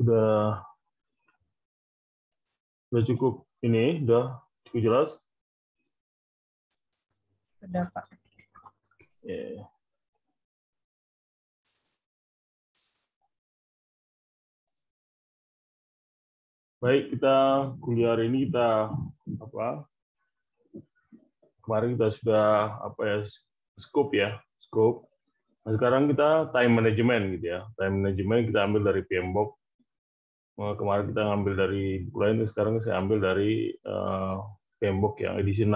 sudah sudah cukup ini, sudah cukup jelas? Sudah, Pak. Yeah. Baik, kita kuliah hari ini kita apa? Kemarin kita sudah apa ya scope ya, scope. Nah, sekarang kita time management gitu ya. Time management kita ambil dari PMBOK Eh, kemarin kita ngambil dari buku lain, sekarang saya ambil dari uh, tembok yang edisi 6.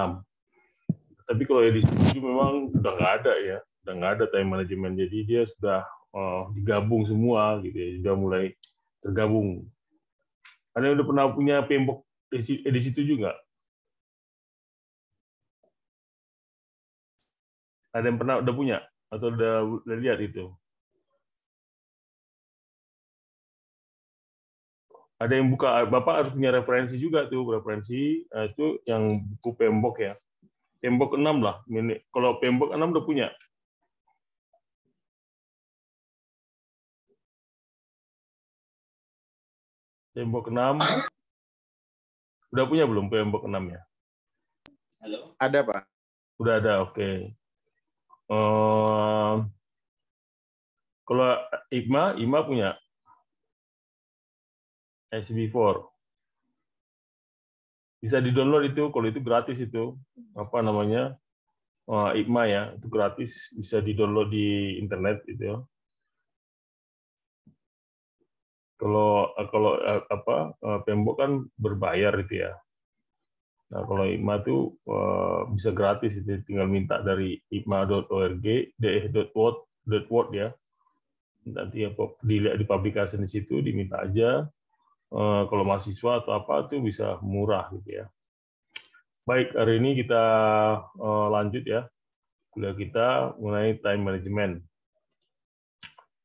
Tapi kalau edisi 7 memang sudah nggak ada ya, sudah nggak ada time management. Jadi dia sudah uh, digabung semua gitu ya, sudah mulai tergabung. Ada yang udah pernah punya tembok edisi, edisi 7 nggak? Ada yang pernah udah punya atau udah, udah lihat itu? ada yang buka bapak harus punya referensi juga tuh referensi eh, itu yang buku pembok ya pembok 6 lah kalau pembok 6 udah punya pembok 6 udah punya belum pembok 6 ya halo ada pak udah ada oke okay. uh, eh, kalau Ima Ima punya SB4. Bisa di-download itu, kalau itu gratis itu, apa namanya, oh, IGMA ya, itu gratis, bisa di-download di internet itu. Kalau kalau apa eh, Pembok kan berbayar itu ya. Nah, kalau IMA itu eh, bisa gratis itu tinggal minta dari IMA.org deh.word, .word ya. Nanti ya dilihat di publikasi di situ diminta aja Eh, kalau mahasiswa atau apa itu bisa murah gitu ya. Baik, hari ini kita eh, lanjut ya kuliah kita mengenai time management.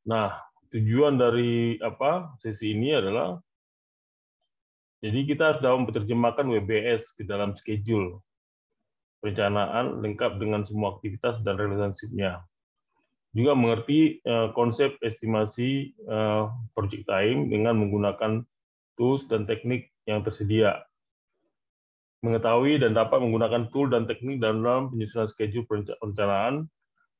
Nah, tujuan dari apa sesi ini adalah jadi kita sudah dapat menerjemahkan WBS ke dalam schedule perencanaan lengkap dengan semua aktivitas dan relationship-nya. Juga mengerti eh, konsep estimasi project time dengan menggunakan tools dan teknik yang tersedia. Mengetahui dan dapat menggunakan tool dan teknik dalam penyusunan schedule perencanaan,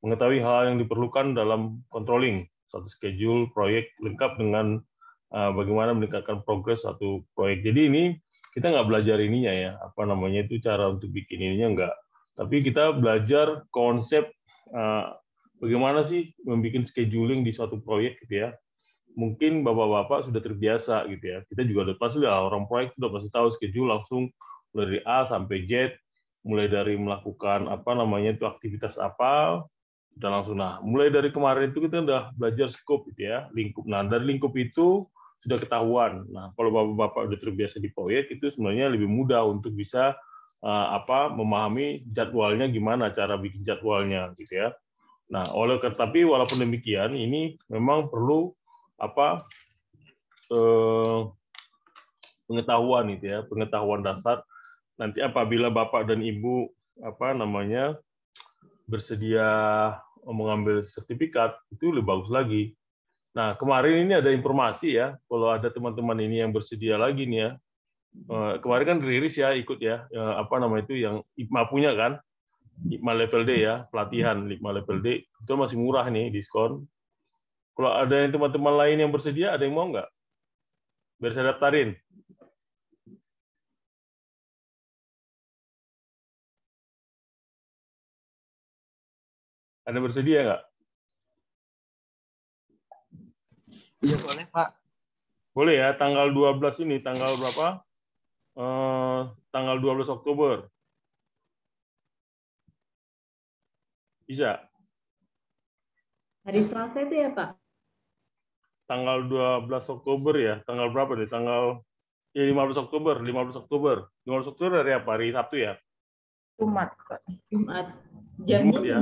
mengetahui hal yang diperlukan dalam controlling satu schedule proyek lengkap dengan uh, bagaimana meningkatkan progres satu proyek. Jadi ini kita nggak belajar ininya ya, apa namanya itu cara untuk bikin ininya nggak. Tapi kita belajar konsep uh, bagaimana sih membuat scheduling di suatu proyek gitu ya mungkin bapak-bapak sudah terbiasa gitu ya. Kita juga udah pasti lah orang proyek sudah pasti tahu schedule langsung mulai dari A sampai Z, mulai dari melakukan apa namanya itu aktivitas apa, dan langsung nah mulai dari kemarin itu kita udah belajar scope gitu ya lingkup nah dari lingkup itu sudah ketahuan nah kalau bapak-bapak sudah terbiasa di proyek itu sebenarnya lebih mudah untuk bisa uh, apa memahami jadwalnya gimana cara bikin jadwalnya gitu ya nah oleh tapi walaupun demikian ini memang perlu apa eh, pengetahuan itu ya pengetahuan dasar nanti apabila bapak dan ibu apa namanya bersedia mengambil sertifikat itu lebih bagus lagi. Nah kemarin ini ada informasi ya kalau ada teman-teman ini yang bersedia lagi nih ya eh, kemarin kan Riris ya ikut ya eh, apa nama itu yang IPMA punya kan IPMA level D ya pelatihan IPMA level D itu masih murah nih diskon kalau ada yang teman-teman lain yang bersedia, ada yang mau nggak? Biar saya daftarin. Anda bersedia nggak? Iya boleh Pak. Boleh ya, tanggal 12 ini, tanggal berapa? Eh, tanggal 12 Oktober. Bisa? Hari Selasa itu ya Pak? tanggal 12 Oktober ya, tanggal berapa nih? Tanggal ya 15 Oktober, 15 Oktober. 15 Oktober dari apa? Hari Sabtu ya? Jumat. Jumat. Jamnya Jumat ya.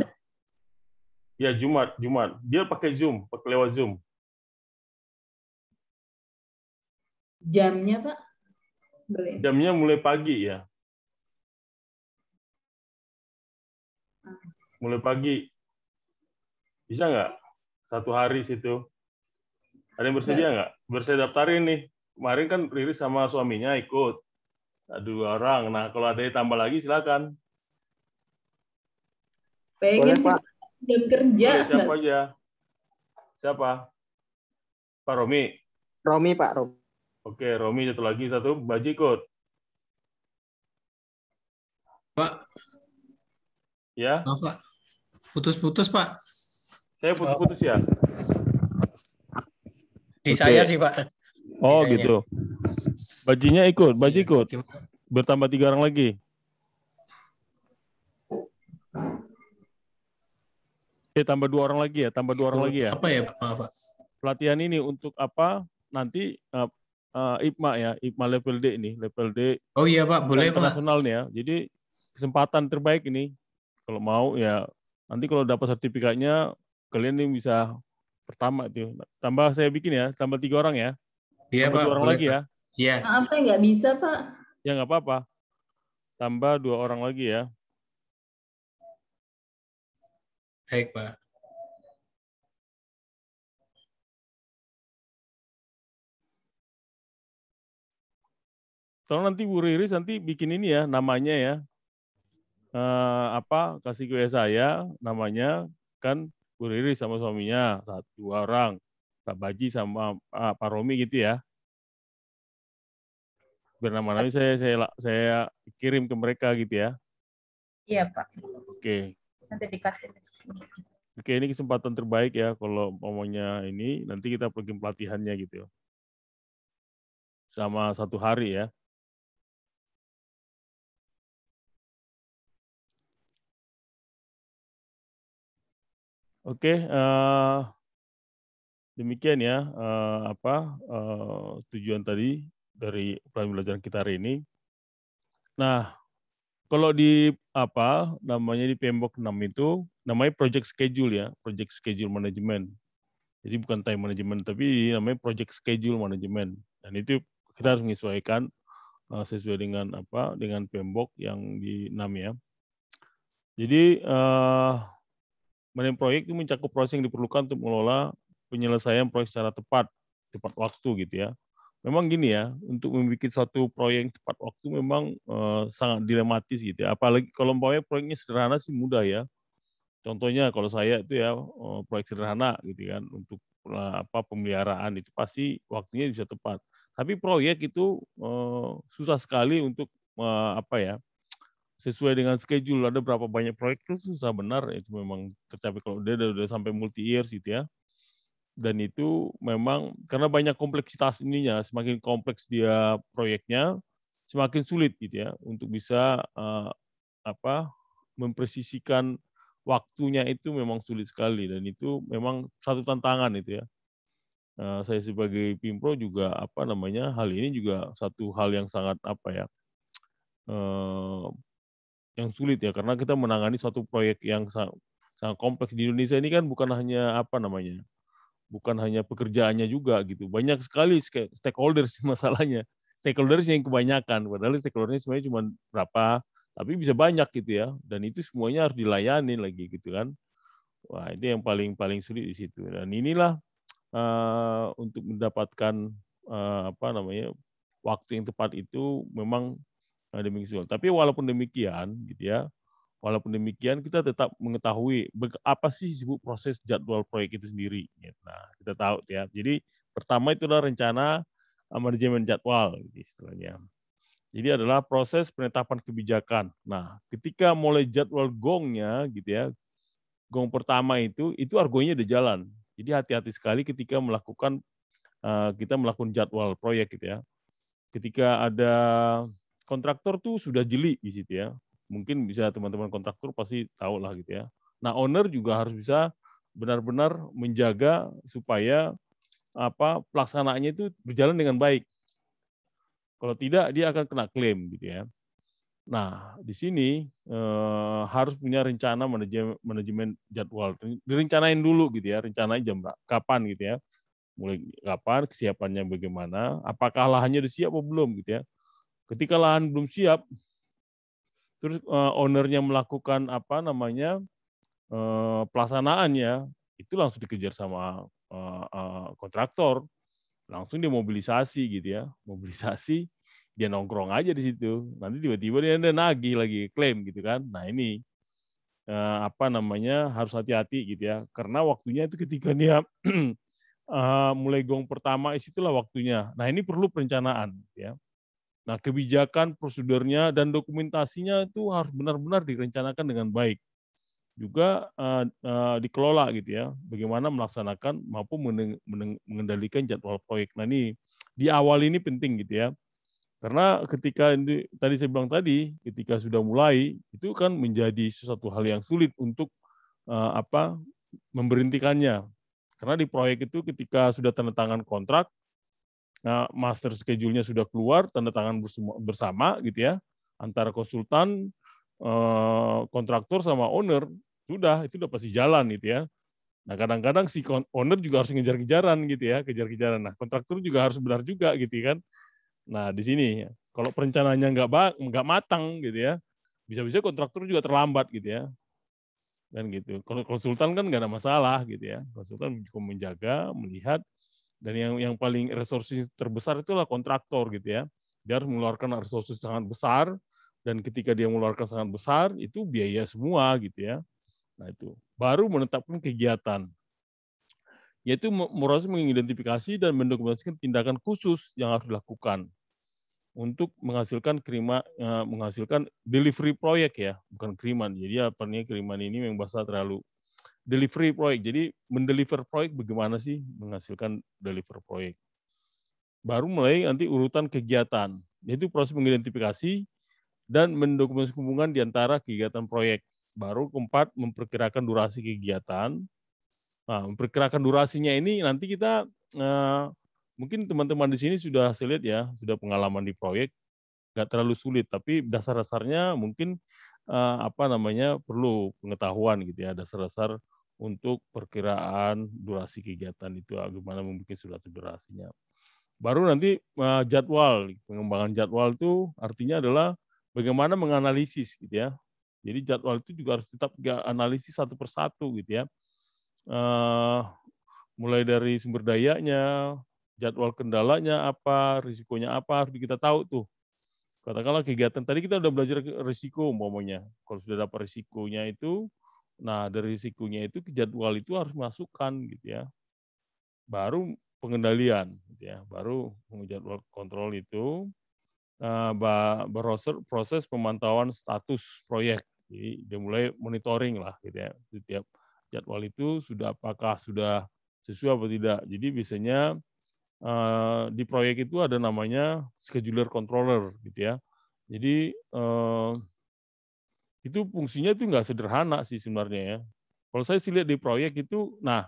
Ya Jumat, Jumat. Dia pakai Zoom, pakai lewat Zoom. Jamnya Pak? Boleh. Jamnya mulai pagi ya. Ah. Mulai pagi. Bisa nggak? Satu hari situ. Ada yang bersedia nggak? Bersedia daftarin nih. Kemarin kan Riri sama suaminya ikut. Dua orang. Nah, kalau ada yang tambah lagi, silakan. Pengen Boleh, Pak. jam kerja. Boleh, siapa enggak? aja? Siapa? Pak Romi. Romi, Pak Romi. Oke, Romi satu lagi. Satu, Baji ikut. Pak. Ya. Maaf, Pak. Putus-putus, Pak. Saya putus-putus ya? Di okay. saya sih Pak. Oh Bidanya. gitu. Bajinya ikut, baji iya, ikut. Bertambah tiga orang lagi. Eh tambah dua orang lagi ya, tambah dua orang lagi ya. Apa ya Pak? Pelatihan ini untuk apa? Nanti uh, uh, IPMA ya, IPMA level D ini, level D. Oh iya Pak, boleh internasional Pak. nih ya. Jadi kesempatan terbaik ini kalau mau ya nanti kalau dapat sertifikatnya kalian ini bisa pertama itu. Tambah saya bikin ya, tambah tiga orang ya. Iya, Pak. Dua orang lagi ya. Iya. Maaf saya nggak bisa, Pak. Ya nggak apa-apa. Tambah dua orang lagi ya. Baik, Pak. Tolong nanti Bu Riris nanti bikin ini ya namanya ya. Eh, apa kasih ke saya namanya kan Bu Riri sama suaminya satu orang, Pak Baji sama ah, Pak Romi gitu ya. Bernama-nama saya saya saya kirim ke mereka gitu ya. Iya Pak. Oke. Okay. Nanti dikasih. Oke, ini kesempatan terbaik ya kalau omongnya ini nanti kita pergi pelatihannya gitu ya. Sama satu hari ya. Oke, uh, demikian ya uh, apa uh, tujuan tadi dari pembelajaran kita hari ini. Nah, kalau di apa namanya di PMBOK 6 itu namanya project schedule ya, project schedule management. Jadi bukan time management tapi namanya project schedule management. Dan itu kita harus menyesuaikan uh, sesuai dengan apa dengan Pembok yang di 6 ya. Jadi uh, Manajemen proyek itu mencakup proses yang diperlukan untuk mengelola penyelesaian proyek secara tepat, tepat waktu gitu ya. Memang gini ya, untuk membuat suatu proyek tepat waktu memang uh, sangat dilematis gitu ya. Apalagi kalau umpamanya proyeknya sederhana sih mudah ya. Contohnya kalau saya itu ya eh, proyek sederhana gitu kan untuk eh, apa pemeliharaan itu pasti waktunya bisa tepat. Tapi proyek itu susah sekali untuk apa ya sesuai dengan schedule ada berapa banyak proyek itu susah benar itu memang tercapai kalau dia udah, udah sampai multi years gitu ya dan itu memang karena banyak kompleksitas ininya semakin kompleks dia proyeknya semakin sulit gitu ya untuk bisa uh, apa mempresisikan waktunya itu memang sulit sekali dan itu memang satu tantangan itu ya uh, saya sebagai pimpro juga apa namanya hal ini juga satu hal yang sangat apa ya eh, yang sulit ya karena kita menangani satu proyek yang sangat, sangat kompleks di Indonesia ini kan bukan hanya apa namanya bukan hanya pekerjaannya juga gitu banyak sekali stakeholders masalahnya stakeholders yang kebanyakan padahal stakeholdersnya sebenarnya cuma berapa tapi bisa banyak gitu ya dan itu semuanya harus dilayani lagi gitu kan wah itu yang paling paling sulit di situ dan inilah uh, untuk mendapatkan uh, apa namanya waktu yang tepat itu memang Nah, demikian. Tapi walaupun demikian, gitu ya, walaupun demikian kita tetap mengetahui apa sih disebut proses jadwal proyek itu sendiri. Gitu. Nah, kita tahu gitu ya. Jadi pertama itu adalah rencana eh, manajemen jadwal, gitu istilahnya. Jadi adalah proses penetapan kebijakan. Nah, ketika mulai jadwal gongnya, gitu ya, gong pertama itu, itu argonya udah jalan. Jadi hati-hati sekali ketika melakukan eh, kita melakukan jadwal proyek, gitu ya. Ketika ada kontraktor tuh sudah jeli di situ ya. Mungkin bisa teman-teman kontraktor pasti tahu lah gitu ya. Nah, owner juga harus bisa benar-benar menjaga supaya apa pelaksanaannya itu berjalan dengan baik. Kalau tidak dia akan kena klaim gitu ya. Nah, di sini eh, harus punya rencana manajemen, manajemen jadwal. Direncanain dulu gitu ya, rencanain jam kapan gitu ya. Mulai kapan, kesiapannya bagaimana, apakah lahannya sudah siap atau belum gitu ya. Ketika lahan belum siap, terus uh, ownernya melakukan apa namanya uh, pelaksanaannya, itu langsung dikejar sama uh, uh, kontraktor, langsung dia mobilisasi gitu ya, mobilisasi dia nongkrong aja di situ. Nanti tiba-tiba dia ada nagih lagi klaim gitu kan. Nah ini uh, apa namanya harus hati-hati gitu ya. Karena waktunya itu ketika dia uh, mulai gong pertama itulah waktunya. Nah ini perlu perencanaan gitu ya. Nah, kebijakan, prosedurnya, dan dokumentasinya itu harus benar-benar direncanakan dengan baik. Juga uh, uh, dikelola gitu ya, bagaimana melaksanakan maupun mengendalikan jadwal proyek. Nah, ini di awal ini penting gitu ya. Karena ketika tadi saya bilang tadi, ketika sudah mulai itu kan menjadi sesuatu hal yang sulit untuk uh, apa memberhentikannya. Karena di proyek itu ketika sudah tanda tangan kontrak, Nah, master schedule-nya sudah keluar, tanda tangan bersama gitu ya, antara konsultan, eh, kontraktor sama owner, sudah itu udah pasti jalan gitu ya. Nah, kadang-kadang si owner juga harus ngejar-kejaran gitu ya, kejar-kejaran. Nah, kontraktor juga harus benar juga gitu ya kan. Nah, di sini kalau perencanaannya nggak nggak matang gitu ya, bisa-bisa kontraktor juga terlambat gitu ya. Dan gitu. Kalau konsultan kan nggak ada masalah gitu ya. Konsultan cukup menjaga, melihat dan yang yang paling resource terbesar itulah kontraktor gitu ya dia harus mengeluarkan resource sangat besar dan ketika dia mengeluarkan sangat besar itu biaya semua gitu ya nah itu baru menetapkan kegiatan yaitu Murasi mengidentifikasi dan mendokumentasikan tindakan khusus yang harus dilakukan untuk menghasilkan kerima eh, menghasilkan delivery proyek ya bukan kiriman jadi apa nih kiriman ini memang bahasa terlalu delivery proyek. Jadi mendeliver proyek bagaimana sih menghasilkan deliver proyek. Baru mulai nanti urutan kegiatan, yaitu proses mengidentifikasi dan mendokumentasi hubungan di antara kegiatan proyek. Baru keempat, memperkirakan durasi kegiatan. Nah, memperkirakan durasinya ini nanti kita eh, mungkin teman-teman di sini sudah lihat ya, sudah pengalaman di proyek, nggak terlalu sulit, tapi dasar-dasarnya mungkin eh, apa namanya perlu pengetahuan gitu ya, dasar-dasar untuk perkiraan durasi kegiatan itu bagaimana ah, membuat surat durasinya. Baru nanti uh, jadwal, pengembangan jadwal itu artinya adalah bagaimana menganalisis gitu ya. Jadi jadwal itu juga harus tetap analisis satu persatu gitu ya. Uh, mulai dari sumber dayanya, jadwal kendalanya apa, risikonya apa, harus kita tahu tuh. Katakanlah kegiatan tadi kita udah belajar risiko umpamanya. Kalau sudah dapat risikonya itu, Nah, dari risikonya itu jadwal itu harus masukkan gitu ya. Baru pengendalian gitu ya, baru jadwal kontrol itu uh, eh, proses, proses pemantauan status proyek. Jadi dia mulai monitoring lah gitu ya. Setiap jadwal itu sudah apakah sudah sesuai atau tidak. Jadi biasanya uh, di proyek itu ada namanya scheduler controller gitu ya. Jadi uh, itu fungsinya itu nggak sederhana sih sebenarnya ya. Kalau saya sih lihat di proyek itu, nah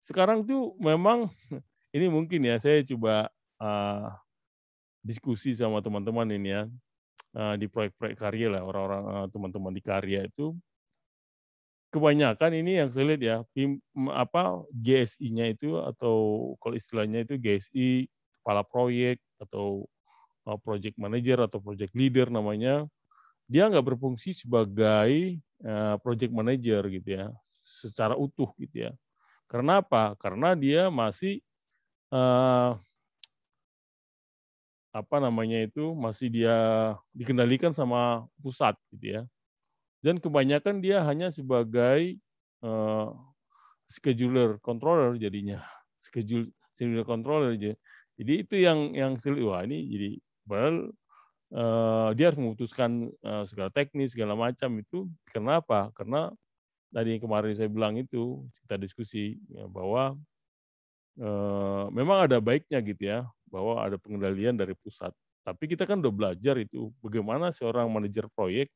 sekarang tuh memang ini mungkin ya saya coba uh, diskusi sama teman-teman ini ya uh, di proyek-proyek karya lah orang-orang uh, teman-teman di karya itu kebanyakan ini yang saya lihat ya PIM, apa GSI-nya itu atau kalau istilahnya itu GSI kepala proyek atau uh, project manager atau project leader namanya dia nggak berfungsi sebagai eh, project manager gitu ya secara utuh gitu ya. Karena apa? Karena dia masih eh, apa namanya itu masih dia dikendalikan sama pusat gitu ya. Dan kebanyakan dia hanya sebagai eh, scheduler controller jadinya schedule scheduler controller aja. Jadi itu yang yang sulit wah ini jadi well uh, dia harus memutuskan uh, segala teknis segala macam itu kenapa karena tadi kemarin saya bilang itu kita diskusi ya, bahwa uh, memang ada baiknya gitu ya bahwa ada pengendalian dari pusat tapi kita kan udah belajar itu bagaimana seorang manajer proyek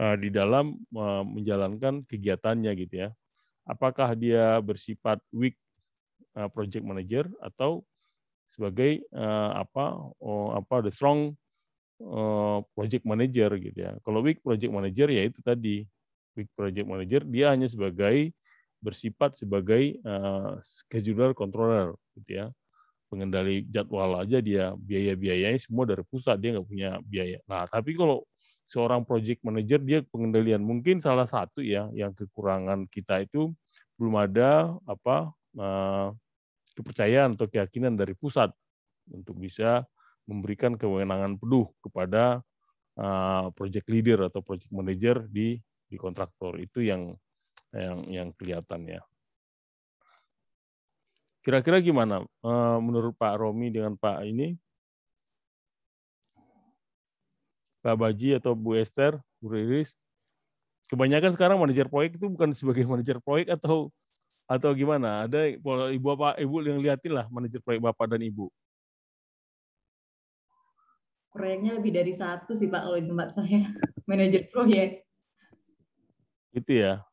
uh, di dalam uh, menjalankan kegiatannya gitu ya apakah dia bersifat weak uh, project manager atau sebagai uh, apa oh, apa the strong Eh, project manager gitu ya. Kalau weak project manager ya itu tadi weak project manager dia hanya sebagai bersifat sebagai uh, scheduler controller gitu ya. Pengendali jadwal aja dia biaya-biayanya semua dari pusat dia nggak punya biaya. Nah, tapi kalau seorang project manager dia pengendalian mungkin salah satu ya yang kekurangan kita itu belum ada apa uh, kepercayaan atau keyakinan dari pusat untuk bisa memberikan kewenangan penuh kepada uh, project leader atau project manager di di kontraktor itu yang yang yang kelihatan ya. Kira-kira gimana uh, menurut Pak Romi dengan Pak ini? Pak Baji atau Bu Esther, Bu Riris? Kebanyakan sekarang manajer proyek itu bukan sebagai manajer proyek atau atau gimana? Ada ibu bapak ibu yang lihatin lah manajer proyek bapak dan ibu proyeknya lebih dari satu sih Pak kalau di tempat saya, manajer proyek. Gitu ya.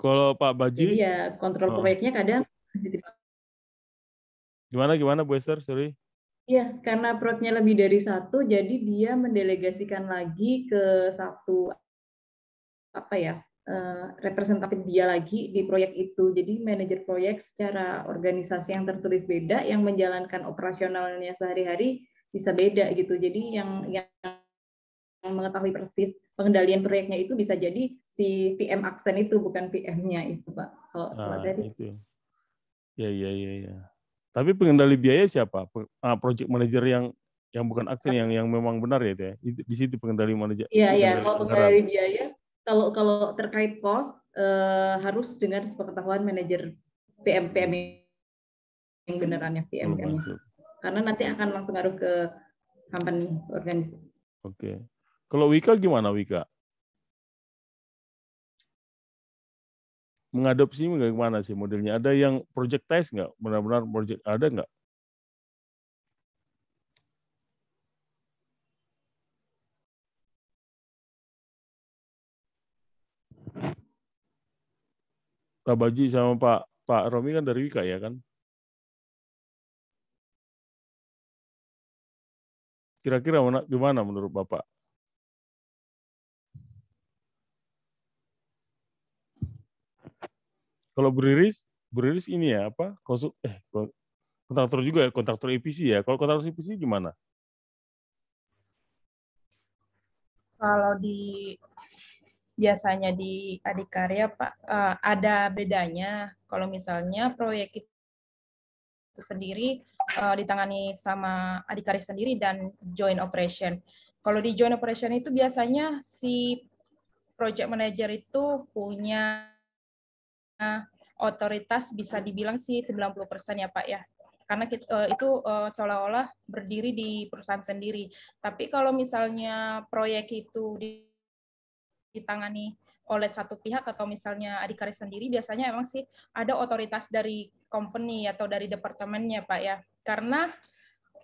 Kalau Pak Baji? Iya, kontrol oh. proyeknya kadang Gimana gimana Bu Esther, sorry. Iya, karena proyeknya lebih dari satu, jadi dia mendelegasikan lagi ke satu apa ya Eh, representatif dia lagi di proyek itu. Jadi manajer proyek secara organisasi yang tertulis beda, yang menjalankan operasionalnya sehari-hari bisa beda gitu. Jadi yang yang mengetahui persis pengendalian proyeknya itu bisa jadi si PM aksen itu bukan PM-nya itu pak. Kalau nah, dari itu. Ya ya ya ya. Tapi pengendali biaya siapa? Ah, project manager yang yang bukan aksen yang yang memang benar ya itu ya. Di situ pengendali manajer. Iya iya. Kalau pengendali biaya kalau kalau terkait kos eh, harus dengan sepengetahuan manajer PM PM yang beneran ya PM PM karena nanti akan langsung ngaruh ke company organisasi. Oke. Okay. Kalau Wika gimana Wika? Mengadopsi bagaimana sih modelnya? Ada yang projectize nggak? Benar-benar project ada nggak? Pak sama Pak Pak Romi kan dari Wika ya kan? Kira-kira mana, gimana menurut Bapak? Kalau beriris beriris ini ya apa? Konsul, eh kontraktor juga ya, kontraktor EPC ya. Kalau kontraktor EPC gimana? Kalau di biasanya di adikarya Pak uh, ada bedanya kalau misalnya proyek itu sendiri uh, ditangani sama adikarya sendiri dan joint operation. Kalau di joint operation itu biasanya si project manager itu punya otoritas bisa dibilang sih 90% ya Pak ya karena kita, uh, eh, itu uh, seolah-olah berdiri di perusahaan sendiri. Tapi kalau misalnya proyek itu di ditangani oleh satu pihak atau misalnya adik karya sendiri biasanya emang sih ada otoritas dari company atau dari departemennya pak ya karena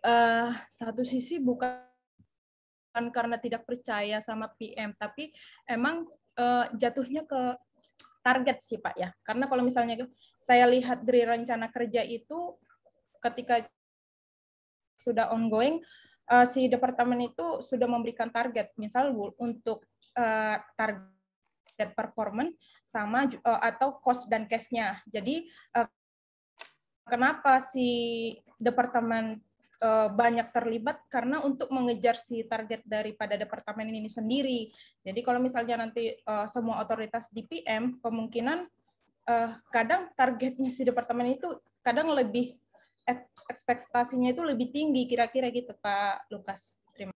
uh, satu sisi bukan karena tidak percaya sama PM tapi emang uh, jatuhnya ke target sih pak ya karena kalau misalnya saya lihat dari rencana kerja itu ketika sudah ongoing uh, si departemen itu sudah memberikan target misal untuk uh, target performance sama uh, atau cost dan cash-nya. Jadi uh, kenapa si departemen uh, banyak terlibat karena untuk mengejar si target daripada departemen ini sendiri. Jadi kalau misalnya nanti uh, semua otoritas DPM kemungkinan uh, kadang targetnya si departemen itu kadang lebih ekspektasinya itu lebih tinggi kira-kira gitu Pak Lukas. Terima.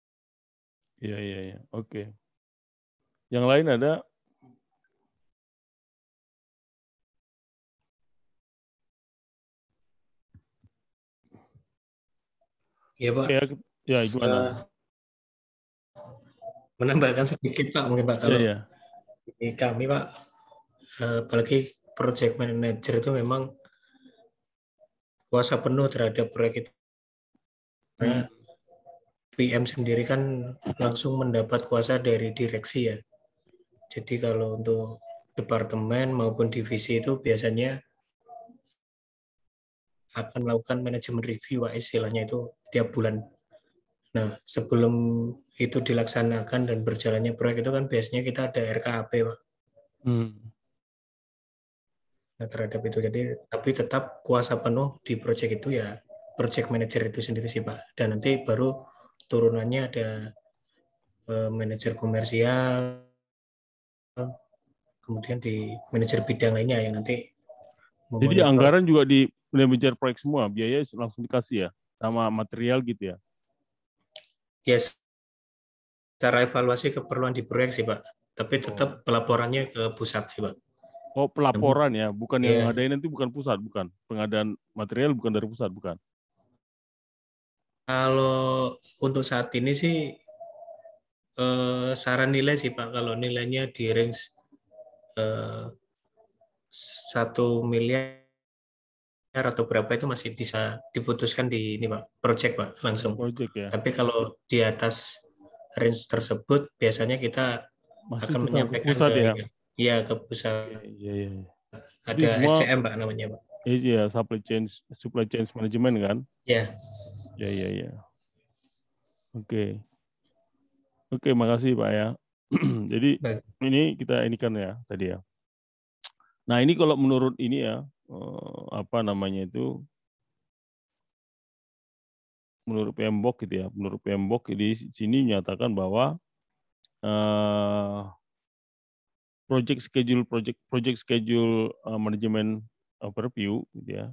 Iya iya iya. Oke. Okay. Yang lain ada ya Pak. Ya, ya gimana? Eh, menambahkan sedikit Pak mungkin Pak kalau ya, ya. Ini kami Pak eh, apalagi project manager itu memang kuasa penuh terhadap proyek itu. Karena PM sendiri kan langsung mendapat kuasa dari direksi ya. Jadi kalau untuk departemen maupun divisi itu biasanya akan melakukan manajemen review istilahnya itu tiap bulan. Nah, sebelum itu dilaksanakan dan berjalannya proyek itu kan biasanya kita ada RKAP, Pak. Hmm. Nah, terhadap itu jadi tapi tetap kuasa penuh di proyek itu ya project manager itu sendiri sih, Pak. Dan nanti baru turunannya ada eh, manajer komersial, kemudian di manajer bidang lainnya yang nanti memonitor. Jadi anggaran juga di manajer proyek semua, biaya langsung dikasih ya sama material gitu ya. Yes. Ya, Cara evaluasi keperluan di proyek sih, Pak. Tapi tetap oh. pelaporannya ke pusat sih, Pak. Oh, pelaporan ya, bukan yeah. yang iya. ini nanti bukan pusat, bukan. Pengadaan material bukan dari pusat, bukan. Kalau untuk saat ini sih eh, saran nilai sih Pak, kalau nilainya di range Eh, satu miliar atau berapa itu masih bisa diputuskan di ini pak project pak langsung project ya tapi kalau di atas range tersebut biasanya kita masih akan menyampaikan ke ke, ya? ya ke pusat ya, ya, ya. ada semua, SCM pak namanya pak iya supply chain supply chain management kan ya ya ya ya oke okay. oke okay, makasih pak ya Jadi Baik. ini kita ini kan ya tadi ya. Nah ini kalau menurut ini ya eh, apa namanya itu menurut Pembok gitu ya. Menurut Pembok di sini menyatakan bahwa uh, project schedule project project schedule uh, eh, manajemen overview gitu ya.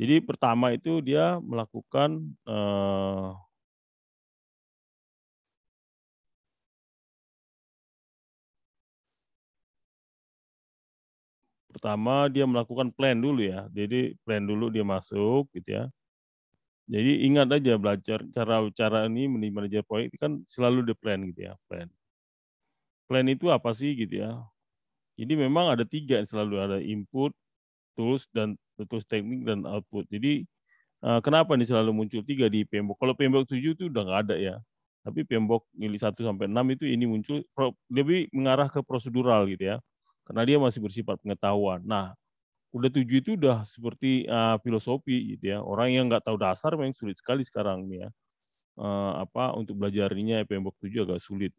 Jadi pertama itu dia melakukan uh, pertama dia melakukan plan dulu ya. Jadi plan dulu dia masuk gitu ya. Jadi ingat aja belajar cara-cara ini manajer proyek kan selalu di plan gitu ya, plan. Plan itu apa sih gitu ya. Jadi memang ada tiga yang selalu ada input, tools dan tools teknik dan output. Jadi eh, kenapa ini selalu muncul tiga di PMBOK? Kalau PMBOK 7 itu udah nggak ada ya. Tapi PMBOK nilai 1 sampai 6 itu ini muncul lebih mengarah ke prosedural gitu ya karena dia masih bersifat pengetahuan. Nah, udah tujuh itu udah seperti uh, filosofi gitu ya. Orang yang nggak tahu dasar memang sulit sekali sekarang nih ya. Uh, apa untuk belajarnya PMBOK 7 agak sulit.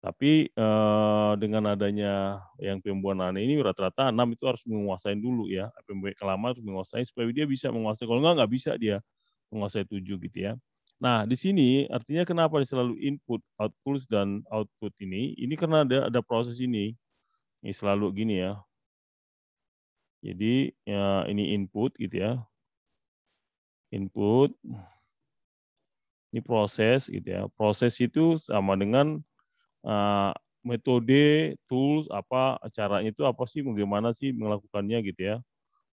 Tapi uh, dengan adanya yang pembuahan ini rata-rata enam itu harus menguasai dulu ya. PMBOK kelamaan harus menguasai supaya dia bisa menguasai. Kalau nggak nggak bisa dia menguasai tujuh gitu ya. Nah, di sini artinya kenapa selalu input, output, dan output ini? Ini karena ada, ada proses ini. Ini selalu gini ya. Jadi ya ini input gitu ya. Input. Ini proses gitu ya. Proses itu sama dengan uh, metode, tools, apa caranya itu apa sih, bagaimana sih melakukannya gitu ya.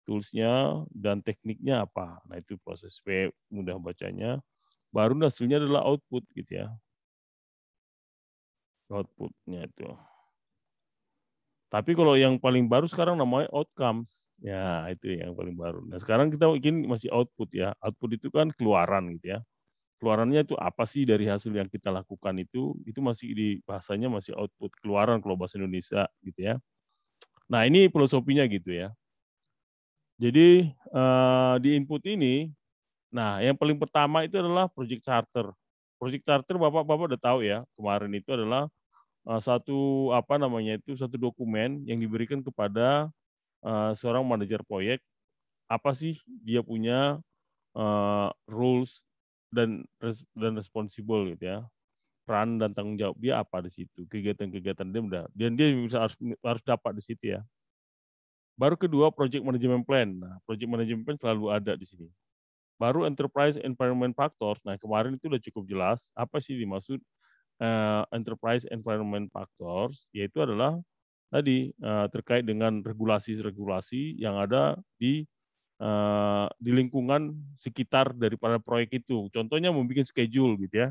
Toolsnya dan tekniknya apa. Nah itu proses P mudah bacanya. Baru hasilnya adalah output gitu ya. Outputnya itu. Tapi kalau yang paling baru sekarang namanya outcomes. Ya, itu yang paling baru. Nah, sekarang kita mungkin masih output ya. Output itu kan keluaran gitu ya. Keluarannya itu apa sih dari hasil yang kita lakukan itu? Itu masih di bahasanya masih output keluaran kalau bahasa Indonesia gitu ya. Nah, ini filosofinya gitu ya. Jadi eh, di input ini, nah yang paling pertama itu adalah project charter. Project charter Bapak-bapak udah tahu ya, kemarin itu adalah Eh, satu apa namanya itu satu dokumen yang diberikan kepada uh, seorang manajer proyek apa sih dia punya uh, rules dan res, dan responsible gitu ya peran dan tanggung jawab dia apa di situ kegiatan-kegiatan dia udah dan dia bisa harus harus dapat di situ ya baru kedua project management plan nah project management plan selalu ada di sini baru enterprise environment factors nah kemarin itu udah cukup jelas apa sih dimaksud uh, enterprise environment factors yaitu adalah tadi uh, terkait dengan regulasi-regulasi yang ada di uh, di lingkungan sekitar daripada proyek itu. Contohnya membuat schedule gitu ya.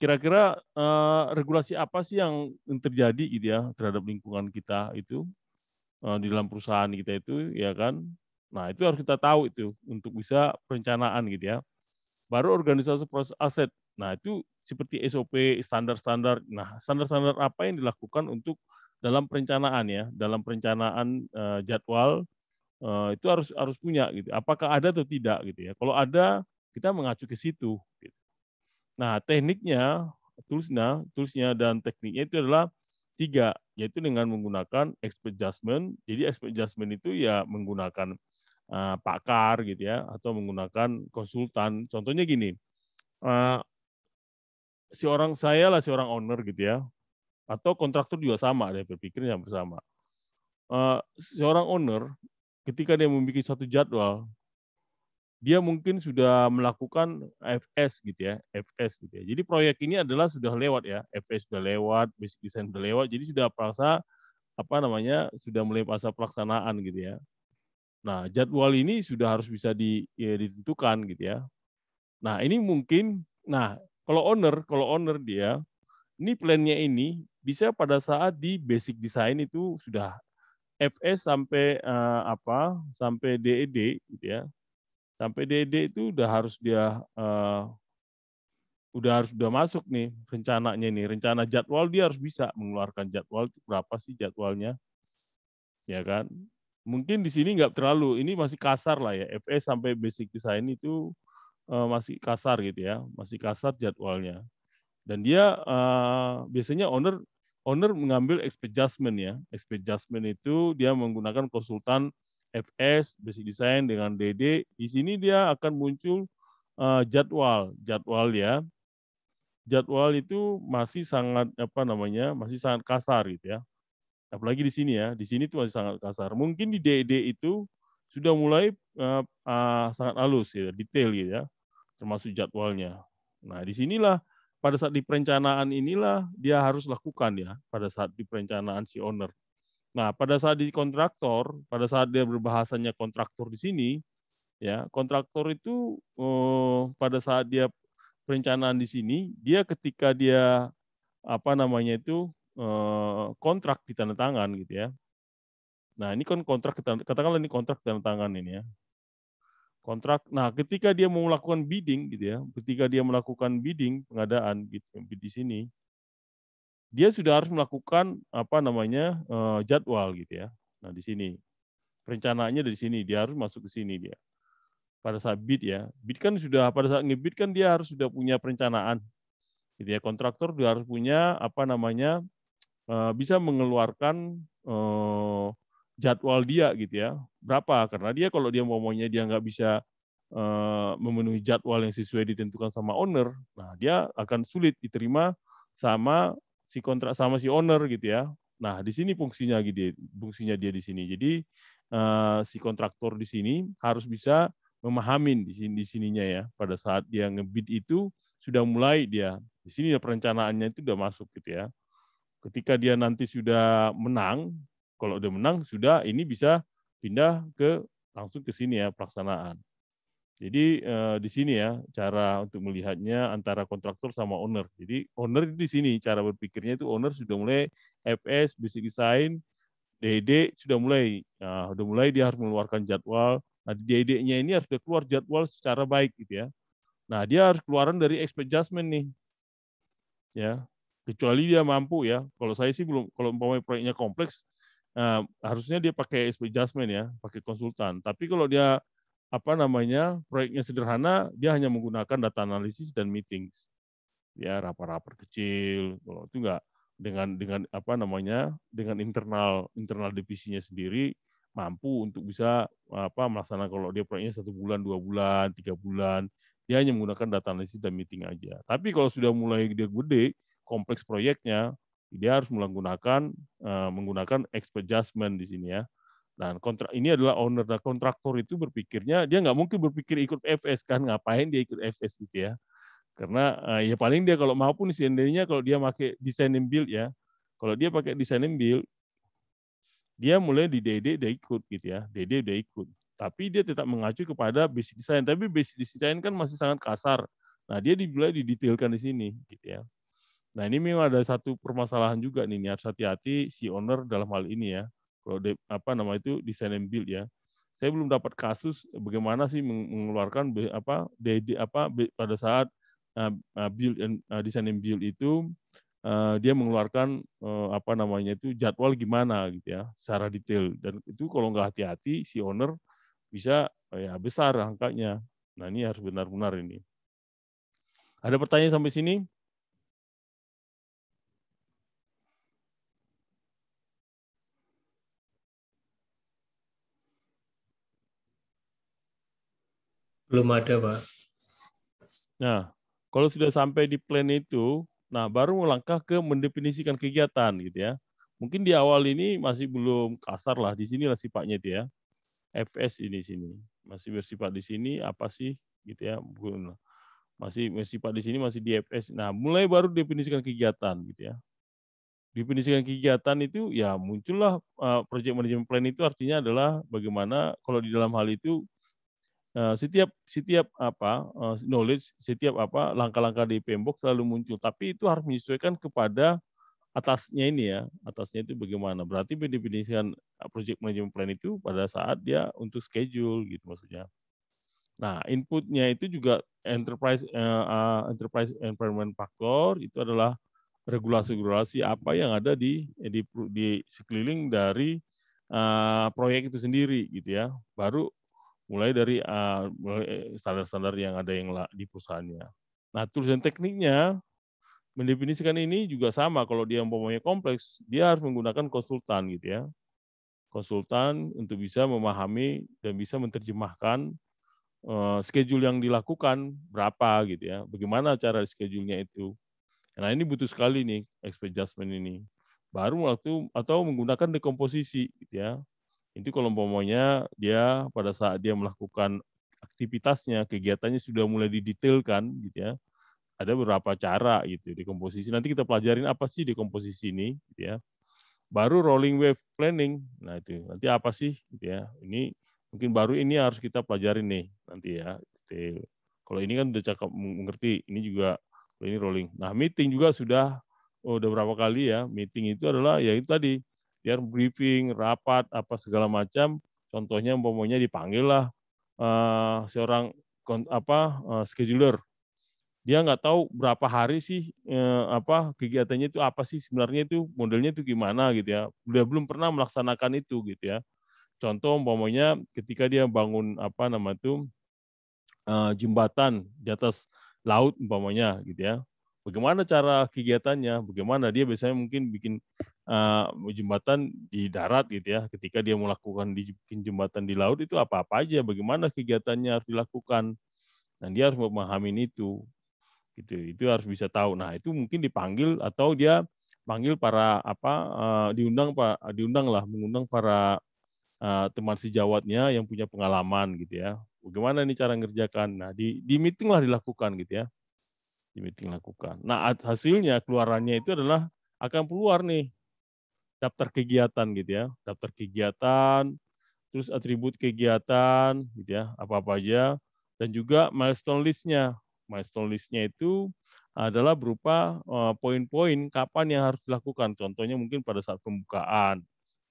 Kira-kira uh, regulasi apa sih yang terjadi gitu ya terhadap lingkungan kita itu uh, di dalam perusahaan kita itu ya kan. Nah, itu harus kita tahu itu untuk bisa perencanaan gitu ya. Baru organisasi proses aset Nah, itu seperti SOP, standar-standar. Nah, standar-standar apa yang dilakukan untuk dalam perencanaan ya, dalam perencanaan uh, jadwal uh, itu harus harus punya gitu. Apakah ada atau tidak gitu ya. Kalau ada, kita mengacu ke situ gitu. Nah, tekniknya, toolsnya, toolsnya dan tekniknya itu adalah tiga, yaitu dengan menggunakan expert judgment. Jadi expert judgment itu ya menggunakan uh, pakar gitu ya, atau menggunakan konsultan. Contohnya gini, uh, si orang saya lah si orang owner gitu ya atau kontraktor juga sama dia berpikirnya bersama uh, orang owner ketika dia membuat satu jadwal dia mungkin sudah melakukan FS gitu ya, FS gitu ya. Jadi proyek ini adalah sudah lewat ya, FS sudah lewat, basic design sudah lewat, jadi sudah perasa apa namanya sudah mulai masa pelaksanaan gitu ya. Nah jadwal ini sudah harus bisa di, ya, ditentukan gitu ya. Nah ini mungkin, nah kalau owner, kalau owner dia, ini plannya ini bisa pada saat di basic design itu sudah FS sampai uh, apa sampai DED e gitu ya. Sampai DED e itu udah harus dia uh, udah harus udah masuk nih rencananya nih rencana jadwal dia harus bisa mengeluarkan jadwal berapa sih jadwalnya ya kan mungkin di sini nggak terlalu ini masih kasar lah ya FS sampai basic design itu Eh, masih kasar gitu ya, masih kasar jadwalnya. Dan dia uh, biasanya owner owner mengambil expert adjustment ya. Expert adjustment itu dia menggunakan konsultan FS, basic design dengan DD. Di sini dia akan muncul uh, jadwal, jadwal ya. Jadwal itu masih sangat apa namanya? masih sangat kasar gitu ya. Apalagi di sini ya, di sini itu masih sangat kasar. Mungkin di DD itu sudah mulai uh, uh, sangat halus ya, detail gitu ya termasuk jadwalnya. Nah, disinilah pada saat di perencanaan inilah dia harus lakukan ya pada saat di perencanaan si owner. Nah, pada saat di kontraktor, pada saat dia berbahasanya kontraktor di sini, ya kontraktor itu eh, pada saat dia perencanaan di sini, dia ketika dia apa namanya itu eh, kontrak di tanda tangan gitu ya. Nah, ini kan kontrak katakanlah ini kontrak tanda tangan ini ya kontrak. Nah, ketika dia mau melakukan bidding gitu ya, ketika dia melakukan bidding pengadaan gitu di sini, dia sudah harus melakukan apa namanya eh, jadwal gitu ya. Nah, di sini rencananya dari sini dia harus masuk ke sini dia. Pada saat bid ya, bid kan sudah pada saat ngebid kan dia harus sudah punya perencanaan. Gitu ya, kontraktor dia harus punya apa namanya eh, bisa mengeluarkan eh, jadwal dia gitu ya berapa karena dia kalau dia maunya dia nggak bisa uh, memenuhi jadwal yang sesuai ditentukan sama owner, nah dia akan sulit diterima sama si kontrak sama si owner gitu ya. Nah di sini fungsinya gitu, fungsinya dia di sini. Jadi uh, si kontraktor di sini harus bisa memahamin di sini di sininya ya. Pada saat dia ngebid itu sudah mulai dia di sini perencanaannya itu sudah masuk gitu ya. Ketika dia nanti sudah menang, kalau udah menang sudah ini bisa pindah ke langsung ke sini ya pelaksanaan. Jadi eh, di sini ya cara untuk melihatnya antara kontraktor sama owner. Jadi owner di sini cara berpikirnya itu owner sudah mulai FS, basic design, DD e sudah mulai, nah, sudah mulai dia harus mengeluarkan jadwal. Nah, DD-nya e ini harus keluar jadwal secara baik gitu ya. Nah, dia harus keluaran dari expert adjustment nih. Ya. Kecuali dia mampu ya. Kalau saya sih belum kalau umpamanya proyeknya kompleks, Nah, harusnya dia pakai SP adjustment ya, pakai konsultan. Tapi kalau dia apa namanya proyeknya sederhana, dia hanya menggunakan data analisis dan meetings. Ya rapat rapat kecil, kalau itu enggak dengan dengan apa namanya dengan internal internal divisinya sendiri mampu untuk bisa apa melaksanakan kalau dia proyeknya satu bulan dua bulan tiga bulan dia hanya menggunakan data analisis dan meeting aja tapi kalau sudah mulai dia gede kompleks proyeknya dia harus menggunakan uh, menggunakan expert judgment di sini ya. Dan kontrak ini adalah owner dan kontraktor itu berpikirnya dia nggak mungkin berpikir ikut FS kan ngapain dia ikut FS gitu ya. Karena uh, ya paling dia kalau maupun sendirinya kalau dia pakai design and build ya. Kalau dia pakai design and build dia mulai di DD dia ikut gitu ya. DD dia ikut. Tapi dia tetap mengacu kepada basic design. Tapi basic design kan masih sangat kasar. Nah, dia dimulai didetailkan di sini gitu ya. Nah ini memang ada satu permasalahan juga nih, nih harus hati-hati si owner dalam hal ini ya. Kalau de, apa nama itu design and build ya. Saya belum dapat kasus bagaimana sih mengeluarkan apa de, apa pada saat uh, build and uh, eh, design and build itu uh, dia mengeluarkan uh, apa namanya itu jadwal gimana gitu ya secara detail dan itu kalau nggak hati-hati si owner bisa ya besar angkanya. Nah ini harus benar-benar ini. Ada pertanyaan sampai sini? Belum ada, Pak. Nah, kalau sudah sampai di plan itu, nah baru melangkah ke mendefinisikan kegiatan gitu ya. Mungkin di awal ini masih belum kasar lah, di sinilah sifatnya itu ya. FS ini sini. Masih bersifat di sini apa sih gitu ya. Masih bersifat di sini masih di FS. Nah, mulai baru definisikan kegiatan gitu ya. Definisikan kegiatan itu ya muncullah eh, project management plan itu artinya adalah bagaimana kalau di dalam hal itu Eh, setiap setiap apa eh, knowledge, setiap apa langkah-langkah di Pembok selalu muncul, tapi itu harus menyesuaikan kepada atasnya ini ya, atasnya itu bagaimana. Berarti mendefinisikan eh, project management plan itu pada saat dia untuk schedule gitu maksudnya. Nah, inputnya itu juga enterprise uh, enterprise environment factor itu adalah regulasi-regulasi apa yang ada di di, di sekeliling dari uh, proyek itu sendiri gitu ya. Baru mulai dari ah, eh, standar-standar uh, yang ada yang di perusahaannya. Nah, tools dan tekniknya mendefinisikan ini juga sama kalau dia umpamanya kompleks, dia harus menggunakan konsultan gitu ya. Konsultan untuk bisa memahami dan bisa menerjemahkan uh, schedule yang dilakukan berapa gitu ya. Bagaimana cara schedule-nya itu. Nah, ini butuh sekali nih expert adjustment ini. Baru waktu atau menggunakan dekomposisi gitu ya itu kalau umpamanya dia pada saat dia melakukan aktivitasnya, kegiatannya sudah mulai didetailkan gitu ya. Ada beberapa cara gitu dekomposisi. Nanti kita pelajarin apa sih dekomposisi ini gitu ya. Baru rolling wave planning. Nah, itu nanti apa sih gitu ya. Ini mungkin baru ini harus kita pelajarin nih nanti ya. Detail. Kalau ini kan udah cakap mengerti, ini juga ini rolling. Nah, meeting juga sudah oh, udah berapa kali ya. Meeting itu adalah ya itu tadi dia ya, briefing, rapat, apa segala macam. Contohnya umpamanya dipanggil lah uh, eh, seorang apa uh, scheduler. Dia nggak tahu berapa hari sih uh, apa kegiatannya itu apa sih sebenarnya itu modelnya itu gimana gitu ya. Dia belum pernah melaksanakan itu gitu ya. Contoh umpamanya ketika dia bangun apa nama itu uh, jembatan di atas laut umpamanya gitu ya. Bagaimana cara kegiatannya? Bagaimana dia biasanya mungkin bikin uh, jembatan di darat gitu ya, ketika dia melakukan di jembatan di laut itu apa-apa aja, bagaimana kegiatannya harus dilakukan. Dan dia harus memahami itu. Gitu, itu harus bisa tahu. Nah, itu mungkin dipanggil atau dia panggil para apa uh, diundang Pak diundang lah mengundang para uh, teman sejawatnya yang punya pengalaman gitu ya. Bagaimana ini cara ngerjakan? Nah, di di meeting lah dilakukan gitu ya. Di meeting lakukan. Nah, hasilnya keluarannya itu adalah akan keluar nih daftar kegiatan gitu ya, daftar kegiatan, terus atribut kegiatan gitu ya, apa-apa aja, dan juga milestone listnya. Milestone listnya itu adalah berupa eh, poin-poin kapan yang harus dilakukan. Contohnya mungkin pada saat pembukaan,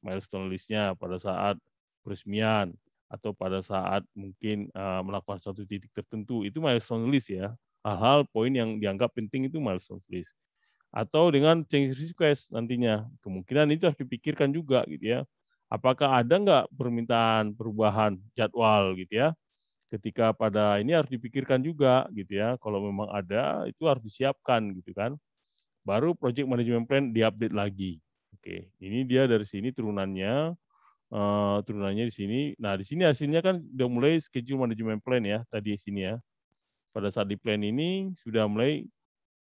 milestone listnya pada saat peresmian, atau pada saat mungkin eh, melakukan suatu titik tertentu itu milestone list ya hal-hal poin yang dianggap penting itu milestone list atau dengan change request nantinya. Kemungkinan itu harus dipikirkan juga gitu ya. Apakah ada nggak permintaan perubahan jadwal gitu ya? Ketika pada ini harus dipikirkan juga gitu ya. Kalau memang ada itu harus disiapkan gitu kan. Baru project management plan diupdate lagi. Oke, ini dia dari sini turunannya. Uh, turunannya di sini. Nah, di sini hasilnya kan sudah mulai schedule management plan ya tadi di sini ya. Pada saat di plan ini sudah mulai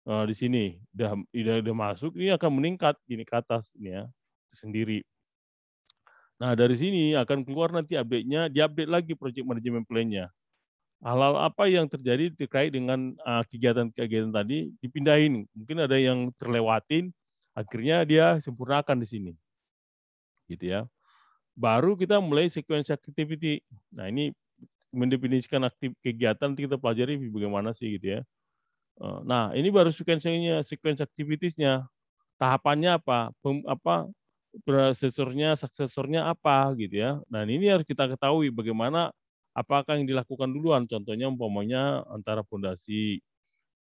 uh, di sini udah, udah udah masuk ini akan meningkat gini ke atas ini ya sendiri. Nah dari sini akan keluar nanti update-nya, di update lagi project management plan-nya. Hal-hal apa yang terjadi terkait dengan eh, kegiatan-kegiatan tadi dipindahin, mungkin ada yang terlewatin, akhirnya dia sempurnakan di sini, gitu ya. Baru kita mulai sequence activity. Nah ini mendefinisikan aktif kegiatan nanti kita pelajari bagaimana sih gitu ya Eh, nah, ini baru sequencing-nya, sequence activities-nya. Tahapannya apa? Pem, apa prosesornya, suksesornya apa gitu ya. Dan ini harus kita ketahui bagaimana apakah yang dilakukan duluan. Contohnya umpamanya antara fondasi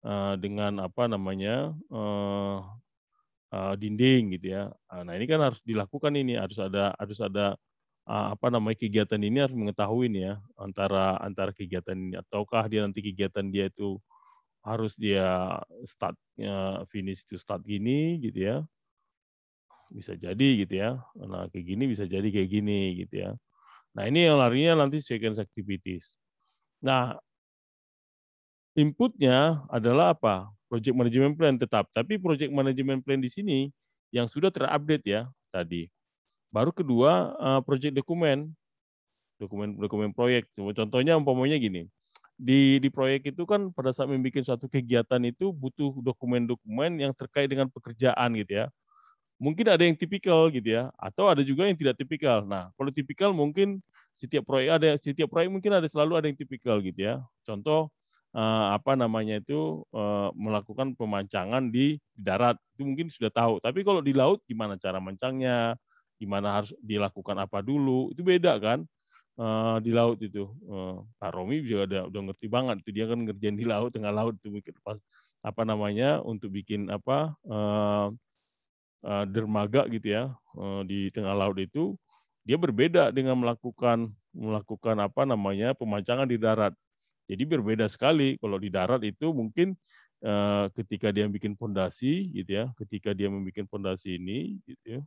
uh, eh, dengan apa namanya uh, uh, dinding gitu ya. Nah, ini kan harus dilakukan ini harus ada harus ada apa namanya kegiatan ini harus mengetahui nih ya antara antara kegiatan ini ataukah dia nanti kegiatan dia itu harus dia start finish to start gini gitu ya bisa jadi gitu ya nah kayak gini bisa jadi kayak gini gitu ya nah ini yang larinya nanti sequence activities nah inputnya adalah apa project management plan tetap tapi project management plan di sini yang sudah terupdate ya tadi baru kedua eh, project dokumen dokumen dokumen proyek contohnya umpamanya gini di di proyek itu kan pada saat membuat suatu kegiatan itu butuh dokumen-dokumen yang terkait dengan pekerjaan gitu ya. Mungkin ada yang tipikal gitu ya, atau ada juga yang tidak tipikal. Nah, kalau tipikal mungkin setiap proyek ada setiap proyek mungkin ada selalu ada yang tipikal gitu ya. Contoh eh, apa namanya itu eh, melakukan pemancangan di darat itu mungkin sudah tahu. Tapi kalau di laut gimana cara mancangnya, gimana harus dilakukan apa dulu itu beda kan uh, di laut itu. Uh, Pak Romi juga ada udah ngerti banget itu dia kan ngerjain di laut tengah laut itu bikin pas apa namanya untuk bikin apa uh, uh, dermaga gitu ya uh, di tengah laut itu dia berbeda dengan melakukan melakukan apa namanya pemancangan di darat. Jadi berbeda sekali kalau di darat itu mungkin uh, ketika dia bikin pondasi gitu ya, ketika dia membuat pondasi ini gitu ya,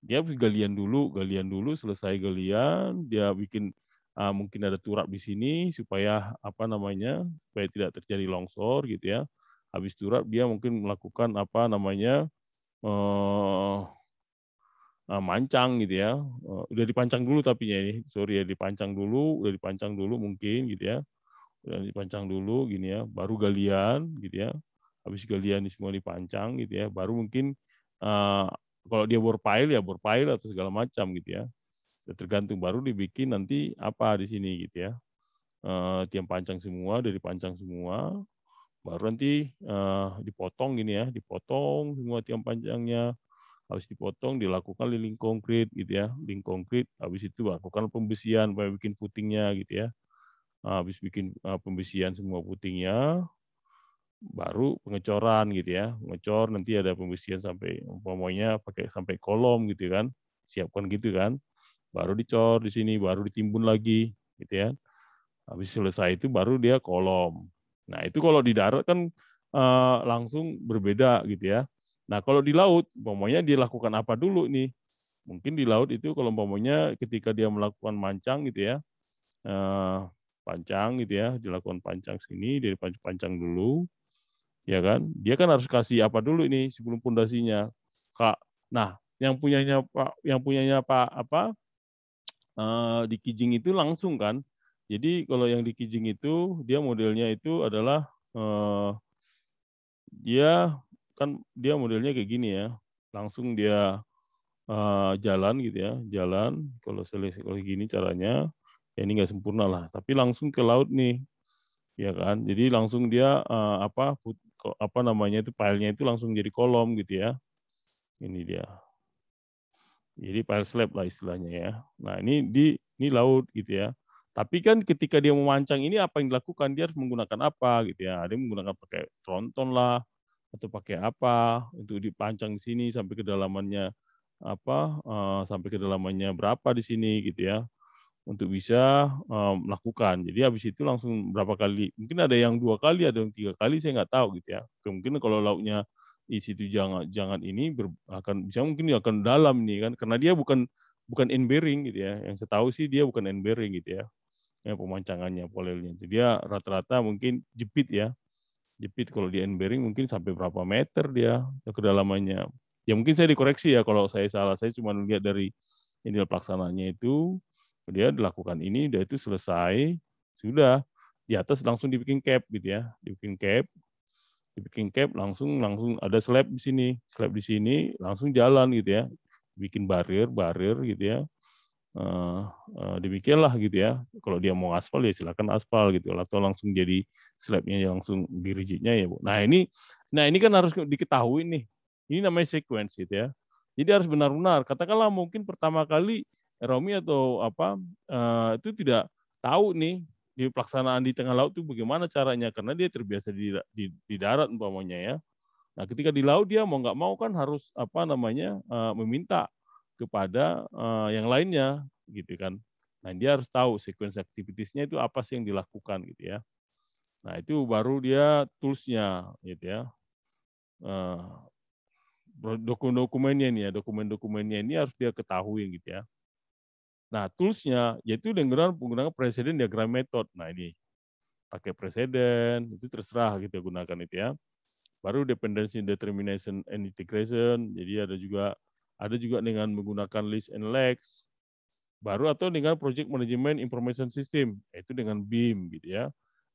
dia galian dulu galian dulu selesai galian dia bikin uh, mungkin ada turap di sini supaya apa namanya supaya tidak terjadi longsor gitu ya habis turap dia mungkin melakukan apa namanya uh, uh, mancang gitu ya uh, udah dipancang dulu ya ini sorry ya dipancang dulu udah dipancang dulu mungkin gitu ya udah dipancang dulu gini ya baru galian gitu ya habis galian semua dipancang gitu ya baru mungkin uh, kalau dia berpail ya berpail atau segala macam gitu ya. ya tergantung baru dibikin nanti apa di sini gitu ya uh, tiang pancang semua dari pancang semua baru nanti uh, dipotong gini ya dipotong semua tiang panjangnya habis dipotong dilakukan liling konkrit gitu ya liling konkrit habis itu lakukan pembesian supaya bikin putingnya gitu ya habis bikin uh, pembesian semua putingnya baru pengecoran gitu ya ngecor nanti ada pembersihan sampai umpamanya pakai sampai kolom gitu kan siapkan gitu kan baru dicor di sini baru ditimbun lagi gitu ya habis selesai itu baru dia kolom nah itu kalau di darat kan eh, langsung berbeda gitu ya nah kalau di laut umpamanya dilakukan apa dulu nih mungkin di laut itu kalau umpamanya ketika dia melakukan mancang gitu ya eh, pancang gitu ya dilakukan pancang sini dari pancang dulu ya kan? Dia kan harus kasih apa dulu ini sebelum pondasinya, Kak. Nah, yang punyanya Pak, yang punyanya Pak apa? Uh, di Kijing itu langsung kan. Jadi kalau yang di Kijing itu dia modelnya itu adalah eh, dia kan dia modelnya kayak gini ya, langsung dia eh, jalan gitu ya, jalan. Kalau seleksi kalau gini caranya, ya ini nggak sempurna lah. Tapi langsung ke laut nih, ya kan. Jadi langsung dia uh, apa apa namanya itu filenya itu langsung jadi kolom gitu ya. Ini dia. Jadi file slab lah istilahnya ya. Nah ini di ini laut gitu ya. Tapi kan ketika dia memancang ini apa yang dilakukan dia harus menggunakan apa gitu ya. Ada menggunakan pakai tronton lah atau pakai apa untuk dipancang di sini sampai kedalamannya apa eh, sampai kedalamannya berapa di sini gitu ya untuk bisa um, melakukan. Jadi habis itu langsung berapa kali? Mungkin ada yang dua kali, ada yang tiga kali, saya nggak tahu gitu ya. Mungkin kalau lauknya di situ jangan jangan ini ber, akan bisa mungkin akan dalam nih kan karena dia bukan bukan end bearing gitu ya. Yang saya tahu sih dia bukan end bearing gitu ya. Ya pemancangannya polelnya. Jadi dia rata-rata mungkin jepit ya. Jepit kalau di end bearing mungkin sampai berapa meter dia kedalamannya. Ya mungkin saya dikoreksi ya kalau saya salah. Saya cuma lihat dari ini pelaksananya itu dia dilakukan ini, dia itu selesai, sudah di atas langsung dibikin cap gitu ya, dibikin cap, dibikin cap langsung langsung ada slab di sini, slab di sini langsung jalan gitu ya, bikin barrier barrier gitu ya, uh, eh, uh, eh, dibikinlah gitu ya. Kalau dia mau aspal ya silakan aspal gitu, atau langsung jadi slabnya langsung dirijitnya ya bu. Nah ini, nah ini kan harus diketahui nih, ini namanya sequence gitu ya. Jadi harus benar-benar. Katakanlah mungkin pertama kali Romi atau apa uh, itu tidak tahu nih di pelaksanaan di tengah laut itu bagaimana caranya karena dia terbiasa di, di, di darat umpamanya ya. Nah, ketika di laut dia mau nggak mau kan harus apa namanya uh, meminta kepada uh, yang lainnya gitu kan. Nah, dia harus tahu sequence activities-nya itu apa sih yang dilakukan gitu ya. Nah, itu baru dia toolsnya gitu ya. Uh, dokumen-dokumennya ini ya, dokumen-dokumennya ini harus dia ketahui gitu ya. Nah, toolsnya yaitu dengan menggunakan presiden diagram method. Nah, ini pakai presiden, itu terserah kita gitu ya gunakan itu ya. Baru dependency determination and integration, jadi ada juga ada juga dengan menggunakan list and legs. Baru atau dengan project management information system, yaitu dengan BIM gitu ya.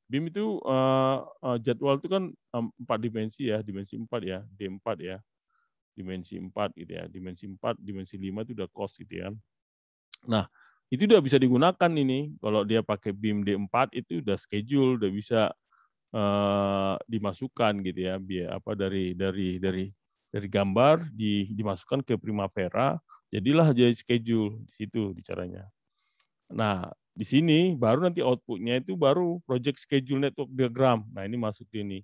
BIM itu uh, uh, jadwal itu kan empat um, dimensi ya, dimensi empat ya, D4 ya. Dimensi empat gitu ya, dimensi empat dimensi lima itu udah cost gitu ya. Nah, itu udah bisa digunakan ini. Kalau dia pakai BIM D4 itu udah schedule, udah bisa uh, dimasukkan gitu ya. Biar apa dari dari dari dari gambar di, dimasukkan ke Primavera, jadilah jadi schedule di situ caranya. Nah, di sini baru nanti outputnya itu baru project schedule network diagram. Nah, ini masuk di ini.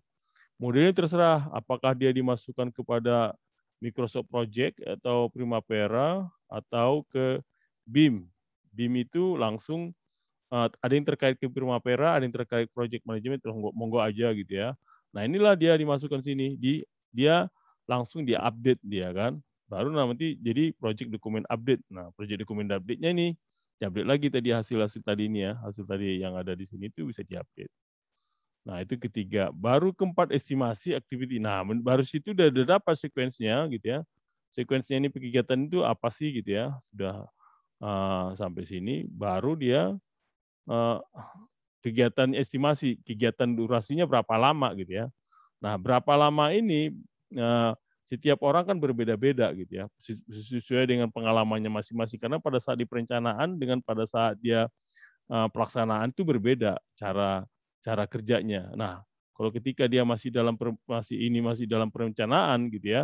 Modelnya terserah apakah dia dimasukkan kepada Microsoft Project atau Primavera atau ke BIM. BIM itu langsung uh, ada yang terkait ke firma pera, ada yang terkait project management, monggo, monggo aja gitu ya. Nah inilah dia dimasukkan sini, di dia langsung di update dia kan, baru nah, nanti jadi project dokumen update. Nah project dokumen update-nya ini diupdate lagi tadi hasil-hasil tadi ini ya, hasil tadi yang ada di sini itu bisa diupdate. Nah itu ketiga, baru keempat estimasi activity. Nah baru situ udah, udah dapat sekuensinya gitu ya. Sekuensinya ini kegiatan itu apa sih gitu ya, sudah Eh, sampai sini, baru dia eh, kegiatan estimasi, kegiatan durasinya berapa lama gitu ya. Nah, berapa lama ini eh, setiap orang kan berbeda-beda gitu ya, sesuai dengan pengalamannya masing-masing. Karena pada saat di perencanaan dengan pada saat dia pelaksanaan itu berbeda cara cara kerjanya. Nah, kalau ketika dia masih dalam masih ini masih dalam perencanaan gitu ya,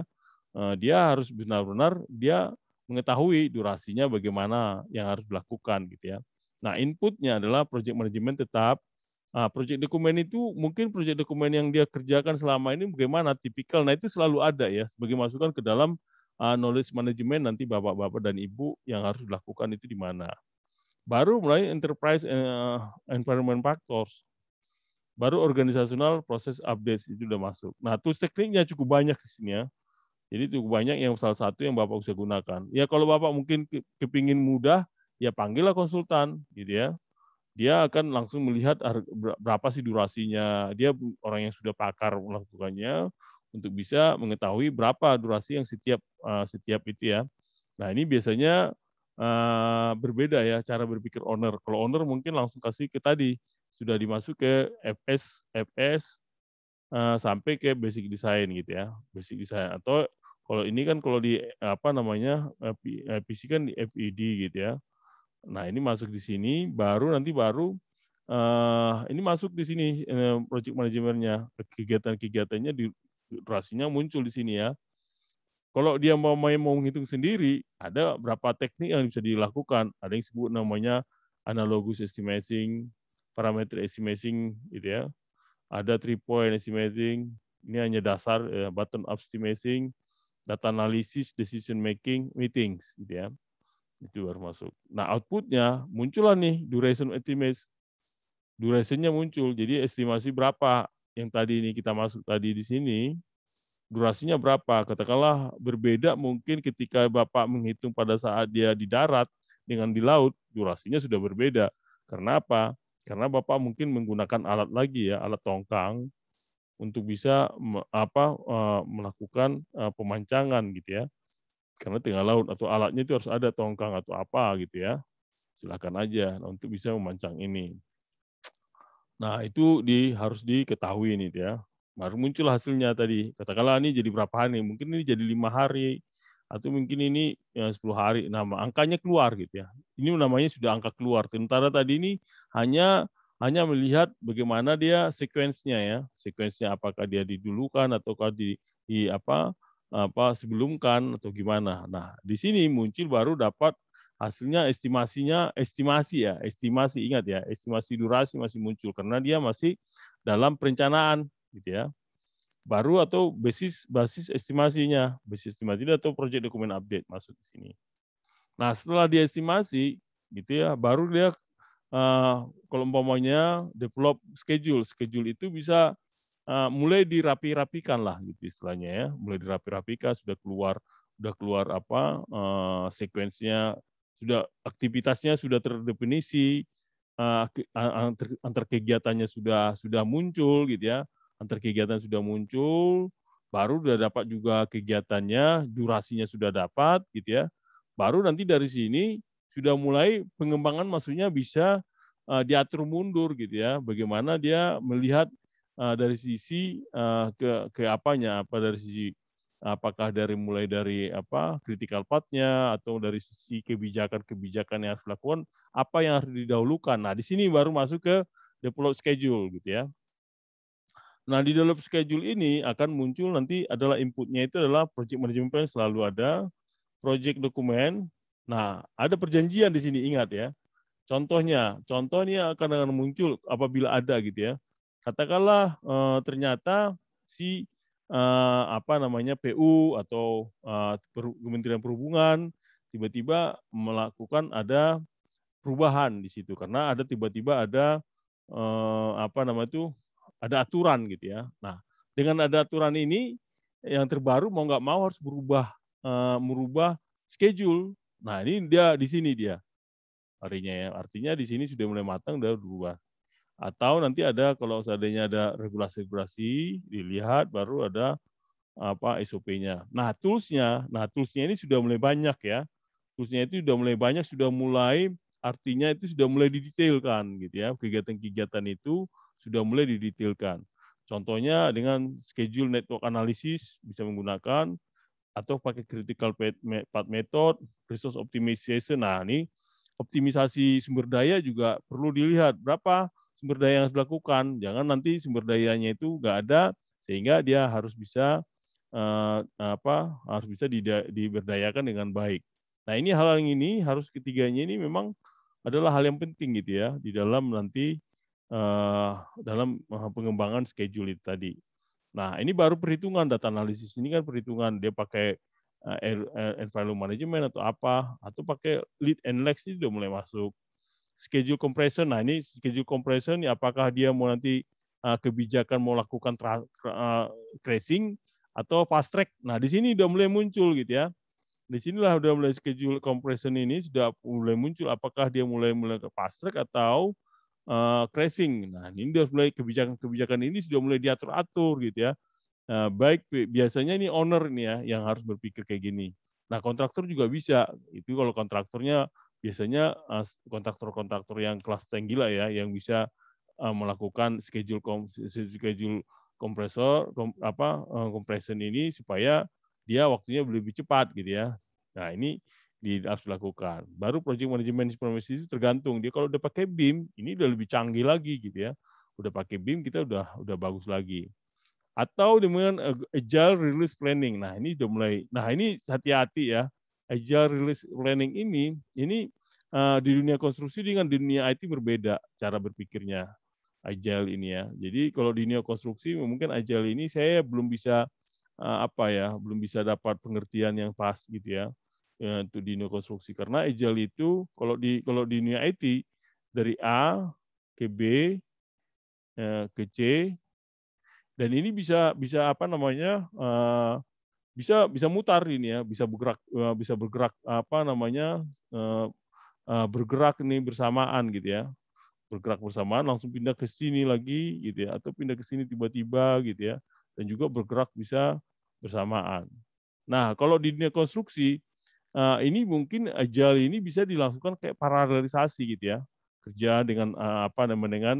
dia harus benar-benar dia mengetahui durasinya bagaimana yang harus dilakukan gitu ya. Nah, inputnya adalah project management tetap Nah, project dokumen itu mungkin project dokumen yang dia kerjakan selama ini bagaimana tipikal. Nah, itu selalu ada ya sebagai masukan ke dalam uh, knowledge management nanti Bapak-bapak dan Ibu yang harus dilakukan itu di mana. Baru mulai enterprise uh, environment factors. Baru organisasional proses update itu sudah masuk. Nah, tools tekniknya cukup banyak di sini ya. Jadi cukup banyak yang salah satu yang Bapak bisa gunakan. Ya kalau Bapak mungkin kepingin mudah, ya panggillah konsultan gitu ya. Dia akan langsung melihat berapa sih durasinya. Dia orang yang sudah pakar melakukannya untuk bisa mengetahui berapa durasi yang setiap eh, setiap itu ya. Nah, ini biasanya eh, berbeda ya cara berpikir owner. Kalau owner mungkin langsung kasih ke tadi sudah dimasuk ke FS FS Eh, sampai ke basic design gitu ya basic design atau kalau ini kan kalau di apa namanya eh, PC eh, kan di FED gitu ya nah ini masuk di sini baru nanti baru uh, ini masuk di sini project manajemennya kegiatan-kegiatannya di durasinya muncul di sini ya kalau dia mau main mau menghitung sendiri, ada berapa teknik yang bisa dilakukan. Ada yang disebut namanya analogous estimating, parameter estimating, gitu ya ada three point estimating, ini hanya dasar uh, eh, button up estimating, data analysis, decision making, meetings gitu ya. Itu baru masuk. Nah, outputnya muncullah nih duration estimates. Durationnya muncul. Jadi estimasi berapa yang tadi ini kita masuk tadi di sini durasinya berapa. Katakanlah berbeda mungkin ketika Bapak menghitung pada saat dia di darat dengan di laut, durasinya sudah berbeda. Karena apa? Karena Bapak mungkin menggunakan alat lagi ya, alat tongkang untuk bisa apa eh, melakukan eh, pemancangan gitu ya. Karena tinggal laut atau alatnya itu harus ada tongkang atau apa gitu ya. Silakan aja nah, untuk bisa memancang ini. Nah, itu di harus diketahui ini gitu ya. Baru muncul hasilnya tadi. Katakanlah ini jadi berapa hari? Mungkin ini jadi lima hari, atau mungkin ini ya, 10 hari nama angkanya keluar gitu ya ini namanya sudah angka keluar tentara tadi ini hanya hanya melihat bagaimana dia sekuensinya ya sekuensinya apakah dia didulukan ataukah di, di apa apa sebelumkan atau gimana nah di sini muncul baru dapat hasilnya estimasinya estimasi ya estimasi ingat ya estimasi durasi masih muncul karena dia masih dalam perencanaan gitu ya baru atau basis basis estimasinya, basis estimasi atau project dokumen update masuk di sini. Nah, setelah diestimasi gitu ya, baru dia uh, kalau umpamanya develop schedule. Schedule itu bisa uh, mulai dirapi-rapikan lah gitu istilahnya ya, mulai dirapi-rapikan sudah keluar sudah keluar apa uh, eh, sekuensinya, sudah aktivitasnya sudah terdefinisi, uh, antar, antar kegiatannya sudah sudah muncul gitu ya antar kegiatan sudah muncul, baru sudah dapat juga kegiatannya, durasinya sudah dapat gitu ya. Baru nanti dari sini sudah mulai pengembangan maksudnya bisa uh, diatur mundur gitu ya. Bagaimana dia melihat uh, dari sisi uh, ke ke apanya apa dari sisi apakah dari mulai dari apa critical path-nya atau dari sisi kebijakan-kebijakan yang harus dilakukan apa yang harus didahulukan. Nah, di sini baru masuk ke develop schedule gitu ya. Nah, di dalam schedule ini akan muncul nanti adalah inputnya itu adalah project management plan selalu ada, project dokumen. Nah, ada perjanjian di sini ingat ya. Contohnya, contohnya akan akan muncul apabila ada gitu ya. Katakanlah e, ternyata si e, apa namanya PU atau e, Kementerian Perhubungan tiba-tiba melakukan ada perubahan di situ karena ada tiba-tiba ada apa nama itu ada aturan gitu ya. Nah, dengan ada aturan ini yang terbaru mau nggak mau harus berubah uh, merubah schedule. Nah, ini dia di sini dia. Artinya ya, artinya di sini sudah mulai matang dan berubah. Atau nanti ada kalau seandainya ada regulasi-regulasi dilihat baru ada apa SOP-nya. Nah, toolsnya, nah toolsnya ini sudah mulai banyak ya. Toolsnya itu sudah mulai banyak, sudah mulai artinya itu sudah mulai didetailkan gitu ya kegiatan-kegiatan itu sudah mulai didetailkan. Contohnya dengan schedule network analysis bisa menggunakan atau pakai critical path method, resource optimization. Nah, ini optimisasi sumber daya juga perlu dilihat berapa sumber daya yang dilakukan. Jangan nanti sumber dayanya itu enggak ada sehingga dia harus bisa uh, apa harus bisa diberdayakan dengan baik. Nah ini hal yang ini harus ketiganya ini memang adalah hal yang penting gitu ya di dalam nanti Eh, dalam eh, pengembangan schedule itu tadi. Nah, ini baru perhitungan data analisis ini kan perhitungan dia pakai uh, environment management atau apa atau pakai lead and legs itu sudah mulai masuk. Schedule compression. Nah, ini schedule compression ya apakah dia mau nanti kebijakan mau lakukan tra- tracing atau fast track. Nah, di sini udah mulai muncul gitu ya. Di sinilah sudah mulai schedule compression ini sudah mulai muncul apakah dia mulai mulai ke fast track atau uh, eh, crashing. Nah, ini sudah mulai kebijakan-kebijakan ini sudah mulai diatur-atur gitu ya. Nah, baik biasanya ini owner ini ya yang harus berpikir kayak gini. Nah, kontraktor juga bisa. Itu kalau kontraktornya biasanya eh, kontraktor-kontraktor yang kelas lah ya yang bisa uh, melakukan schedule kom schedule kompresor kom apa uh, compression ini supaya dia waktunya lebih cepat gitu ya. Nah, ini di harus dilakukan. Baru project management informasi itu tergantung dia kalau udah pakai BIM ini udah lebih canggih lagi gitu ya. Udah pakai BIM kita udah udah bagus lagi. Atau dengan eh, agile release planning. Nah, ini udah mulai. Nah, ini hati-hati ya. Agile release planning ini ini uh, di dunia konstruksi dengan dunia IT berbeda cara berpikirnya agile ini ya. Jadi kalau di dunia konstruksi mungkin agile ini saya belum bisa uh, apa ya, belum bisa dapat pengertian yang pas gitu ya ya, itu di dunia konstruksi karena agile itu kalau di kalau di dunia IT dari A ke B ya, ke C dan ini bisa bisa apa namanya uh, bisa bisa mutar ini ya bisa bergerak uh, bisa bergerak apa namanya uh, uh, bergerak nih bersamaan gitu ya bergerak bersamaan langsung pindah ke sini lagi gitu ya atau pindah ke sini tiba-tiba gitu ya dan juga bergerak bisa bersamaan. Nah, kalau di dunia konstruksi uh, ini mungkin agile ini bisa dilakukan kayak paralelisasi gitu ya kerja dengan uh, apa namanya dengan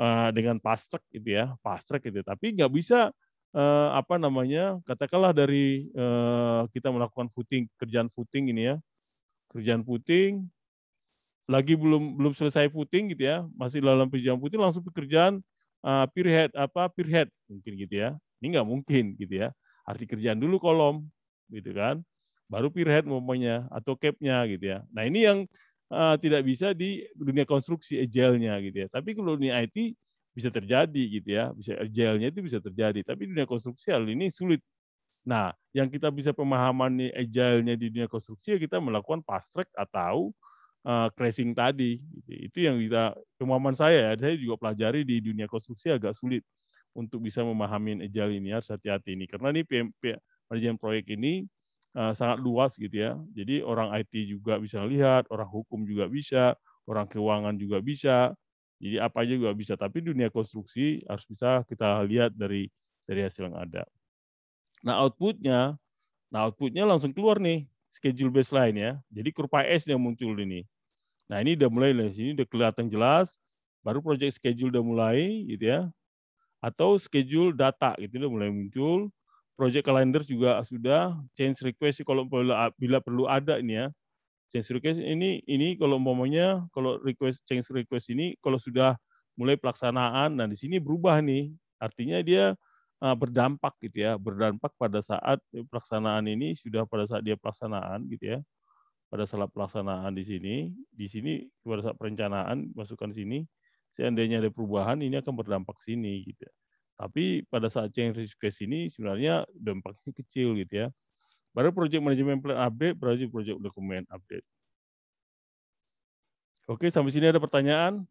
uh, dengan pastrek gitu ya pastrek gitu tapi nggak bisa uh, apa namanya katakanlah dari uh, kita melakukan footing kerjaan footing ini ya kerjaan footing lagi belum belum selesai footing gitu ya masih dalam pekerjaan footing langsung pekerjaan uh, peer head apa peer head mungkin gitu ya ini nggak mungkin gitu ya harus dikerjaan dulu kolom gitu kan baru pirhead momennya atau capnya gitu ya. Nah ini yang uh, tidak bisa di dunia konstruksi eh, agile-nya gitu ya. Tapi kalau dunia IT bisa terjadi gitu ya, bisa eh, agile-nya itu bisa terjadi. Tapi dunia konstruksi hal ini sulit. Nah yang kita bisa pemahaman agile-nya di dunia konstruksi ya kita melakukan fast track atau uh, crashing tadi. Gitu. Itu yang kita pemahaman saya ya. Saya juga pelajari di dunia konstruksi agak sulit untuk bisa memahami agile ini harus hati-hati ini karena ini PMP manajemen proyek ini Eh, sangat luas gitu ya. Jadi orang IT juga bisa lihat, orang hukum juga bisa, orang keuangan juga bisa. Jadi apa aja juga bisa. Tapi dunia konstruksi harus bisa kita lihat dari dari hasil yang ada. Nah outputnya, nah outputnya langsung keluar nih schedule baseline ya. Jadi kurva S yang muncul ini. Nah ini udah mulai dari sini udah kelihatan jelas. Baru project schedule udah mulai gitu ya. Atau schedule data gitu udah mulai muncul project calendar juga sudah change request kalau bila perlu ada ini ya change request ini ini kalau umpamanya kalau request change request ini kalau sudah mulai pelaksanaan nah di sini berubah nih artinya dia ah, berdampak gitu ya berdampak pada saat pelaksanaan ini sudah pada saat dia pelaksanaan gitu ya pada saat pelaksanaan di sini di sini pada saat perencanaan masukkan sini seandainya ada perubahan ini akan berdampak sini gitu ya. Tapi pada saat change request ini sebenarnya dampaknya kecil gitu ya. Baru project management plan update, berarti project dokumen update. Oke, sampai sini ada pertanyaan?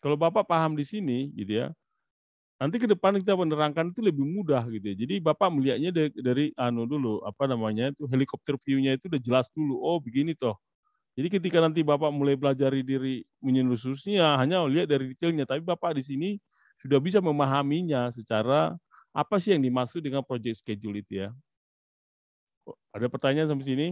Kalau Bapak paham di sini gitu ya, nanti ke depan kita menerangkan itu lebih mudah gitu ya. Jadi Bapak melihatnya dari, dari anu dulu apa namanya itu helikopter view-nya itu udah jelas dulu. Oh, begini toh. Jadi ketika nanti Bapak mulai pelajari diri menyelususnya, hanya lihat dari detailnya. Tapi Bapak di sini sudah bisa memahaminya secara apa sih yang dimaksud dengan project schedule itu ya. Ada pertanyaan sampai sini?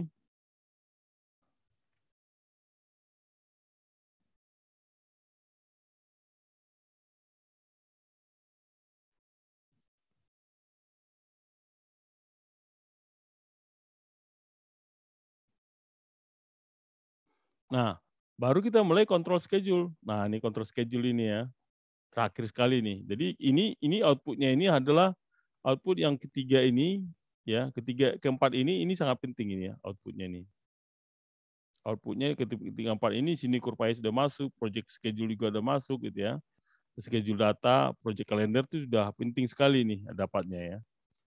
Nah, baru kita mulai kontrol schedule. Nah, ini kontrol schedule ini ya. Terakhir sekali nih. Jadi ini ini outputnya ini adalah output yang ketiga ini ya, ketiga keempat ini ini sangat penting ini ya outputnya ini. Outputnya ketiga keempat ini sini kurva sudah masuk, project schedule juga sudah masuk gitu ya. Schedule data, project calendar itu sudah penting sekali nih dapatnya ya.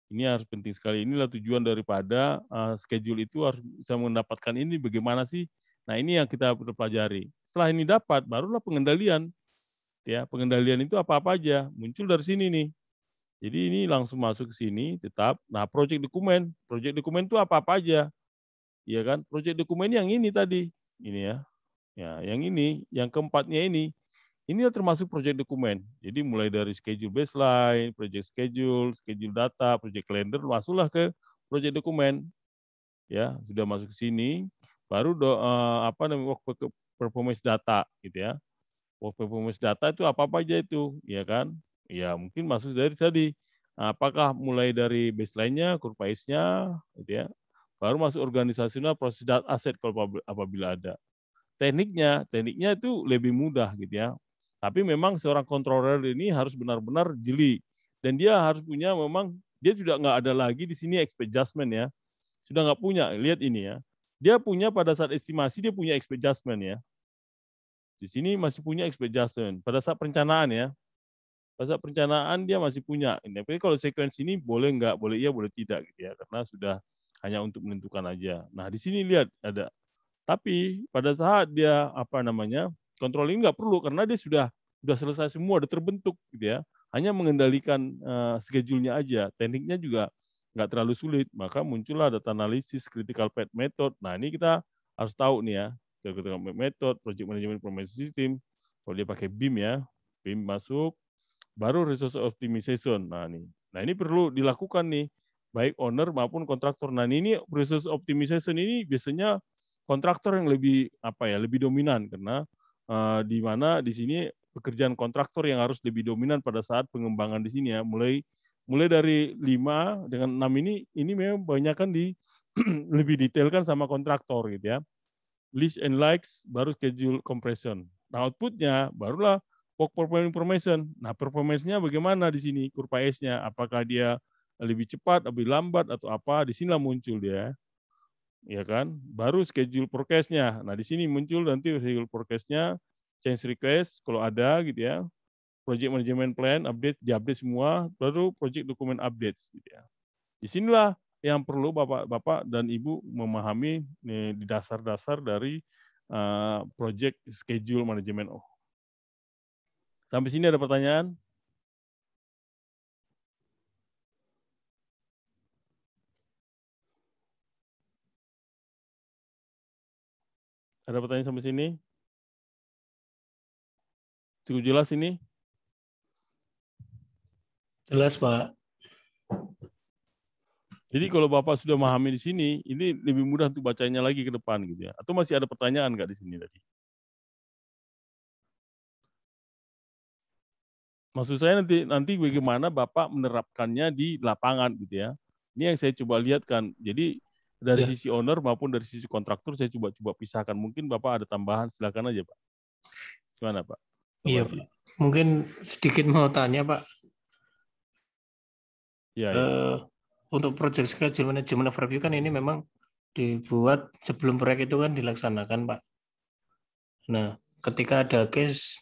Ini harus penting sekali. Inilah tujuan daripada eh, schedule itu harus bisa mendapatkan ini bagaimana sih Nah, ini yang kita perlu pelajari. Setelah ini dapat, barulah pengendalian. Ya, pengendalian itu apa-apa aja, muncul dari sini nih. Jadi ini langsung masuk ke sini, tetap. Nah, project dokumen, project dokumen itu apa-apa aja. Iya kan? Project dokumen yang ini tadi. Ini ya. Ya, yang ini, yang keempatnya ini. Ini termasuk project dokumen. Jadi mulai dari schedule baseline, project schedule, schedule data, project calendar, masuklah ke project dokumen. Ya, sudah masuk ke sini baru do, uh, apa namanya work performance data gitu ya work performance data itu apa apa aja itu ya kan ya mungkin masuk dari tadi apakah mulai dari baseline-nya kurva nya gitu ya baru masuk organisasional proses data aset kalau apabila ada tekniknya tekniknya itu lebih mudah gitu ya tapi memang seorang controller ini harus benar-benar jeli dan dia harus punya memang dia sudah nggak ada lagi di sini expert adjustment ya sudah nggak punya lihat ini ya dia punya pada saat estimasi dia punya expert adjustment ya. Di sini masih punya expert adjustment pada saat perencanaan ya. Pada saat perencanaan dia masih punya. Tapi kalau sequence ini boleh nggak, boleh iya, boleh tidak gitu ya karena sudah hanya untuk menentukan aja. Nah, di sini lihat ada. Tapi pada saat dia apa namanya? controlling nggak perlu karena dia sudah sudah selesai semua, sudah terbentuk gitu ya. Hanya mengendalikan uh, schedule-nya aja. Tekniknya juga nggak terlalu sulit, maka muncullah data analisis critical path method. Nah, ini kita harus tahu nih ya, critical path method, project management information system, kalau dia pakai BIM ya, BIM masuk, baru resource optimization. Nah, ini. Nah, ini perlu dilakukan nih baik owner maupun kontraktor. Nah, ini resource optimization ini biasanya kontraktor yang lebih apa ya, lebih dominan karena uh, di mana di sini pekerjaan kontraktor yang harus lebih dominan pada saat pengembangan di sini ya, mulai mulai dari 5 dengan 6 ini ini memang banyak kan di lebih detailkan sama kontraktor gitu ya. List and likes baru schedule compression. Nah, outputnya barulah work performance information. Nah, performance-nya bagaimana di sini kurva S-nya? Apakah dia lebih cepat, lebih lambat atau apa? Di sinilah muncul dia. Ya kan? Baru schedule forecast-nya. Nah, di sini muncul nanti schedule forecast-nya, change request kalau ada gitu ya project management plan update diupdate semua baru project dokumen update gitu ya. Disinilah yang perlu bapak-bapak dan ibu memahami eh, di dasar-dasar dari uh, project schedule management. Oh. Sampai sini ada pertanyaan? Ada pertanyaan sampai sini? Cukup jelas ini? Jelas, Pak. Jadi kalau Bapak sudah memahami di sini, ini lebih mudah untuk bacanya lagi ke depan gitu ya. Atau masih ada pertanyaan nggak di sini tadi? Maksud saya nanti nanti bagaimana Bapak menerapkannya di lapangan gitu ya. Ini yang saya coba lihat kan. Jadi dari ya. sisi owner maupun dari sisi kontraktor saya coba coba pisahkan. Mungkin Bapak ada tambahan silakan aja, Pak. Gimana, Pak? iya, Pak. Mungkin sedikit mau tanya, Pak. Ya, ya. Uh, untuk project schedule management overview kan ini memang dibuat sebelum proyek itu kan dilaksanakan, Pak. Nah, ketika ada case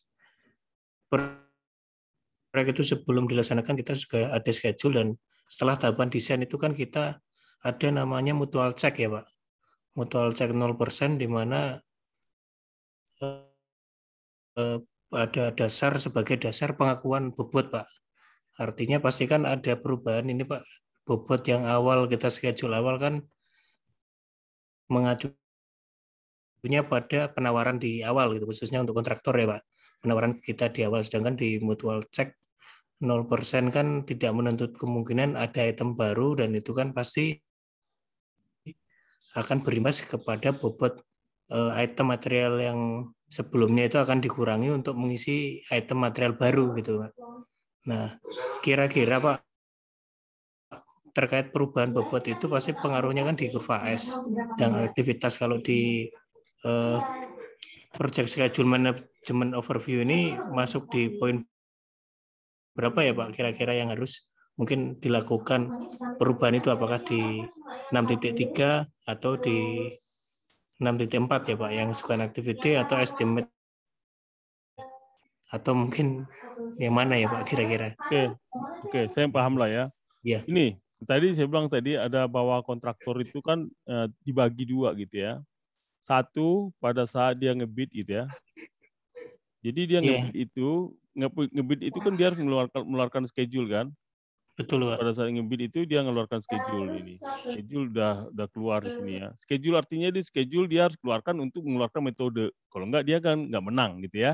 proyek itu sebelum dilaksanakan kita juga ada schedule dan setelah tahapan desain itu kan kita ada namanya mutual check ya, Pak. Mutual check 0% di mana uh, ada dasar sebagai dasar pengakuan bobot, Pak. Artinya pasti kan ada perubahan ini Pak. Bobot yang awal kita schedule awal kan mengacu mengacunya pada penawaran di awal gitu khususnya untuk kontraktor ya Pak. Penawaran kita di awal sedangkan di mutual check 0% kan tidak menuntut kemungkinan ada item baru dan itu kan pasti akan berimbas kepada bobot eh, item material yang sebelumnya itu akan dikurangi untuk mengisi item material baru gitu Pak. Nah, kira-kira Pak terkait perubahan bobot itu pasti pengaruhnya kan di kurva S dan aktivitas kalau di uh, eh, project schedule management overview ini masuk di poin berapa ya Pak kira-kira yang harus mungkin dilakukan perubahan itu apakah di 6.3 atau di 6.4 ya Pak yang scan activity atau estimate atau mungkin yang mana ya Pak kira-kira? Oke, okay. oke, okay. saya paham lah ya. Iya. Ini tadi saya bilang tadi ada bahwa kontraktor itu kan eh, dibagi dua gitu ya. Satu pada saat dia ngebit gitu ya. Jadi dia yeah. ngebit itu ngebit itu kan dia harus mengeluarkan mengeluarkan schedule kan. Betul, Pak. Pada saat ngebit itu dia mengeluarkan schedule ini. Schedule udah udah keluar di sini ya. Schedule artinya di schedule dia harus keluarkan untuk mengeluarkan metode. Kalau enggak dia kan nggak menang gitu ya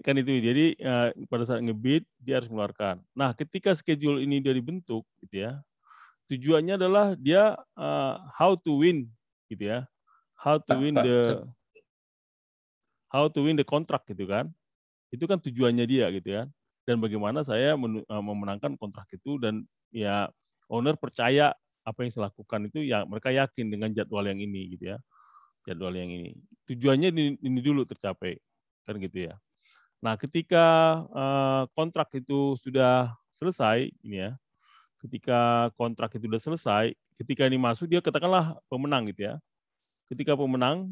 kan itu jadi uh, pada saat ngebit dia harus mengeluarkan nah ketika schedule ini dari bentuk gitu ya tujuannya adalah dia uh, how to win gitu ya how to win the how to win the contract gitu kan itu kan tujuannya dia gitu ya. dan bagaimana saya eh, memenangkan kontrak itu dan ya owner percaya apa yang saya lakukan itu ya mereka yakin dengan jadwal yang ini gitu ya jadwal yang ini tujuannya ini, ini dulu tercapai kan gitu ya Nah, ketika eh, kontrak itu sudah selesai, ini ya, ketika kontrak itu sudah selesai, ketika ini masuk dia katakanlah pemenang gitu ya. Ketika pemenang,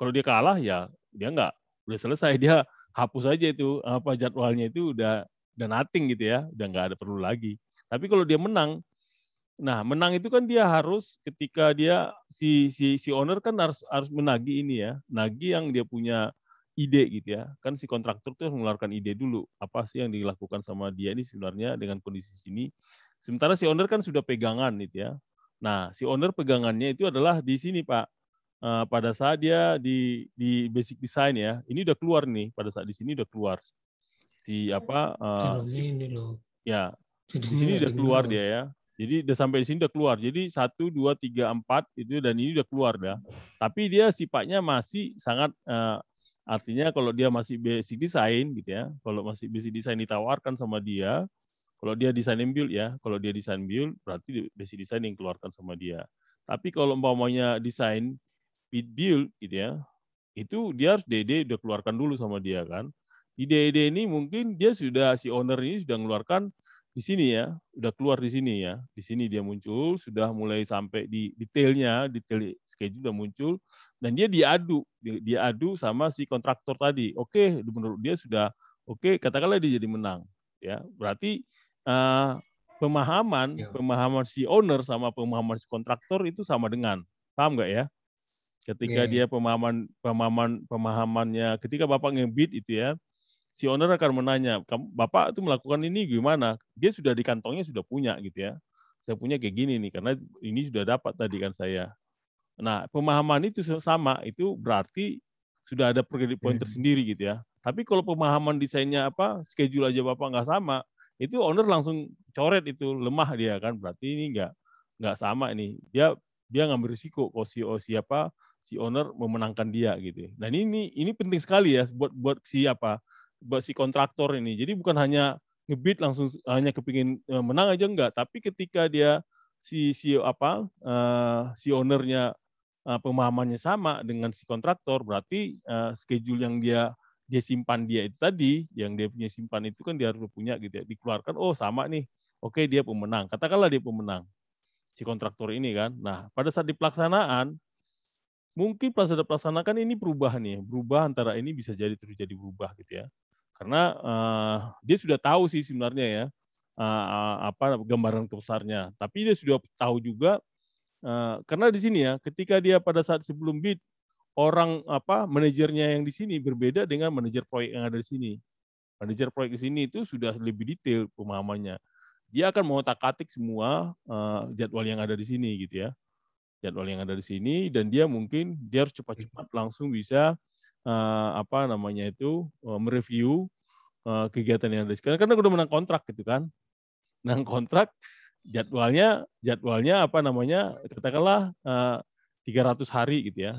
kalau dia kalah ya dia enggak, udah selesai dia hapus aja itu apa jadwalnya itu udah udah nothing gitu ya, udah nggak ada perlu lagi. Tapi kalau dia menang, nah menang itu kan dia harus ketika dia si si si owner kan harus harus menagi ini ya, nagi yang dia punya ide gitu ya. Kan si kontraktor tuh mengeluarkan ide dulu. Apa sih yang dilakukan sama dia ini sebenarnya dengan kondisi sini. Sementara si owner kan sudah pegangan gitu ya. Nah, si owner pegangannya itu adalah di sini, Pak. Uh, pada saat dia di di basic design ya. Ini udah keluar nih pada saat di sini udah keluar. Si apa uh, si, ya. Di sini udah keluar dia ya. Jadi udah sampai di sini udah keluar. Jadi satu, dua, tiga, empat itu dan ini udah keluar dah. Tapi dia sifatnya masih sangat eh, Artinya kalau dia masih basic design gitu ya, kalau masih basic design ditawarkan sama dia, kalau dia design and build ya, kalau dia design build berarti basic design yang keluarkan sama dia. Tapi kalau umpamanya design with build gitu ya, itu dia harus DD udah keluarkan dulu sama dia kan. Di DD ini mungkin dia sudah si owner ini sudah mengeluarkan di sini ya, udah keluar di sini ya. Di sini dia muncul, sudah mulai sampai di detailnya, detail schedule sudah muncul, dan dia diadu, dia, sama si kontraktor tadi. Oke, menurut dia sudah oke, katakanlah dia jadi menang. Ya, berarti uh, pemahaman, ya. pemahaman si owner sama pemahaman si kontraktor itu sama dengan, paham nggak ya? Ketika yeah. Iya. dia pemahaman, pemahaman, pemahamannya, ketika bapak ngebit itu ya, si owner akan menanya, bapak itu melakukan ini gimana? Dia sudah di kantongnya sudah punya gitu ya. Saya punya kayak gini nih karena ini sudah dapat tadi kan saya. Nah pemahaman itu sama itu berarti sudah ada credit point iya. tersendiri gitu ya. Tapi kalau pemahaman desainnya apa, schedule aja bapak nggak sama, itu owner langsung coret itu lemah dia kan. Berarti ini nggak nggak sama ini. Dia dia ngambil risiko kalau si oh, siapa si owner memenangkan dia gitu. Dan ya. nah, ini ini penting sekali ya buat buat siapa si kontraktor ini. Jadi bukan hanya ngebit langsung hanya kepingin eh, menang aja enggak, tapi ketika dia si si apa uh, si ownernya uh, pemahamannya sama dengan si kontraktor, berarti uh, schedule yang dia dia simpan dia itu tadi, yang dia punya simpan itu kan dia harus punya gitu ya, dikeluarkan. Oh sama nih, oke okay, dia pemenang. Katakanlah dia pemenang si kontraktor ini kan. Nah pada saat di pelaksanaan mungkin pada saat pelaksanaan kan ini perubahan ya, berubah antara ini bisa jadi terjadi berubah gitu ya karena uh, dia sudah tahu sih sebenarnya ya uh, apa gambaran besarnya tapi dia sudah tahu juga uh, karena di sini ya ketika dia pada saat sebelum bid orang apa manajernya yang di sini berbeda dengan manajer proyek yang ada di sini manajer proyek di sini itu sudah lebih detail pemahamannya dia akan mau takatik semua uh, jadwal yang ada di sini gitu ya jadwal yang ada di sini dan dia mungkin dia harus cepat-cepat langsung bisa uh, apa namanya itu uh, mereview uh, kegiatan yang ada sekarang karena udah menang kontrak gitu kan menang kontrak jadwalnya jadwalnya apa namanya katakanlah uh, 300 hari gitu ya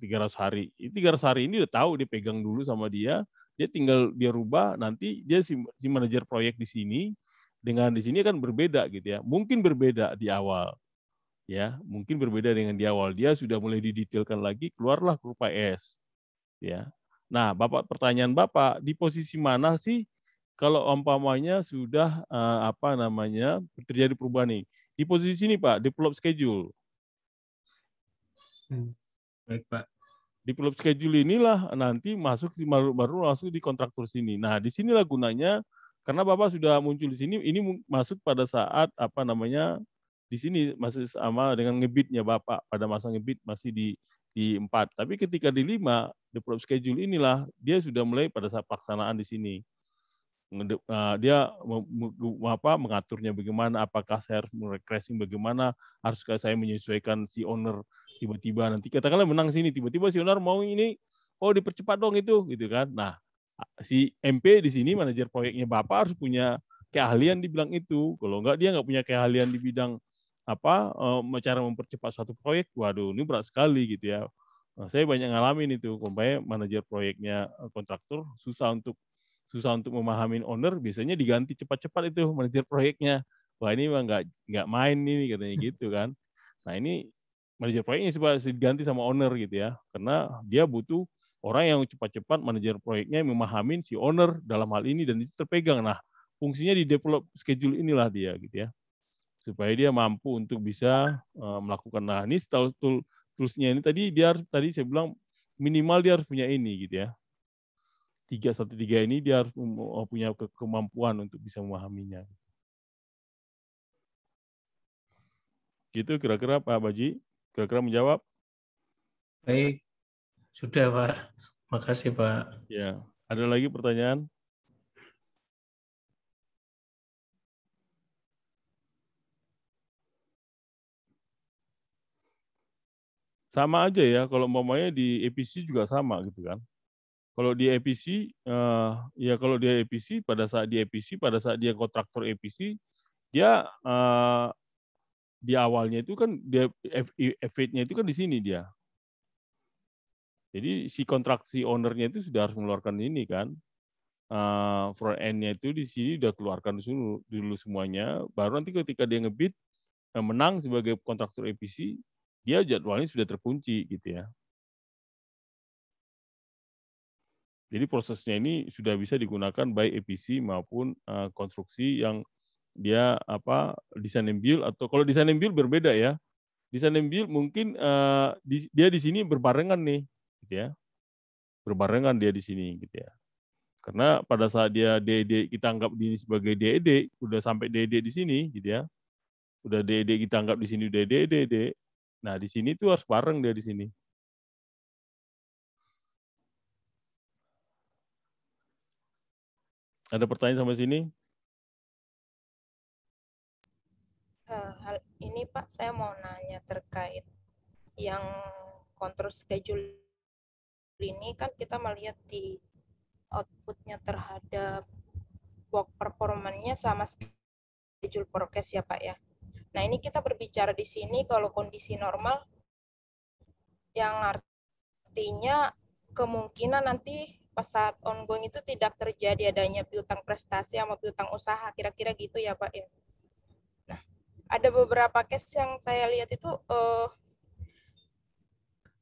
300 hari 300 hari ini udah tahu dipegang dulu sama dia dia tinggal dia rubah nanti dia si, si manajer proyek di sini dengan di sini kan berbeda gitu ya mungkin berbeda di awal ya mungkin berbeda dengan di awal dia sudah mulai didetailkan lagi keluarlah grup S ya. Nah, Bapak pertanyaan Bapak di posisi mana sih kalau umpamanya sudah uh, apa namanya terjadi perubahan nih? Di posisi ini Pak, develop schedule. Hmm. Baik Pak. Develop schedule inilah nanti masuk di baru, baru langsung di kontraktor sini. Nah, di sinilah gunanya karena Bapak sudah muncul di sini, ini masuk pada saat apa namanya di sini masih sama dengan ngebitnya Bapak pada masa ngebit masih di di empat. Tapi ketika di lima, the prop schedule inilah dia sudah mulai pada saat pelaksanaan di sini. Ah, dia apa mengaturnya bagaimana, apakah saya harus merecressing bagaimana, haruskah saya menyesuaikan si owner tiba-tiba nanti katakanlah menang sini, tiba-tiba si owner mau ini, oh dipercepat dong itu, gitu kan. Nah, si MP di sini manajer proyeknya bapak harus punya keahlian dibilang itu. Kalau enggak dia enggak punya keahlian di bidang apa cara mempercepat suatu proyek waduh ini berat sekali gitu ya nah, saya banyak ngalamin itu umpamanya manajer proyeknya kontraktor susah untuk susah untuk memahami owner biasanya diganti cepat-cepat itu manajer proyeknya wah ini mah nggak nggak main ini katanya gitu kan nah ini manajer proyeknya sebenarnya diganti sama owner gitu ya karena dia butuh orang yang cepat-cepat manajer proyeknya memahami si owner dalam hal ini dan itu terpegang nah fungsinya di develop schedule inilah dia gitu ya supaya dia mampu untuk bisa eh, melakukan nah ini tool toolsnya ini tadi dia harus tadi saya bilang minimal dia harus punya ini gitu ya tiga satu tiga ini dia harus eh, punya kemampuan untuk bisa memahaminya gitu kira-kira Pak Baji kira-kira menjawab baik sudah Pak makasih Pak ya ada lagi pertanyaan sama aja ya kalau umpamanya di EPC juga sama gitu kan kalau di EPC uh, eh, ya kalau dia EPC pada saat di EPC pada saat dia kontraktor EPC dia uh, di awalnya itu kan dia fit itu kan di sini dia jadi si kontraksi ownernya itu sudah harus mengeluarkan ini kan uh, front end-nya itu di sini sudah keluarkan dulu dulu semuanya baru nanti ketika dia ngebit menang sebagai kontraktor EPC dia jadwalnya sudah terkunci gitu ya. Jadi prosesnya ini sudah bisa digunakan baik EPC maupun uh, konstruksi yang dia apa desain and build atau kalau desain and build berbeda ya. Desain and build mungkin uh, di, dia di sini berbarengan nih gitu ya. Berbarengan dia di sini gitu ya. Karena pada saat dia DED e kita anggap ini sebagai DED, e udah sampai DED e di sini gitu ya. Udah DED kita anggap di sini udah DED, Nah, di sini tuh harus bareng dia di sini. Ada pertanyaan sama sini? Eh, ini Pak, saya mau nanya terkait yang kontrol schedule ini kan kita melihat di outputnya terhadap work performance-nya sama schedule prokes ya Pak ya. Nah, ini kita berbicara di sini kalau kondisi normal yang artinya kemungkinan nanti pas saat ongoing itu tidak terjadi adanya piutang prestasi sama piutang usaha, kira-kira gitu ya, Pak ya. Nah, ada beberapa case yang saya lihat itu eh,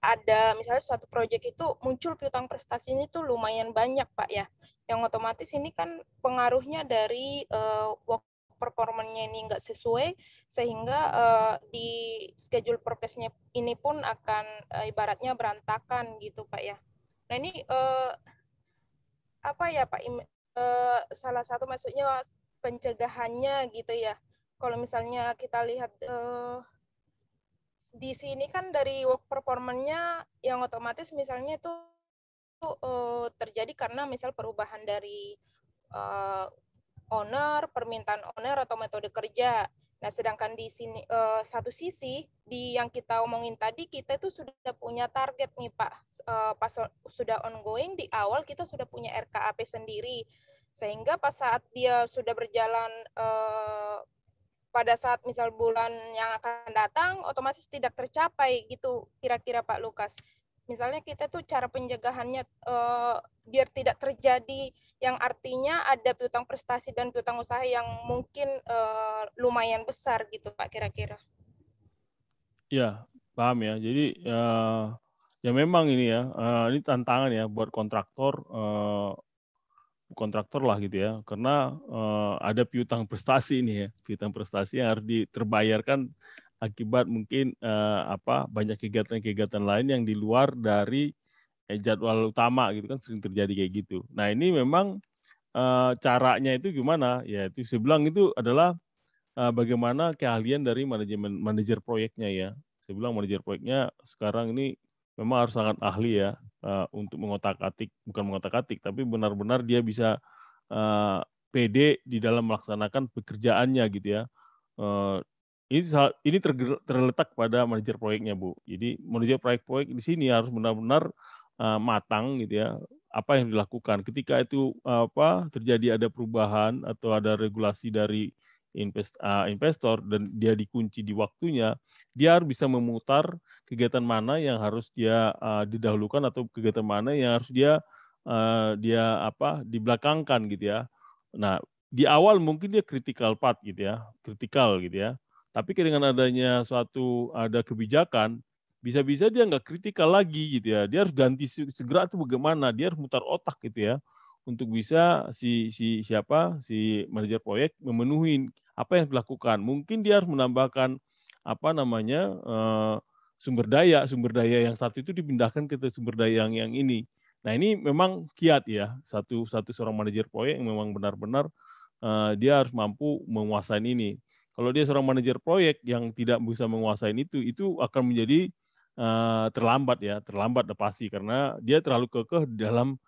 ada misalnya suatu proyek itu muncul piutang prestasi ini tuh lumayan banyak, Pak ya. Yang otomatis ini kan pengaruhnya dari uh, performanya ini enggak sesuai sehingga uh, di schedule prokesnya ini pun akan uh, ibaratnya berantakan gitu pak ya. Nah ini uh, apa ya pak? Uh, salah satu maksudnya pencegahannya gitu ya. Kalau misalnya kita lihat uh, di sini kan dari work performance-nya yang otomatis misalnya itu uh, terjadi karena misal perubahan dari uh, owner, permintaan owner atau metode kerja. Nah, sedangkan di sini uh, satu sisi di yang kita omongin tadi kita itu sudah punya target nih Pak. Uh, pas sudah ongoing di awal kita sudah punya RKAP sendiri. Sehingga pas saat dia sudah berjalan uh, pada saat misal bulan yang akan datang otomatis tidak tercapai gitu kira-kira Pak Lukas misalnya kita tuh cara penjagaannya uh, eh, biar tidak terjadi yang artinya ada piutang prestasi dan piutang usaha yang mungkin uh, lumayan besar gitu Pak kira-kira. Ya, paham ya. Jadi uh, ya memang ini ya, ini tantangan ya buat kontraktor kontraktor lah gitu ya. Karena ada piutang prestasi ini ya. Piutang prestasi yang harus diterbayarkan akibat mungkin eh, apa banyak kegiatan-kegiatan lain yang di luar dari eh, jadwal utama gitu kan sering terjadi kayak gitu. Nah ini memang eh, caranya itu gimana? Ya itu saya bilang itu adalah eh, bagaimana keahlian dari manajemen manajer proyeknya ya. Saya bilang manajer proyeknya sekarang ini memang harus sangat ahli ya uh, untuk mengotak-atik bukan mengotak-atik tapi benar-benar dia bisa uh, pede di dalam melaksanakan pekerjaannya gitu ya uh, ini ini terletak pada manajer proyeknya bu. Jadi manajer proyek-proyek di sini harus benar-benar uh, matang gitu ya apa yang dilakukan ketika itu apa terjadi ada perubahan atau ada regulasi dari invest, uh, investor dan dia dikunci di waktunya dia harus bisa memutar kegiatan mana yang harus dia uh, didahulukan atau kegiatan mana yang harus dia uh, dia apa dibelakangkan gitu ya nah di awal mungkin dia critical part gitu ya critical gitu ya tapi dengan adanya suatu ada kebijakan, bisa-bisa dia nggak kritikal lagi gitu ya. Dia harus ganti segera tuh bagaimana, dia harus mutar otak gitu ya untuk bisa si si siapa si manajer proyek memenuhi apa yang dilakukan. Mungkin dia harus menambahkan apa namanya eh, sumber daya sumber daya yang satu itu dipindahkan ke sumber daya yang yang ini. Nah ini memang kiat ya satu satu seorang manajer proyek yang memang benar-benar eh, dia harus mampu menguasai ini. Kalau dia seorang manajer proyek yang tidak bisa menguasai itu, itu akan menjadi uh, terlambat ya, terlambat pasti karena dia terlalu kekeh dalam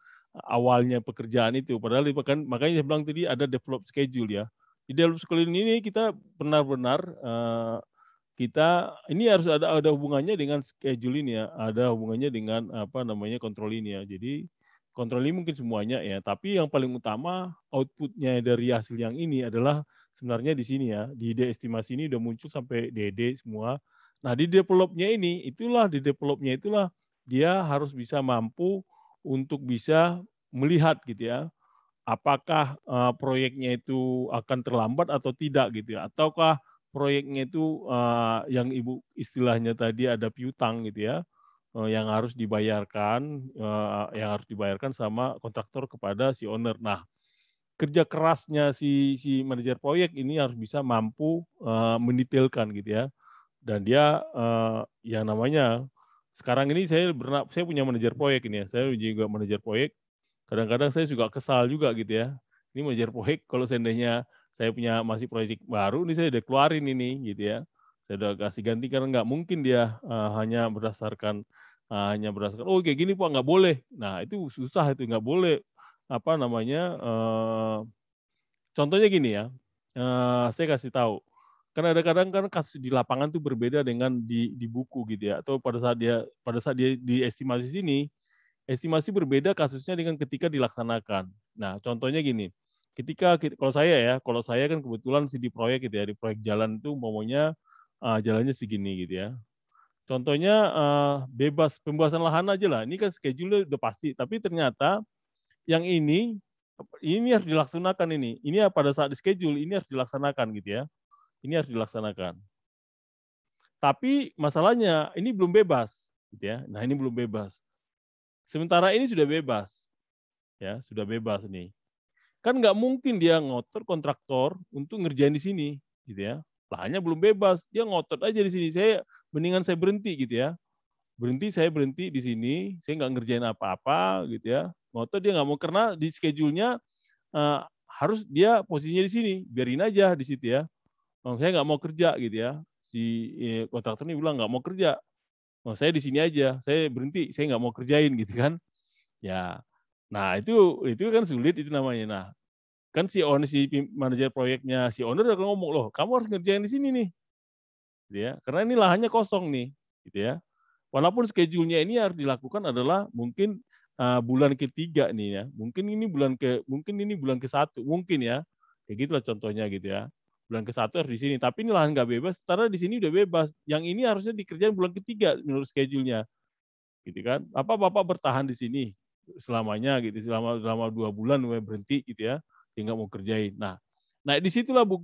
awalnya pekerjaan itu. Padahal kan makanya saya bilang tadi ada develop schedule ya. Di develop schedule ini kita benar-benar uh, kita ini harus ada ada hubungannya dengan schedule ini ya, ada hubungannya dengan apa namanya kontrol ini ya. Jadi kontrol ini mungkin semuanya ya, tapi yang paling utama outputnya dari hasil yang ini adalah sebenarnya di sini ya, di ide estimasi ini udah muncul sampai DD semua. Nah, di developnya ini, itulah di developnya itulah dia harus bisa mampu untuk bisa melihat gitu ya, apakah uh, proyeknya itu akan terlambat atau tidak gitu ya, ataukah proyeknya itu uh, yang ibu istilahnya tadi ada piutang gitu ya, uh, yang harus dibayarkan, uh, yang harus dibayarkan sama kontraktor kepada si owner. Nah, kerja kerasnya si si manajer proyek ini harus bisa mampu uh, mendetailkan gitu ya. Dan dia uh, ya namanya sekarang ini saya bernak, saya punya manajer proyek ini ya. Saya juga manajer proyek. Kadang-kadang saya juga kesal juga gitu ya. Ini manajer proyek kalau seandainya saya punya masih proyek baru ini saya udah keluarin ini gitu ya. Saya udah kasih ganti karena nggak mungkin dia uh, hanya berdasarkan uh, hanya berdasarkan oh kayak gini pak nggak boleh. Nah itu susah itu nggak boleh apa namanya uh, contohnya gini ya uh, saya kasih tahu karena ada kadang kan kasus di lapangan tuh berbeda dengan di di buku gitu ya atau pada saat dia pada saat dia di estimasi sini estimasi berbeda kasusnya dengan ketika dilaksanakan nah contohnya gini ketika kalau saya ya kalau saya kan kebetulan si di proyek gitu ya di proyek jalan itu maunya uh, eh, jalannya segini gitu ya contohnya uh, bebas pembebasan lahan aja lah ini kan schedule udah pasti tapi ternyata yang ini ini harus dilaksanakan ini. Ini pada saat di schedule ini harus dilaksanakan gitu ya. Ini harus dilaksanakan. Tapi masalahnya ini belum bebas gitu ya. Nah, ini belum bebas. Sementara ini sudah bebas. Ya, sudah bebas nih. Kan nggak mungkin dia ngotor kontraktor untuk ngerjain di sini gitu ya. Lahannya belum bebas, dia ngotot aja di sini. Saya mendingan saya berhenti gitu ya. Berhenti saya berhenti di sini, saya nggak ngerjain apa-apa gitu ya Moto dia nggak mau karena di schedule-nya uh, harus dia posisinya di sini, biarin aja di situ ya. Oh, saya nggak mau kerja gitu ya. Si eh, kontraktor ini bilang nggak mau kerja. Oh, saya di sini aja, saya berhenti, saya nggak mau kerjain gitu kan. Ya, nah itu itu kan sulit itu namanya. Nah, kan si owner si manajer proyeknya si owner udah ngomong loh, kamu harus ngerjain di sini nih, gitu ya. Karena ini lahannya kosong nih, gitu ya. Walaupun schedule-nya ini harus dilakukan adalah mungkin uh, bulan ketiga nih ya. Mungkin ini bulan ke mungkin ini bulan ke satu mungkin ya. Kayak gitulah contohnya gitu ya. Bulan ke satu harus di sini. Tapi ini lahan nggak bebas. Karena di sini udah bebas. Yang ini harusnya dikerjain bulan ketiga menurut schedule-nya. Gitu kan? Apa bapak bertahan di sini selamanya gitu selama selama dua bulan berhenti gitu ya sehingga mau kerjain. Nah, nah disitulah bu,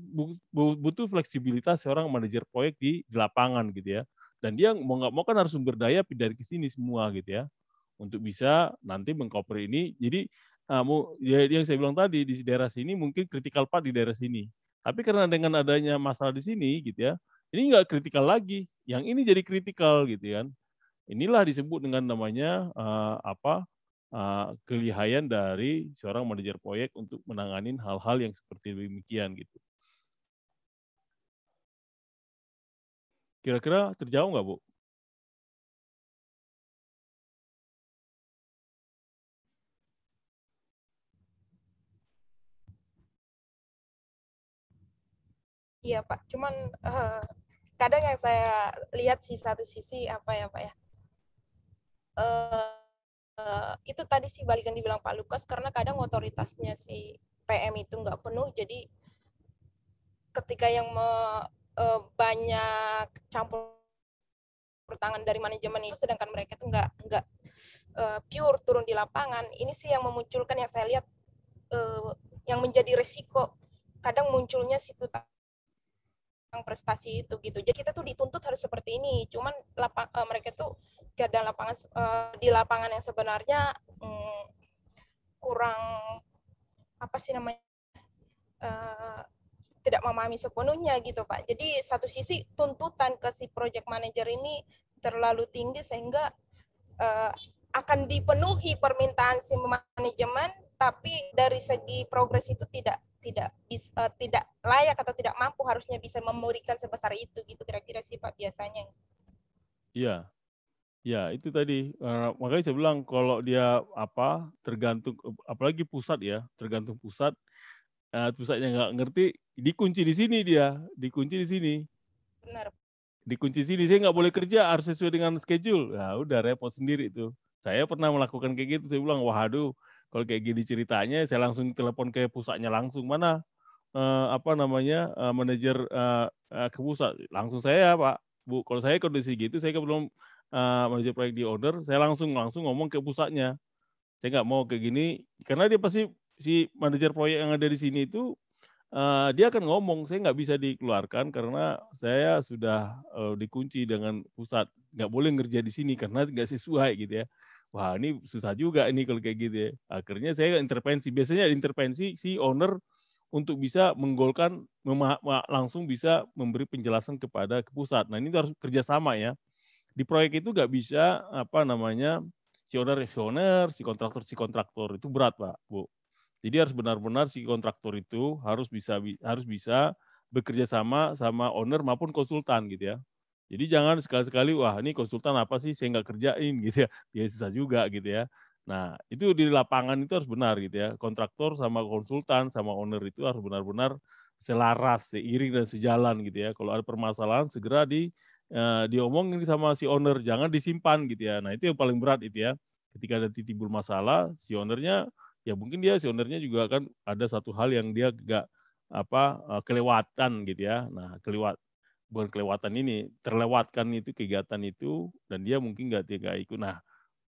butuh fleksibilitas seorang manajer proyek di, lapangan gitu ya. Dan dia mau nggak mau kan harus sumber daya dari ke sini semua gitu ya untuk bisa nanti mengcover ini. Jadi kamu ah, ya, yang saya bilang tadi di daerah sini mungkin kritikal part di daerah sini. Tapi karena dengan adanya masalah di sini gitu ya, ini nggak kritikal lagi. Yang ini jadi kritikal gitu kan. Inilah disebut dengan namanya ah, apa uh, kelihayan dari seorang manajer proyek untuk menangani hal-hal yang seperti demikian gitu. Kira-kira terjauh nggak, Bu? Iya Pak, cuman uh, kadang yang saya lihat sih satu sisi apa ya Pak ya, uh, uh, itu tadi sih balikan dibilang Pak Lukas karena kadang otoritasnya si PM itu nggak penuh, jadi ketika yang me, uh, banyak campur pertangan dari manajemen itu, sedangkan mereka itu nggak nggak uh, pure turun di lapangan, ini sih yang memunculkan yang saya lihat uh, yang menjadi resiko kadang munculnya si prestasi itu gitu. Jadi kita tuh dituntut harus seperti ini. Cuman lapang, uh, eh, mereka tuh gak lapangan uh, di lapangan yang sebenarnya um, kurang apa sih namanya uh, tidak memahami sepenuhnya gitu pak. Jadi satu sisi tuntutan ke si project manager ini terlalu tinggi sehingga uh, akan dipenuhi permintaan si manajemen tapi dari segi progres itu tidak tidak bisa uh, eh, tidak layak atau tidak mampu harusnya bisa memberikan sebesar itu gitu kira-kira sih Pak biasanya. Iya. Ya, itu tadi. Uh, makanya saya bilang kalau dia apa tergantung apalagi pusat ya, tergantung pusat. Uh, pusatnya nggak ngerti, dikunci di sini dia, dikunci di sini. Benar. Dikunci sini saya nggak boleh kerja, harus sesuai dengan schedule. Nah, udah repot sendiri itu. Saya pernah melakukan kayak gitu, saya bilang, waduh kalau kayak gini ceritanya saya langsung telepon ke pusatnya langsung mana uh, apa namanya eh, manajer uh, ke pusat langsung saya pak bu kalau saya kondisi gitu saya belum eh, manajer proyek di order saya langsung langsung ngomong ke pusatnya saya nggak mau kayak gini karena dia pasti si manajer proyek yang ada di sini itu Uh, dia akan ngomong saya nggak bisa dikeluarkan karena saya sudah uh, dikunci dengan pusat nggak boleh ngerja di sini karena nggak sesuai gitu ya wah ini susah juga ini kalau kayak gitu ya. Akhirnya saya intervensi. Biasanya intervensi si owner untuk bisa menggolkan langsung bisa memberi penjelasan kepada ke pusat. Nah ini harus kerjasama ya. Di proyek itu nggak bisa apa namanya si owner ya, si owner, si kontraktor si kontraktor itu berat pak bu. Jadi harus benar-benar si kontraktor itu harus bisa harus bisa bekerja sama sama owner maupun konsultan gitu ya. Jadi jangan sekali-sekali wah ini konsultan apa sih saya nggak kerjain gitu ya. Ya susah juga gitu ya. Nah, itu di lapangan itu harus benar gitu ya. Kontraktor sama konsultan sama owner itu harus benar-benar selaras, seiring dan sejalan gitu ya. Kalau ada permasalahan segera di eh, diomongin sama si owner, jangan disimpan gitu ya. Nah, itu yang paling berat itu ya. Ketika ada timbul masalah, si ownernya ya mungkin dia si ownernya juga kan ada satu hal yang dia gak apa eh, kelewatan gitu ya. Nah, kelewat bukan kelewatan ini terlewatkan itu kegiatan itu dan dia mungkin nggak tega ikut nah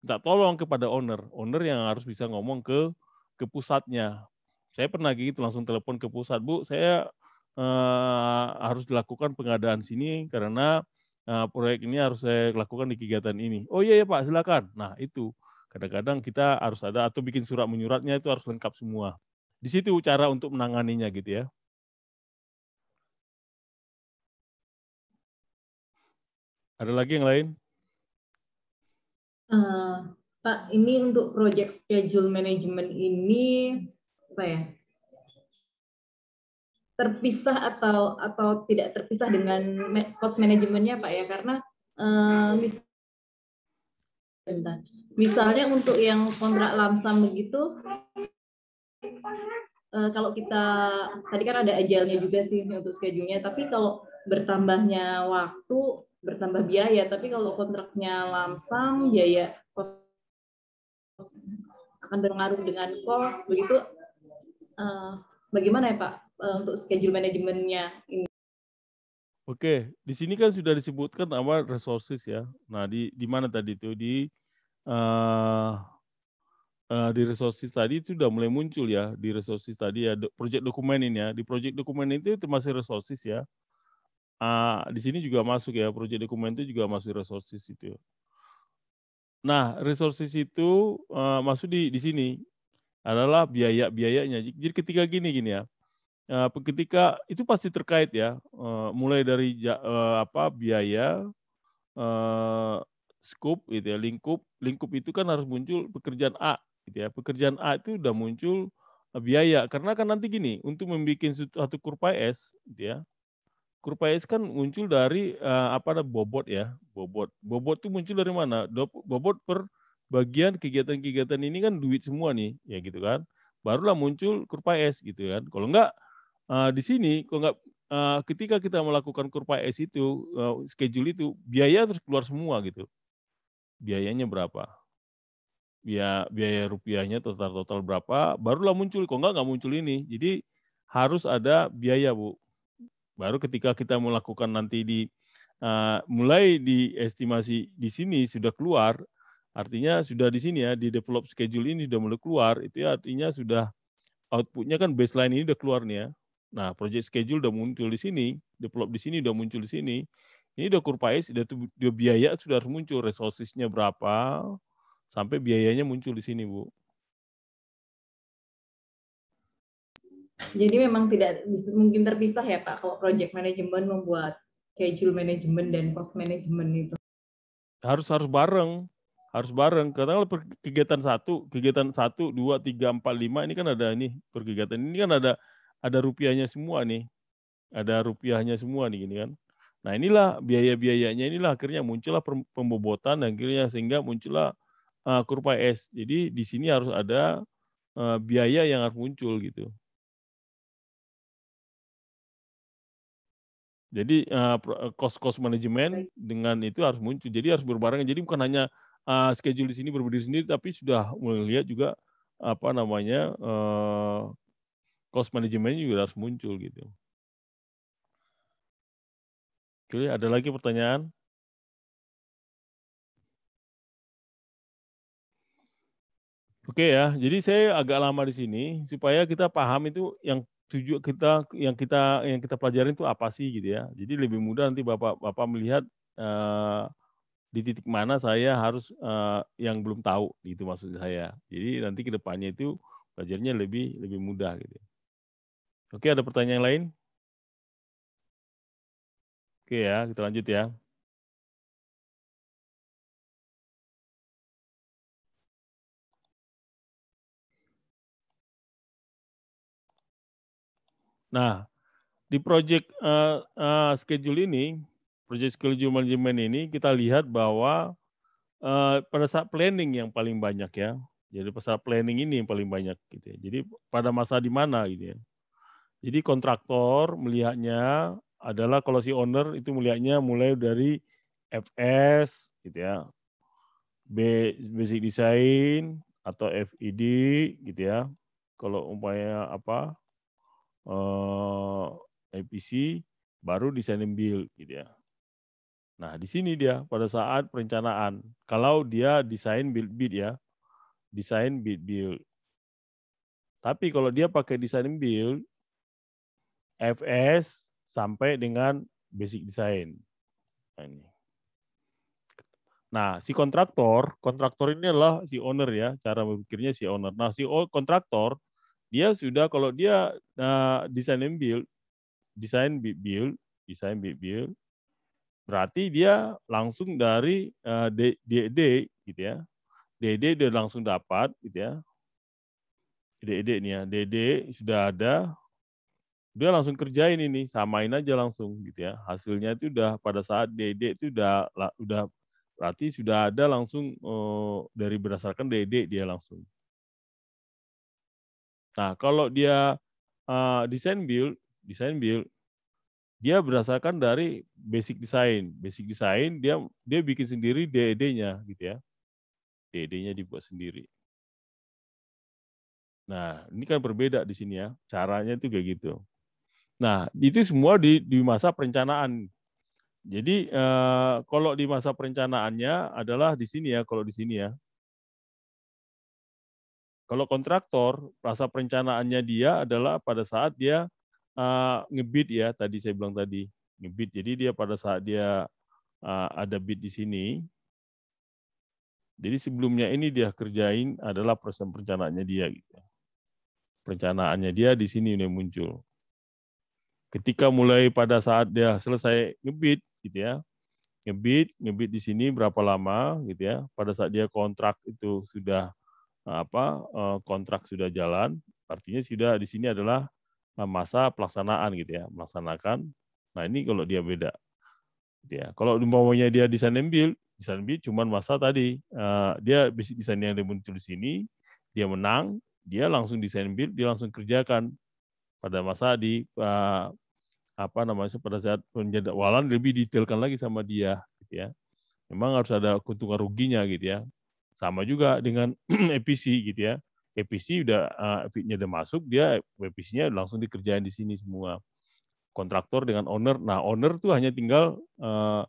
minta tolong kepada owner owner yang harus bisa ngomong ke ke pusatnya saya pernah gitu langsung telepon ke pusat bu saya eh, harus dilakukan pengadaan sini karena eh, proyek ini harus saya lakukan di kegiatan ini oh iya ya pak silakan nah itu kadang-kadang kita harus ada atau bikin surat menyuratnya itu harus lengkap semua di situ cara untuk menanganinya gitu ya Ada lagi yang lain? Uh, Pak, ini untuk project schedule management ini apa ya? Terpisah atau atau tidak terpisah dengan cost manajemennya Pak ya? Karena uh, mis misalnya untuk yang kontrak lamsam begitu, uh, kalau kita tadi kan ada ajalnya juga sih untuk schedule-nya, tapi kalau bertambahnya waktu bertambah biaya tapi kalau kontraknya lamsam biaya kos akan berpengaruh dengan kos begitu uh, bagaimana ya Pak uh, untuk schedule manajemennya ini Oke, di sini kan sudah disebutkan nama resources ya. Nah, di di mana tadi itu di uh, uh, di resources tadi itu sudah mulai muncul ya di resources tadi ya project dokumen ini ya. Di project dokumen itu termasuk resources ya uh, di sini juga masuk ya proyek dokumen itu juga masuk resources itu. Ya. Nah, resources itu uh, masuk di di sini adalah biaya-biayanya. Jadi ketika gini gini ya. Uh, ketika itu pasti terkait ya, uh, mulai dari uh, apa biaya uh, scope itu ya, lingkup, lingkup itu kan harus muncul pekerjaan A gitu ya. Pekerjaan A itu udah muncul biaya karena kan nanti gini, untuk membuat satu kurva S gitu ya S kan muncul dari uh, apa ada bobot ya, bobot. Bobot itu muncul dari mana? Bobot per bagian kegiatan-kegiatan ini kan duit semua nih, ya gitu kan. Barulah muncul S gitu kan. Kalau enggak uh, di sini, kalau enggak uh, ketika kita melakukan S itu, uh, schedule itu biaya terus keluar semua gitu. Biayanya berapa? Biaya, biaya rupiahnya total total berapa? Barulah muncul. Kalau enggak enggak muncul ini. Jadi harus ada biaya bu Baru ketika kita melakukan nanti di uh, mulai di estimasi di sini sudah keluar, artinya sudah di sini ya di develop schedule ini sudah mulai keluar, itu ya artinya sudah outputnya kan baseline ini sudah keluar nih ya. Nah, project schedule sudah muncul di sini, develop di sini sudah muncul di sini. Ini sudah kurva sudah biaya sudah harus muncul, resourcesnya berapa, sampai biayanya muncul di sini, Bu. Jadi memang tidak mungkin terpisah ya Pak kalau project management membuat schedule management dan cost management itu. Harus harus bareng, harus bareng. Karena kegiatan satu, kegiatan satu, dua, tiga, empat, lima ini kan ada nih perkegiatan ini kan ada ada rupiahnya semua nih, ada rupiahnya semua nih gini kan. Nah inilah biaya-biayanya inilah akhirnya muncullah pembobotan dan akhirnya sehingga muncullah uh, kurva S. Jadi di sini harus ada uh, biaya yang harus muncul gitu. Jadi eh, eh, cost-cost manajemen dengan itu harus muncul. Jadi harus berbarengan. Jadi bukan hanya uh, schedule di sini berdiri sendiri, tapi sudah melihat juga apa namanya uh, cost manajemen juga harus muncul gitu. Oke, ada lagi pertanyaan? Oke ya, jadi saya agak lama di sini supaya kita paham itu yang tujuan kita yang kita yang kita pelajarin itu apa sih gitu ya. Jadi lebih mudah nanti Bapak-bapak melihat uh, di titik mana saya harus uh, yang belum tahu gitu maksud saya. Jadi nanti kedepannya itu belajarnya lebih lebih mudah gitu. Ya. Oke, ada pertanyaan lain? Oke ya, kita lanjut ya. Nah, di project uh, eh, uh, eh, schedule ini, project schedule management ini kita lihat bahwa uh, pada saat planning yang paling banyak ya. Jadi pada saat planning ini yang paling banyak gitu ya. Jadi pada masa di mana gitu ya. Jadi kontraktor melihatnya adalah kalau si owner itu melihatnya mulai dari FS gitu ya. basic design atau FID e gitu ya. Kalau umpamanya apa uh, baru design and build gitu ya. Nah, di sini dia pada saat perencanaan. Kalau dia desain build build ya, desain build build. Tapi kalau dia pakai desain build FS sampai dengan basic design. Nah, ini. Nah, si kontraktor, kontraktor ini adalah si owner ya, cara berpikirnya si owner. Nah, si kontraktor dia sudah kalau dia uh, desain and build, desain build, desain build, berarti dia langsung dari uh, eh, DD e gitu ya. DD e dia langsung dapat gitu ya. DD e nih ya, DD sudah ada. Dia langsung kerjain ini, samain aja langsung gitu ya. Hasilnya itu udah pada saat DD itu udah udah berarti sudah ada langsung uh, dari berdasarkan DD dia langsung Nah, kalau dia uh, desain build, desain build dia berdasarkan dari basic design. Basic design dia dia bikin sendiri DED-nya gitu ya. DED-nya dibuat sendiri. Nah, ini kan berbeda di sini ya. Caranya itu kayak gitu. Nah, itu semua di di masa perencanaan. Jadi eh, kalau di masa perencanaannya adalah di sini ya, kalau di sini ya. Kalau kontraktor, rasa perencanaannya dia adalah pada saat dia uh, ngebid ya, tadi saya bilang tadi ngebit. Jadi dia pada saat dia uh, ada bit di sini, jadi sebelumnya ini dia kerjain adalah proses perencanaannya dia gitu. Perencanaannya dia di sini ini muncul. Ketika mulai pada saat dia selesai ngebit, gitu ya, ngebit, ngebit di sini berapa lama gitu ya. Pada saat dia kontrak itu sudah apa eh, kontrak sudah jalan, artinya sudah di sini adalah eh, masa pelaksanaan gitu ya, melaksanakan. Nah ini kalau dia beda, gitu ya. Kalau umpamanya dia desain build, desain build cuma masa tadi eh, dia bisa desain yang muncul di sini, dia menang, dia langsung desain build, dia langsung kerjakan pada masa di apa namanya pada saat penjadwalan lebih detailkan lagi sama dia, gitu ya. Memang harus ada keuntungan ruginya gitu ya. Sama juga dengan EPC e gitu ya. EPC udah uh, eh, fitnya udah masuk, dia EPC-nya langsung dikerjain di sini semua. Kontraktor dengan owner. Nah, owner tuh hanya tinggal uh,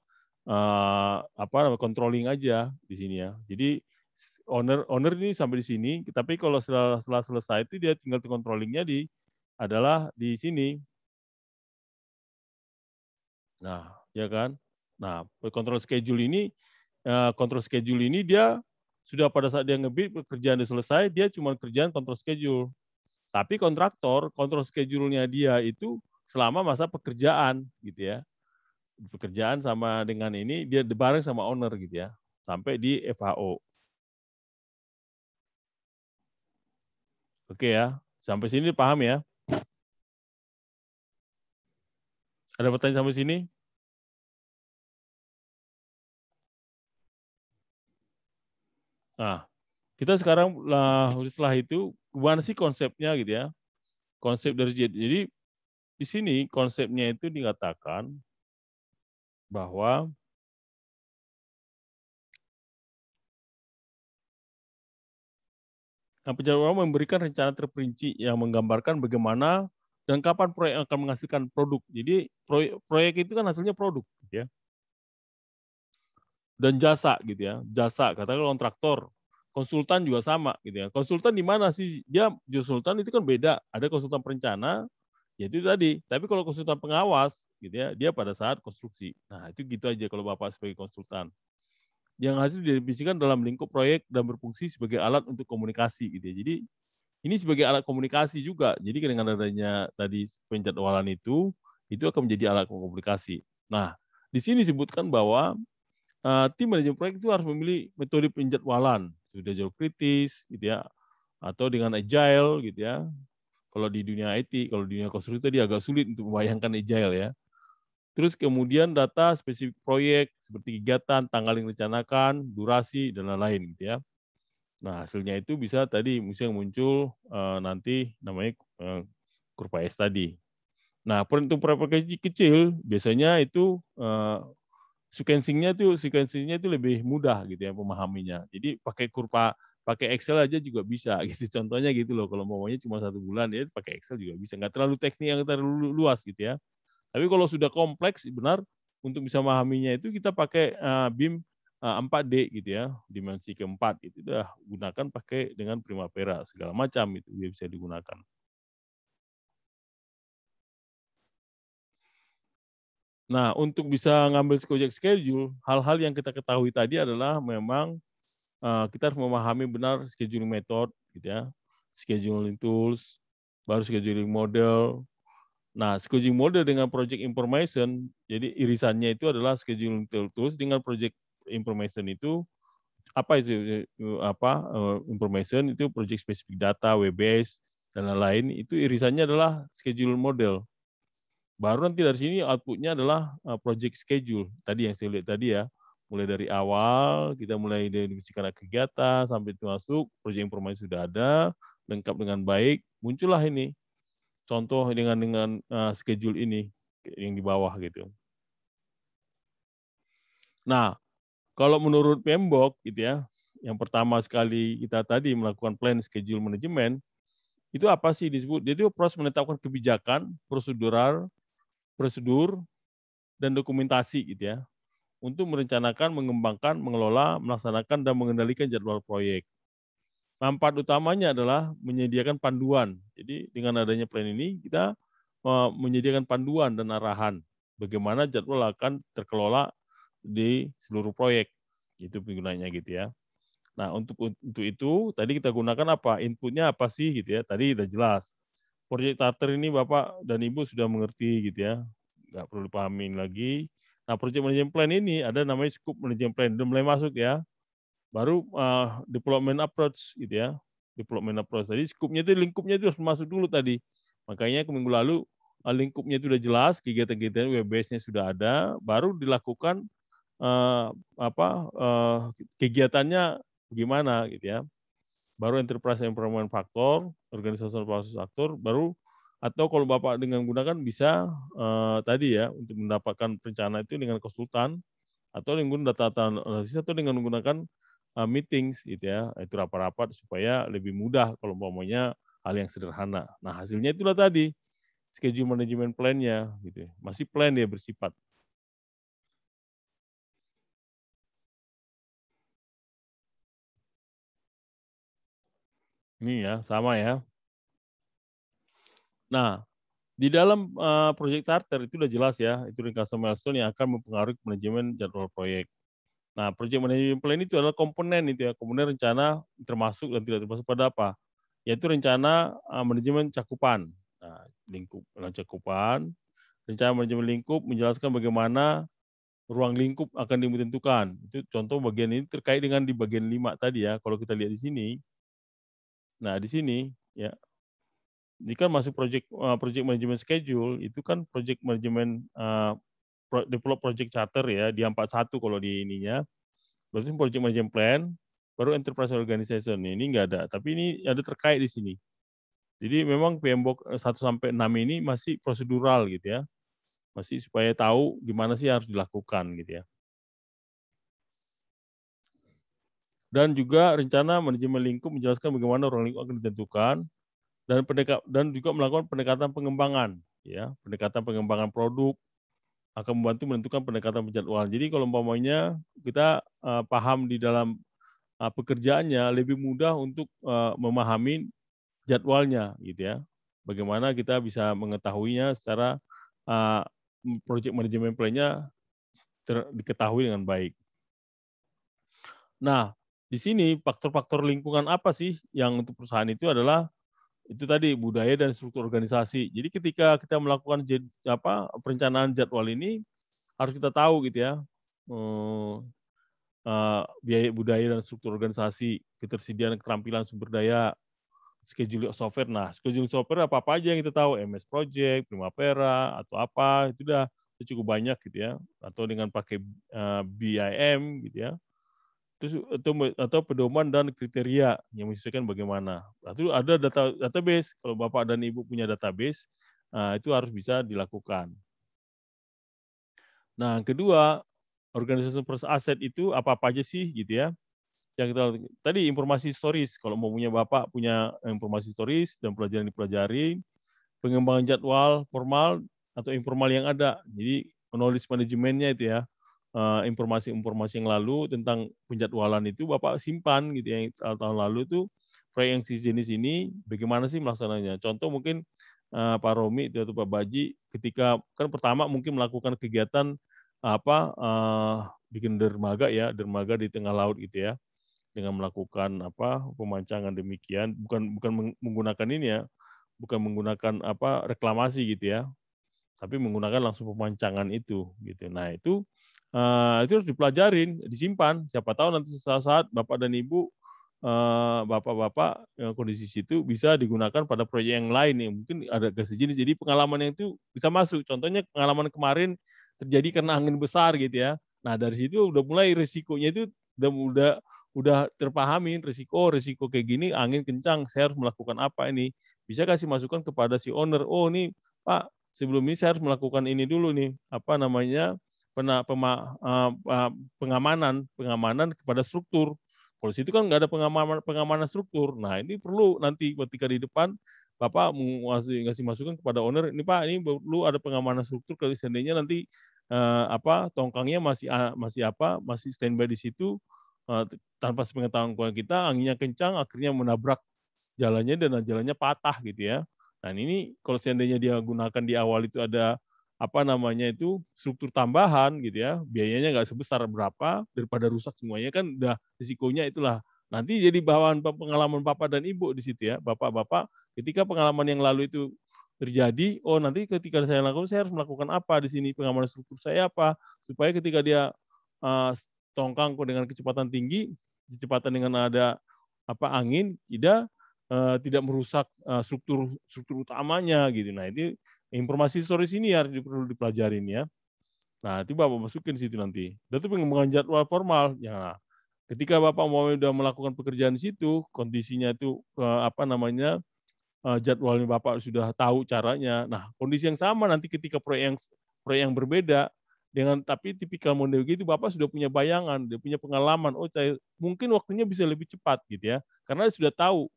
uh, apa controlling aja di sini ya. Jadi owner owner ini sampai di sini, tapi kalau setelah, setelah selesai itu dia tinggal controllingnya di adalah di sini. Nah, ya kan? Nah, kontrol schedule ini kontrol schedule ini dia sudah pada saat dia ngebit pekerjaan dia selesai, dia cuma kerjaan kontrol schedule. Tapi kontraktor kontrol schedule-nya dia itu selama masa pekerjaan gitu ya. Pekerjaan sama dengan ini dia bareng sama owner gitu ya sampai di FHO. Oke ya, sampai sini paham ya? Ada pertanyaan sampai sini? Nah, kita sekarang lah setelah itu gimana sih konsepnya gitu ya? Konsep dari jadi di sini konsepnya itu dikatakan bahwa nah, Pejabat Ulama memberikan rencana terperinci yang menggambarkan bagaimana dan kapan proyek akan menghasilkan produk. Jadi proyek, proyek itu kan hasilnya produk, gitu ya dan jasa gitu ya jasa katakan kontraktor konsultan juga sama gitu ya konsultan di mana sih dia konsultan itu kan beda ada konsultan perencana ya itu tadi tapi kalau konsultan pengawas gitu ya dia pada saat konstruksi nah itu gitu aja kalau bapak sebagai konsultan yang hasil didefinisikan dalam lingkup proyek dan berfungsi sebagai alat untuk komunikasi gitu ya jadi ini sebagai alat komunikasi juga jadi dengan adanya tadi penjadwalan itu itu akan menjadi alat komunikasi nah di sini disebutkan bahwa uh, tim manajemen proyek itu harus memilih metode penjadwalan, sudah jauh kritis gitu ya, atau dengan agile gitu ya. Kalau di dunia IT, kalau di dunia konstruksi tadi agak sulit untuk membayangkan agile ya. Terus kemudian data spesifik proyek seperti kegiatan, tanggal yang rencanakan, durasi dan lain-lain gitu ya. Nah, hasilnya itu bisa tadi musim yang muncul uh, nanti namanya uh, kurva S tadi. Nah, untuk proyek kecil biasanya itu sequencingnya tuh sequencingnya itu lebih mudah gitu ya pemahaminya. Jadi pakai kurva pakai Excel aja juga bisa gitu. Contohnya gitu loh kalau maunya cuma satu bulan ya pakai Excel juga bisa. Nggak terlalu teknik yang terlalu luas gitu ya. Tapi kalau sudah kompleks benar untuk bisa memahaminya itu kita pakai uh, BIM uh, eh, 4D gitu ya, dimensi keempat itu udah gunakan pakai dengan Primavera segala macam itu dia bisa digunakan. Nah, untuk bisa ngambil project schedule, hal-hal yang kita ketahui tadi adalah memang uh, kita harus memahami benar scheduling method, gitu ya, scheduling tools, baru scheduling model. Nah, scheduling model dengan project information, jadi irisannya itu adalah scheduling tools dengan project information itu apa itu apa eh, information itu project specific data, WBS dan lain-lain itu irisannya adalah schedule model Baru nanti dari sini outputnya adalah eh, project schedule. Tadi yang saya lihat tadi ya, mulai dari awal, kita mulai dari karena kegiatan, sampai itu masuk, project informasi sudah ada, lengkap dengan baik, muncullah ini. Contoh dengan dengan uh, schedule ini yang di bawah gitu. Nah, kalau menurut Pembok gitu ya, yang pertama sekali kita tadi melakukan plan schedule manajemen, itu apa sih disebut? Jadi proses menetapkan kebijakan prosedural prosedur, dan dokumentasi gitu ya untuk merencanakan, mengembangkan, mengelola, melaksanakan, dan mengendalikan jadwal proyek. Manfaat utamanya adalah menyediakan panduan. Jadi dengan adanya plan ini, kita menyediakan panduan dan arahan bagaimana jadwal akan terkelola di seluruh proyek. Itu penggunanya gitu ya. Nah, untuk untuk itu tadi kita gunakan apa? Inputnya apa sih gitu ya? Tadi sudah jelas. Project Charter ini Bapak dan Ibu sudah mengerti gitu ya. Nggak perlu dipahamin lagi. Nah, Project Management Plan ini ada namanya Scope Management Plan. Sudah mulai masuk ya. Baru uh, Development Approach gitu ya. Development Approach. Jadi nya itu lingkupnya itu harus masuk dulu tadi. Makanya ke minggu lalu eh, lingkupnya itu sudah jelas, kegiatan-kegiatan nya sudah ada, baru dilakukan uh, apa uh, kegiatannya gimana gitu ya baru enterprise employment faktor factor, organizational process factor, baru atau kalau Bapak dengan gunakan bisa uh, tadi ya untuk mendapatkan rencana itu dengan konsultan atau dengan data analisis atau dengan menggunakan uh, meetings gitu ya itu rapat-rapat supaya lebih mudah kalau umpamanya hal yang sederhana. Nah hasilnya itulah tadi schedule management plan-nya gitu. Ya. Masih plan dia bersifat. Ini ya, sama ya. Nah, di dalam uh, eh, proyek charter itu sudah jelas ya, itu ringkasan milestone yang akan mempengaruhi manajemen jadwal proyek. Nah, project management plan itu adalah komponen itu ya, komponen rencana termasuk dan tidak termasuk pada apa? Yaitu rencana uh, manajemen cakupan. Nah, lingkup cakupan, rencana manajemen lingkup menjelaskan bagaimana ruang lingkup akan ditentukan. Itu contoh bagian ini terkait dengan di bagian 5 tadi ya. Kalau kita lihat di sini, Nah, di sini ya ini kan masuk project uh, project management schedule itu kan project management uh, pro, develop project charter ya di 41 kalau di ininya. Berarti project management plan baru enterprise organization nah, ini enggak ada, tapi ini ada terkait di sini. Jadi memang PMBOK 1 eh, sampai 6 ini masih prosedural gitu ya. Masih supaya tahu gimana sih harus dilakukan gitu ya. dan juga rencana manajemen lingkup menjelaskan bagaimana ruang lingkup akan ditentukan dan pendekat, dan juga melakukan pendekatan pengembangan ya pendekatan pengembangan produk akan membantu menentukan pendekatan penjadwalan jadi kalau umpamanya kita uh, paham di dalam uh, pekerjaannya lebih mudah untuk uh, memahami jadwalnya gitu ya bagaimana kita bisa mengetahuinya secara uh, project management plan-nya diketahui dengan baik. Nah, di sini faktor-faktor lingkungan apa sih yang untuk perusahaan itu adalah itu tadi budaya dan struktur organisasi. Jadi ketika kita melakukan jad, apa perencanaan jadwal ini harus kita tahu gitu ya eh, eh biaya budaya dan struktur organisasi, ketersediaan keterampilan sumber daya, schedule software. Nah, schedule software apa apa aja yang kita tahu, MS Project, Primavera atau apa itu sudah cukup banyak gitu ya. Atau dengan pakai uh, eh, BIM gitu ya terus atau, e, atau pedoman dan kriteria yang menyesuaikan bagaimana. Lalu nah, ada data database. Kalau bapak dan ibu punya database, uh, itu harus bisa dilakukan. Nah, yang kedua, organisasi proses aset itu apa-apa aja sih gitu ya. Yang kita tadi informasi historis, kalau mau punya bapak punya informasi historis dan pelajaran dipelajari, pengembangan jadwal formal atau informal yang ada. Jadi knowledge manajemennya itu ya Eh, informasi-informasi uh, yang lalu tentang penjadwalan itu Bapak simpan gitu yang eh, tahun lalu itu proyek yang sejenis ini bagaimana sih melaksananya Contoh mungkin uh, Pak Romi atau Pak Baji ketika kan pertama mungkin melakukan kegiatan apa uh, bikin dermaga ya, dermaga di tengah laut gitu ya. Dengan melakukan apa pemancangan demikian bukan bukan menggunakan ini ya, bukan menggunakan apa reklamasi gitu ya, tapi menggunakan langsung pemancangan itu gitu. Nah, itu Uh, itu harus dipelajarin, disimpan. Siapa tahu nanti suatu saat bapak dan ibu, eh, bapak-bapak uh, kondisi situ bisa digunakan pada proyek yang lain yang mungkin ada gas jenis Jadi pengalaman yang itu bisa masuk. Contohnya pengalaman kemarin terjadi karena angin besar gitu ya. Nah dari situ udah mulai risikonya itu udah udah udah terpahami risiko risiko kayak gini angin kencang saya harus melakukan apa ini bisa kasih masukan kepada si owner oh ini pak sebelum ini saya harus melakukan ini dulu nih apa namanya Eh, eh, pengamanan pengamanan kepada struktur polisi itu kan nggak ada pengamanan pengamanan struktur nah ini perlu nanti ketika di depan bapak ngasih ngasih masukan kepada owner ini pak ini perlu ada pengamanan struktur kalau seandainya nanti eh, apa tongkangnya masih ah, masih apa masih standby di situ eh, tanpa sepengetahuan kita anginnya kencang akhirnya menabrak jalannya dan jalannya patah gitu ya Dan nah, ini kalau seandainya dia gunakan di awal itu ada apa namanya itu struktur tambahan gitu ya biayanya nggak sebesar berapa daripada rusak semuanya kan udah risikonya itulah nanti jadi bawaan pengalaman papa dan ibu di situ ya bapak-bapak ketika pengalaman yang lalu itu terjadi oh nanti ketika saya lakukan saya harus melakukan apa di sini pengamanan struktur saya apa supaya ketika dia uh, tongkang dengan kecepatan tinggi kecepatan dengan ada apa angin tidak uh, tidak merusak uh, struktur struktur utamanya gitu nah itu informasi historis ini harus perlu dipelajarin ya. Nah, tiba Bapak masukin situ nanti. Dan itu pengembangan jadwal formal. Ya, ketika Bapak mau sudah melakukan pekerjaan di situ, kondisinya itu eh, apa namanya eh, jadwalnya Bapak sudah tahu caranya. Nah, kondisi yang sama nanti ketika proyek yang proyek yang berbeda dengan tapi tipikal model gitu Bapak sudah punya bayangan, dia punya pengalaman. Oh, saya mungkin waktunya bisa lebih cepat gitu ya. Karena sudah tahu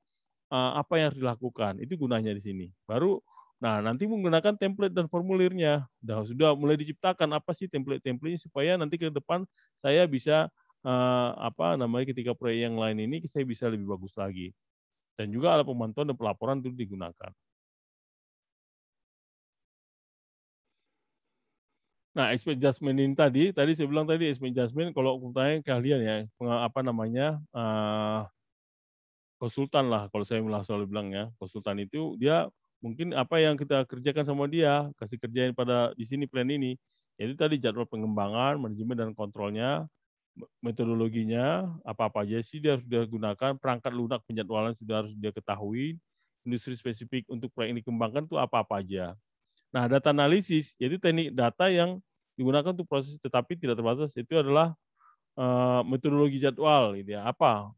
eh, apa yang harus dilakukan. Itu gunanya di sini. Baru Nah, nanti menggunakan template dan formulirnya. Sudah, sudah mulai diciptakan apa sih template-templatenya supaya nanti ke depan saya bisa eh, apa namanya ketika proyek yang lain ini saya bisa lebih bagus lagi. Dan juga alat pemantauan dan pelaporan itu digunakan. Nah, expert adjustment ini tadi, tadi saya bilang tadi expert adjustment kalau tanya kalian ya, apa namanya, uh, konsultan lah kalau saya selalu bilang ya, konsultan itu dia mungkin apa yang kita kerjakan sama dia kasih kerjain pada di sini plan ini jadi ya tadi jadwal pengembangan manajemen dan kontrolnya metodologinya apa apa aja sih dia sudah gunakan perangkat lunak penjadwalan sudah harus dia ketahui industri spesifik untuk proyek ini kembangkan itu apa apa aja nah data analisis yaitu teknik data yang digunakan untuk proses tetapi tidak terbatas itu adalah uh, metodologi jadwal ini gitu ya. apa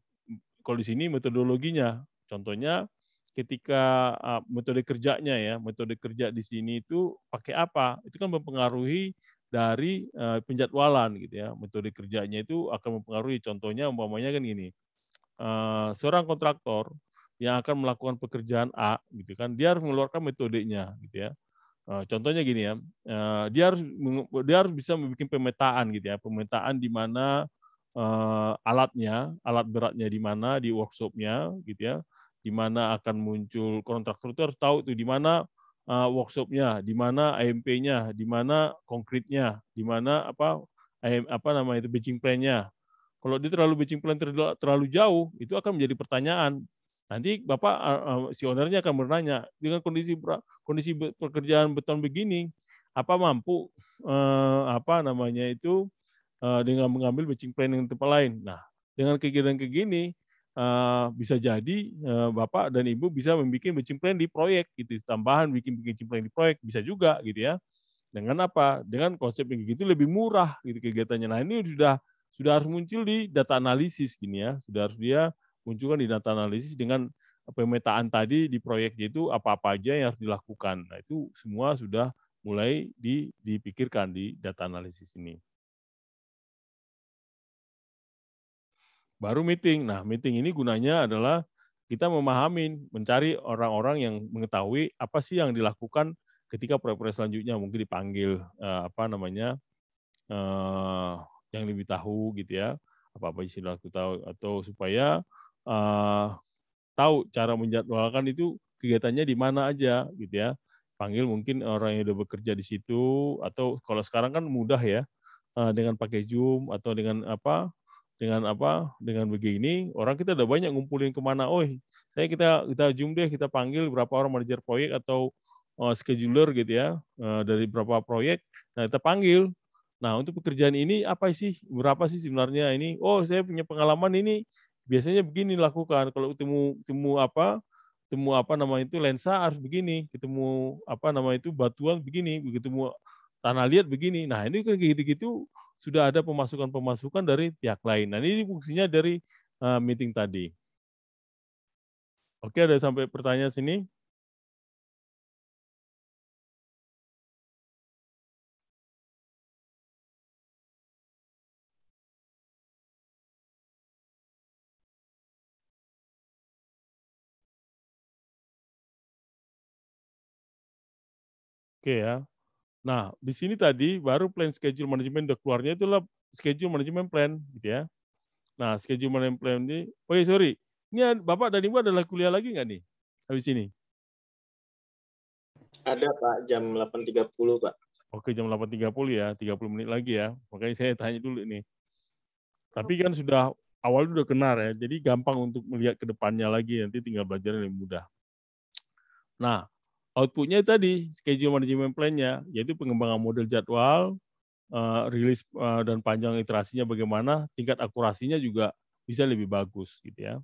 kalau di sini metodologinya contohnya ketika uh, metode kerjanya ya, metode kerja di sini itu pakai apa? Itu kan mempengaruhi dari uh, penjadwalan gitu ya. Metode kerjanya itu akan mempengaruhi. Contohnya umpamanya kan ini Uh, seorang kontraktor yang akan melakukan pekerjaan A gitu kan, dia harus mengeluarkan metodenya gitu ya. Uh, contohnya gini ya, uh, dia harus dia harus bisa membuat pemetaan gitu ya, pemetaan di mana uh, alatnya, alat beratnya di mana di workshopnya gitu ya, di mana akan muncul kontraktor itu harus tahu tuh di mana uh, workshopnya, di mana AMP-nya, di mana konkretnya, di mana apa AM, apa nama itu bridging plan-nya. Kalau dia terlalu bridging plan terlalu jauh, itu akan menjadi pertanyaan. Nanti bapak uh, si ownernya akan bertanya dengan kondisi kondisi pekerjaan beton begini, apa mampu uh, apa namanya itu uh, dengan mengambil bridging plan dengan tempat lain. Nah, dengan kegiatan kegini gini, Eh, bisa jadi eh, Bapak dan Ibu bisa membuat plan di proyek gitu tambahan bikin-bikin plan di proyek bisa juga gitu ya. Dengan apa? Dengan konsep yang gitu lebih murah gitu kegiatannya. Nah, ini sudah sudah harus muncul di data analisis gini ya. Sudah harus dia munculkan di data analisis dengan pemetaan tadi di proyeknya itu apa-apa aja yang harus dilakukan. Nah, itu semua sudah mulai dipikirkan di data analisis ini. baru meeting. Nah, meeting ini gunanya adalah kita memahami, mencari orang-orang yang mengetahui apa sih yang dilakukan ketika proyek-proyek selanjutnya mungkin dipanggil eh, apa namanya eh, yang lebih tahu gitu ya apa apa sih dilakukan atau supaya eh, tahu cara menjadwalkan itu kegiatannya di mana aja gitu ya panggil mungkin orang yang sudah bekerja di situ atau kalau sekarang kan mudah ya eh, dengan pakai Zoom atau dengan apa dengan apa dengan begini orang kita udah banyak ngumpulin kemana oh saya kita kita zoom deh kita panggil berapa orang manajer proyek atau uh, scheduler gitu ya uh, dari berapa proyek nah kita panggil nah untuk pekerjaan ini apa sih berapa sih sebenarnya ini oh saya punya pengalaman ini biasanya begini lakukan kalau ketemu ketemu apa ketemu apa nama itu lensa harus begini ketemu apa nama itu batuan begini ketemu tanah liat begini nah ini kan gitu-gitu sudah ada pemasukan-pemasukan dari pihak lain. Nah, ini fungsinya dari uh, meeting tadi. Oke, ada sampai pertanyaan sini? Oke ya. Nah, di sini tadi baru plan schedule management udah keluarnya itulah schedule management plan gitu ya. Nah, schedule management plan ini, oh sorry, ini Bapak dan Ibu adalah kuliah lagi nggak nih habis ini? Ada Pak, jam 8.30 Pak. Oke, jam 8.30 ya, 30 menit lagi ya. Makanya saya tanya dulu ini. Tapi kan sudah awal sudah kenar ya, jadi gampang untuk melihat ke depannya lagi, nanti tinggal belajar yang lebih mudah. Nah, outputnya tadi schedule management plan-nya, yaitu pengembangan model jadwal, uh, rilis uh, dan panjang iterasinya bagaimana, tingkat akurasinya juga bisa lebih bagus gitu ya.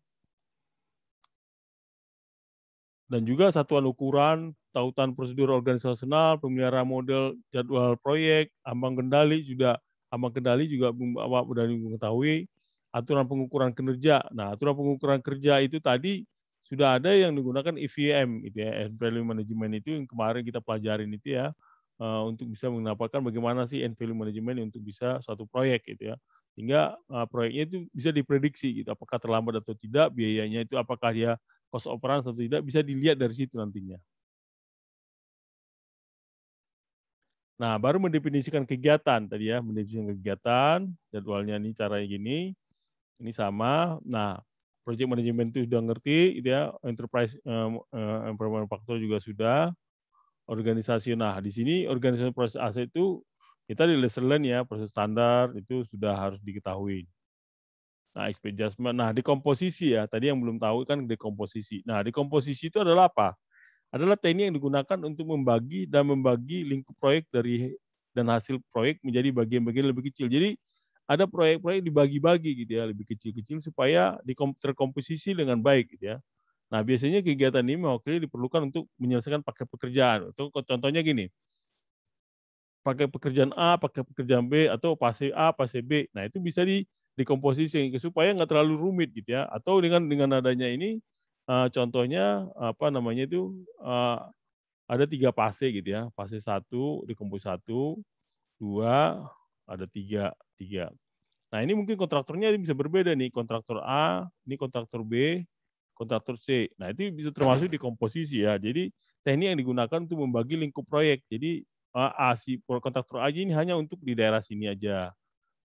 Dan juga satuan ukuran, tautan prosedur organisasional, pemeliharaan model jadwal proyek, ambang kendali juga ambang kendali juga Bapak sudah mengetahui aturan pengukuran kinerja. Nah, aturan pengukuran kerja itu tadi sudah ada yang menggunakan EVM itu ya end value management itu yang kemarin kita pelajarin itu ya eh, untuk bisa mendapatkan bagaimana sih end value management untuk bisa suatu proyek gitu ya sehingga eh, proyeknya itu bisa diprediksi gitu apakah terlambat atau tidak biayanya itu apakah dia cost operan atau tidak bisa dilihat dari situ nantinya. Nah, baru mendefinisikan kegiatan tadi ya, mendefinisikan kegiatan, jadwalnya ini caranya gini, ini sama. Nah, project management itu sudah ngerti, itu ya, enterprise um, uh, faktor juga sudah, organisasi. Nah, di sini organisasi proses aset itu kita di lesson learn ya, proses standar itu sudah harus diketahui. Nah, expert adjustment. Nah, dekomposisi ya, tadi yang belum tahu kan dekomposisi. Nah, dekomposisi itu adalah apa? Adalah teknik yang digunakan untuk membagi dan membagi lingkup proyek dari dan hasil proyek menjadi bagian-bagian lebih kecil. Jadi ada proyek-proyek dibagi-bagi gitu ya, lebih kecil-kecil supaya terkomposisi dengan baik gitu ya. Nah, biasanya kegiatan ini mewakili diperlukan untuk menyelesaikan pakai pekerjaan. Itu contohnya gini. Pakai pekerjaan A, pakai pekerjaan B atau fase A, fase B. Nah, itu bisa di dikomposisi supaya nggak terlalu rumit gitu ya. Atau dengan dengan adanya ini eh, contohnya apa namanya itu eh, ada tiga fase gitu ya. Fase satu dikomposisi satu, dua ada tiga tiga, Nah, ini mungkin kontraktornya bisa berbeda nih, kontraktor A, ini kontraktor B, kontraktor C. Nah, itu bisa termasuk di komposisi ya. Jadi, teknik yang digunakan untuk membagi lingkup proyek. Jadi, A si kontraktor A ini hanya untuk di daerah sini aja.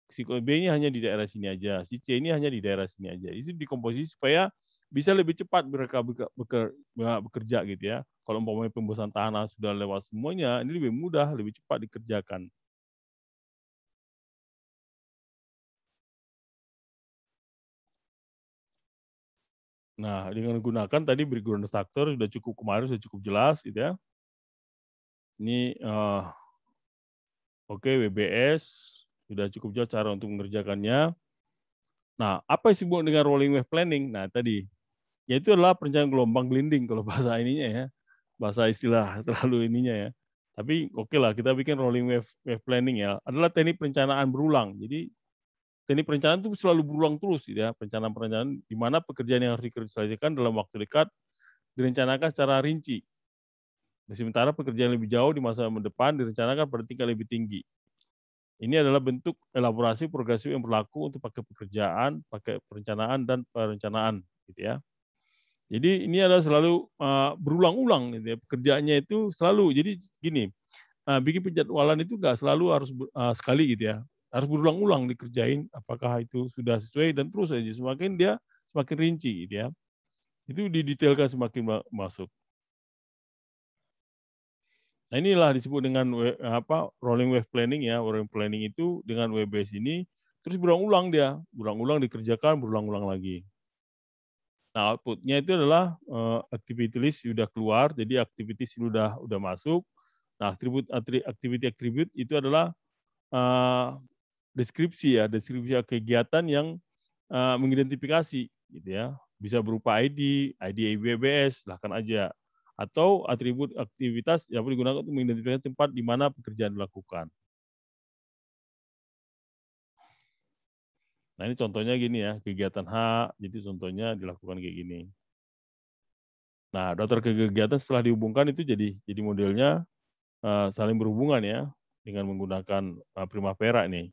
Si B ini hanya di daerah sini aja, si C ini hanya di daerah sini aja. Itu di komposisi supaya bisa lebih cepat mereka bekerja gitu ya. Kalau umpamanya pembosan tanah sudah lewat semuanya, ini lebih mudah, lebih cepat dikerjakan. Nah, dengan menggunakan tadi background structure sudah cukup kemarin sudah cukup jelas gitu ya. Ini uh, oke okay, WBS sudah cukup jauh cara untuk mengerjakannya. Nah, apa yang disebut dengan rolling wave planning? Nah, tadi yaitu adalah perencanaan gelombang gelinding kalau bahasa ininya ya. Bahasa istilah terlalu ininya ya. Tapi oke okay lah kita bikin rolling wave, wave planning ya. Adalah teknik perencanaan berulang. Jadi teknik perencanaan itu selalu berulang terus ya perencanaan-perencanaan di mana pekerjaan yang harus dikerjakan dalam waktu dekat direncanakan secara rinci. Nah, sementara pekerjaan lebih jauh di masa depan direncanakan pada tingkat lebih tinggi. Ini adalah bentuk elaborasi progresif yang berlaku untuk pakai pekerjaan, pakai perencanaan dan perencanaan gitu ya. Jadi ini adalah selalu uh, berulang-ulang gitu ya. Pekerjaannya itu selalu jadi gini. Uh, bikin penjadwalan itu enggak selalu harus uh, sekali gitu ya harus berulang-ulang dikerjain apakah itu sudah sesuai dan terus aja semakin dia semakin rinci gitu ya itu didetailkan semakin masuk nah inilah disebut dengan apa rolling wave planning ya rolling planning itu dengan web ini terus berulang-ulang dia berulang-ulang dikerjakan berulang-ulang lagi nah outputnya itu adalah eh, activity list sudah keluar jadi activity sudah sudah masuk nah attribute activity attribute itu adalah eh, deskripsi ya, deskripsi kegiatan yang uh, mengidentifikasi gitu ya. Bisa berupa ID, ID IBBS, silahkan aja. Atau atribut aktivitas yang digunakan untuk mengidentifikasi tempat di mana pekerjaan dilakukan. Nah ini contohnya gini ya, kegiatan H, jadi contohnya dilakukan kayak gini. Nah, daftar kegiatan setelah dihubungkan itu jadi jadi modelnya uh, saling berhubungan ya dengan menggunakan uh, Primavera nih.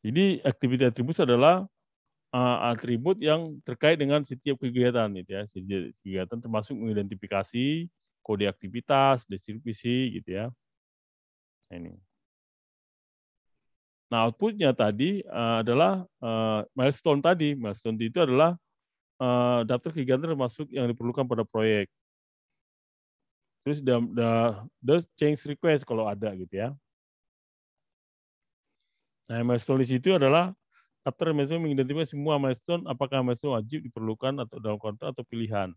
Jadi aktivitas atribut adalah uh, atribut yang terkait dengan setiap kegiatan gitu ya. Setiap kegiatan termasuk mengidentifikasi kode aktivitas, deskripsi, gitu ya. Nah, ini. Nah, outputnya tadi uh, adalah uh, milestone tadi. Milestone itu adalah uh, daftar kegiatan termasuk yang diperlukan pada proyek. Terus the, the, the change request kalau ada gitu ya. Nah, milestone di situ adalah after milestone mengidentifikasi semua milestone, apakah milestone wajib diperlukan atau dalam kontrak atau pilihan.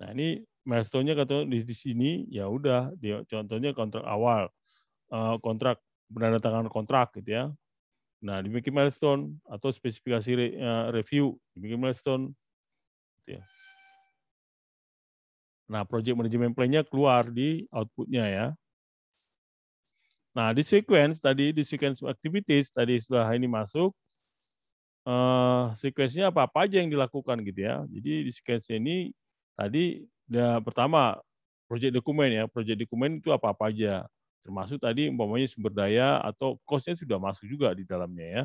Nah, ini milestone-nya kata di, di sini ya udah, contohnya kontrak awal, eh, kontrak penandatangan kontrak gitu ya. Nah, dibikin milestone atau spesifikasi eh, review, dibikin milestone gitu ya. Nah, project management plan-nya keluar di outputnya ya. Nah, di sequence tadi, di sequence activities tadi setelah ini masuk, uh, sequence-nya apa-apa aja yang dilakukan gitu ya. Jadi di sequence ini tadi ya, pertama project dokumen ya, project dokumen itu apa-apa aja. Termasuk tadi umpamanya sumber daya atau cost-nya sudah masuk juga di dalamnya ya.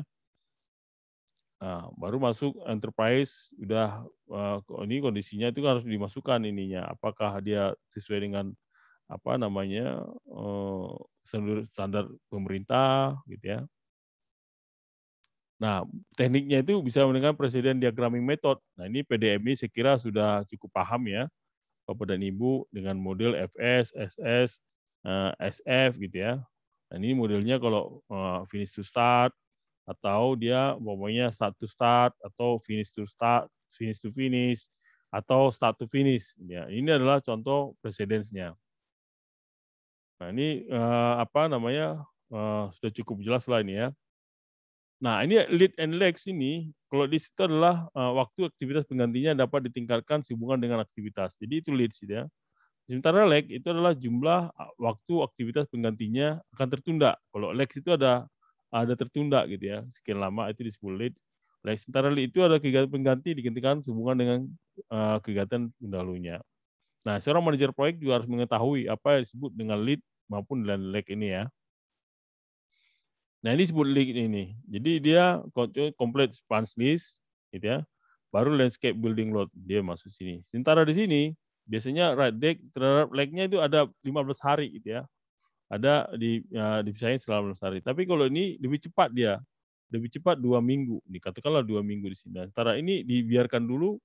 Nah, baru masuk enterprise udah uh, ini kondisinya itu harus dimasukkan ininya apakah dia sesuai dengan apa namanya eh, standar pemerintah gitu ya. Nah, tekniknya itu bisa menggunakan presiden diagramming method. Nah, ini PDMI saya kira sudah cukup paham ya Bapak dan Ibu dengan model FS, SS, eh, SF gitu ya. Nah, ini modelnya kalau eh, finish to start atau dia pokoknya start to start atau finish to start, finish to finish atau start to finish gitu ya. Ini adalah contoh presidensnya. Nah ini uh, apa namanya uh, sudah cukup jelas lah ini ya. Nah ini lead and legs ini kalau di situ adalah uh, waktu aktivitas penggantinya dapat ditingkatkan sehubungan dengan aktivitas. Jadi itu lead sih ya. Sementara leg itu adalah jumlah waktu aktivitas penggantinya akan tertunda. Kalau leg itu ada ada tertunda gitu ya. Sekian lama itu disebut lead. Leg sementara lead itu ada kegiatan pengganti digantikan sehubungan dengan uh, kegiatan pendahulunya. Nah, seorang manajer proyek juga harus mengetahui apa yang disebut dengan lead maupun dalam leg ini ya. Nah ini sebut leg ini. Jadi dia complete punch list, gitu ya. Baru landscape building load dia masuk sini. Sementara di sini biasanya right deck terhadap legnya itu ada 15 hari gitu ya. Ada di ya, dipisahin selama 15 hari. Tapi kalau ini lebih cepat dia, lebih cepat dua minggu. Dikatakanlah dua minggu di sini. Nah, sementara ini dibiarkan dulu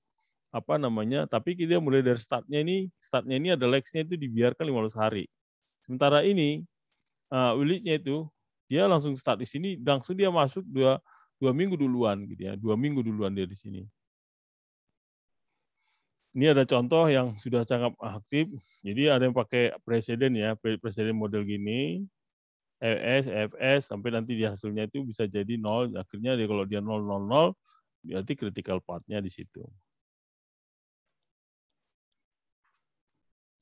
apa namanya, tapi kita mulai dari startnya ini, startnya ini ada legsnya itu dibiarkan 15 hari. Sementara ini uh, ulitnya itu dia langsung start di sini, langsung dia masuk dua dua minggu duluan gitu ya, dua minggu duluan dia di sini. Ini ada contoh yang sudah sangat aktif. Jadi ada yang pakai presiden ya, presiden model gini, FS, FS, sampai nanti di hasilnya itu bisa jadi nol. Akhirnya dia, kalau dia nol nol nol, berarti critical partnya di situ.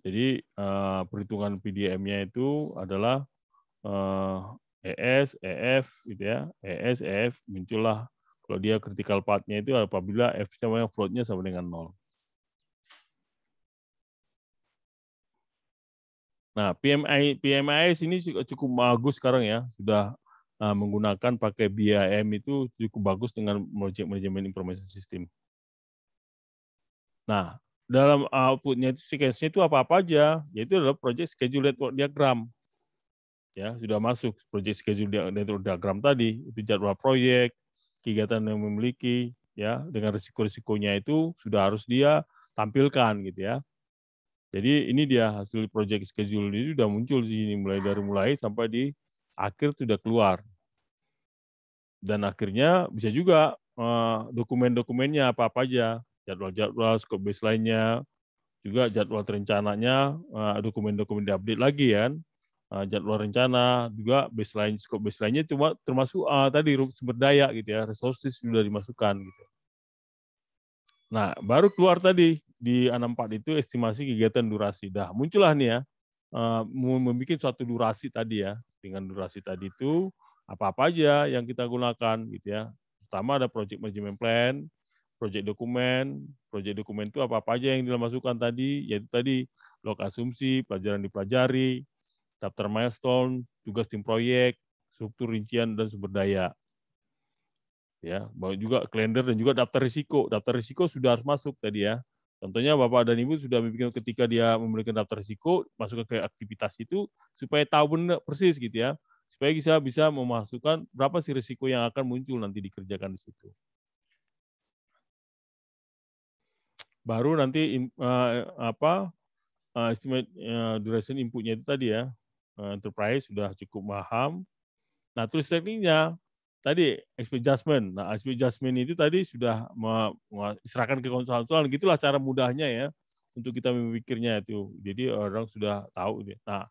Jadi uh, perhitungan PDM-nya itu adalah uh, eh, ES, EF, gitu ya. ES, EF muncullah kalau dia critical path-nya itu apabila F sama yang float-nya sama dengan nol. Nah, PMI PMI ini cukup bagus sekarang ya, sudah uh, menggunakan pakai BIM itu cukup bagus dengan project manajemen information system. Nah, dalam outputnya itu sequence-nya itu apa-apa aja, yaitu adalah project schedule network diagram. Ya, sudah masuk project schedule network diagram tadi, itu jadwal proyek, kegiatan yang memiliki, ya, dengan risiko-risikonya itu sudah harus dia tampilkan gitu ya. Jadi ini dia hasil project schedule ini sudah muncul di sini mulai dari mulai sampai di akhir sudah keluar. Dan akhirnya bisa juga eh, dokumen-dokumennya apa-apa aja jadwal-jadwal, scope baseline-nya, juga jadwal rencananya, eh, dokumen-dokumen diupdate lagi kan, eh, jadwal rencana, juga baseline, scope baseline-nya cuma termasuk uh, tadi sumber daya gitu ya, resources sudah dimasukkan gitu. Nah, baru keluar tadi di 64 itu estimasi kegiatan durasi. Dah muncullah nih ya, uh, membuat suatu durasi tadi ya. Dengan durasi tadi itu apa-apa aja yang kita gunakan gitu ya. Pertama ada project management plan, Proyek dokumen. proyek dokumen itu apa-apa aja yang dimasukkan tadi, yaitu tadi log asumsi, pelajaran dipelajari, daftar milestone, tugas tim proyek, struktur rincian dan sumber daya. Ya, bahwa juga kalender dan juga daftar risiko. Daftar risiko sudah harus masuk tadi ya. Contohnya Bapak dan Ibu sudah membuat ketika dia memberikan daftar risiko, masukkan ke aktivitas itu supaya tahu benar persis gitu ya. Supaya bisa bisa memasukkan berapa sih risiko yang akan muncul nanti dikerjakan di situ. baru nanti uh, apa uh, estimate uh, duration inputnya itu tadi ya uh, enterprise sudah cukup paham. Nah terus tekniknya tadi expert adjustment. Nah expert adjustment itu tadi sudah diserahkan ke konsultan. Gitulah cara mudahnya ya untuk kita memikirnya itu. Jadi orang sudah tahu. Nah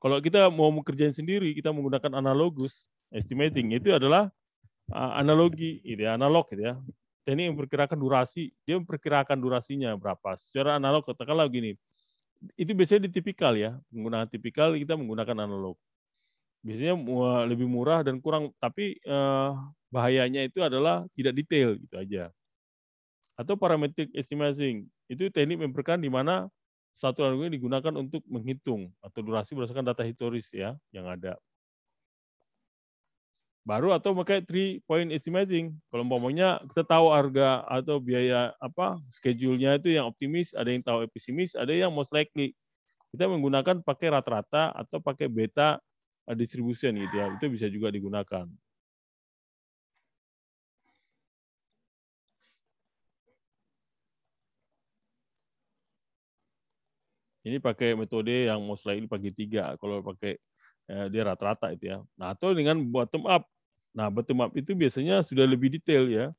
kalau kita mau bekerja sendiri kita menggunakan analogus estimating itu adalah analogi, ide gitu ya, analog gitu ya teknik yang memperkirakan durasi, dia memperkirakan durasinya berapa. Secara analog katakanlah gini, itu biasanya di tipikal ya, penggunaan tipikal kita menggunakan analog. Biasanya lebih murah dan kurang, tapi eh, bahayanya itu adalah tidak detail gitu aja. Atau parametric estimating itu teknik memperkirakan di mana satu ini digunakan untuk menghitung atau durasi berdasarkan data historis ya yang ada baru atau pakai three point estimating. Kalau umpamanya kita tahu harga atau biaya apa schedule-nya itu yang optimis, ada yang tahu pesimis, ada yang most likely. Kita menggunakan pakai rata-rata atau pakai beta eh, distribution gitu ya. Itu bisa juga digunakan. Ini pakai metode yang most likely pagi tiga. Kalau pakai eh, dia rata-rata itu ya. Nah, atau dengan bottom up Nah, bottom up itu biasanya sudah lebih detail ya.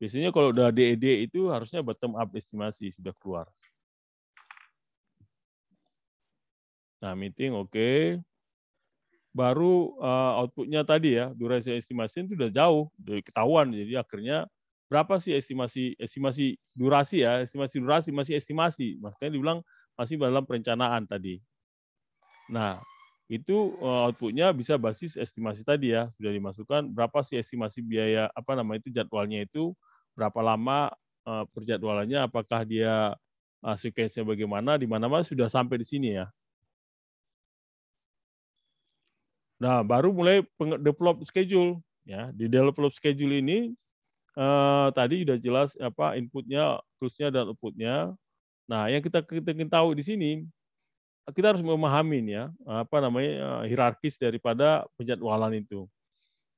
Biasanya kalau udah DED e itu harusnya bottom up estimasi sudah keluar. Nah, meeting oke. Okay. Baru uh, outputnya tadi ya, durasi estimasi itu sudah jauh dari ketahuan. Jadi akhirnya berapa sih estimasi estimasi durasi ya, estimasi durasi masih estimasi. Makanya dibilang masih dalam perencanaan tadi. Nah, itu eh, outputnya bisa basis estimasi tadi ya sudah dimasukkan berapa sih estimasi biaya apa nama itu jadwalnya itu berapa lama eh, perjadwalannya apakah dia eh, sequence bagaimana di mana-mana sudah sampai di sini ya Nah, baru mulai develop schedule ya. Di develop schedule ini eh, tadi sudah jelas apa inputnya, plusnya dan outputnya. Nah, yang kita kita ingin tahu di sini kita harus memahami ya apa namanya eh, hierarkis daripada penjadwalan itu.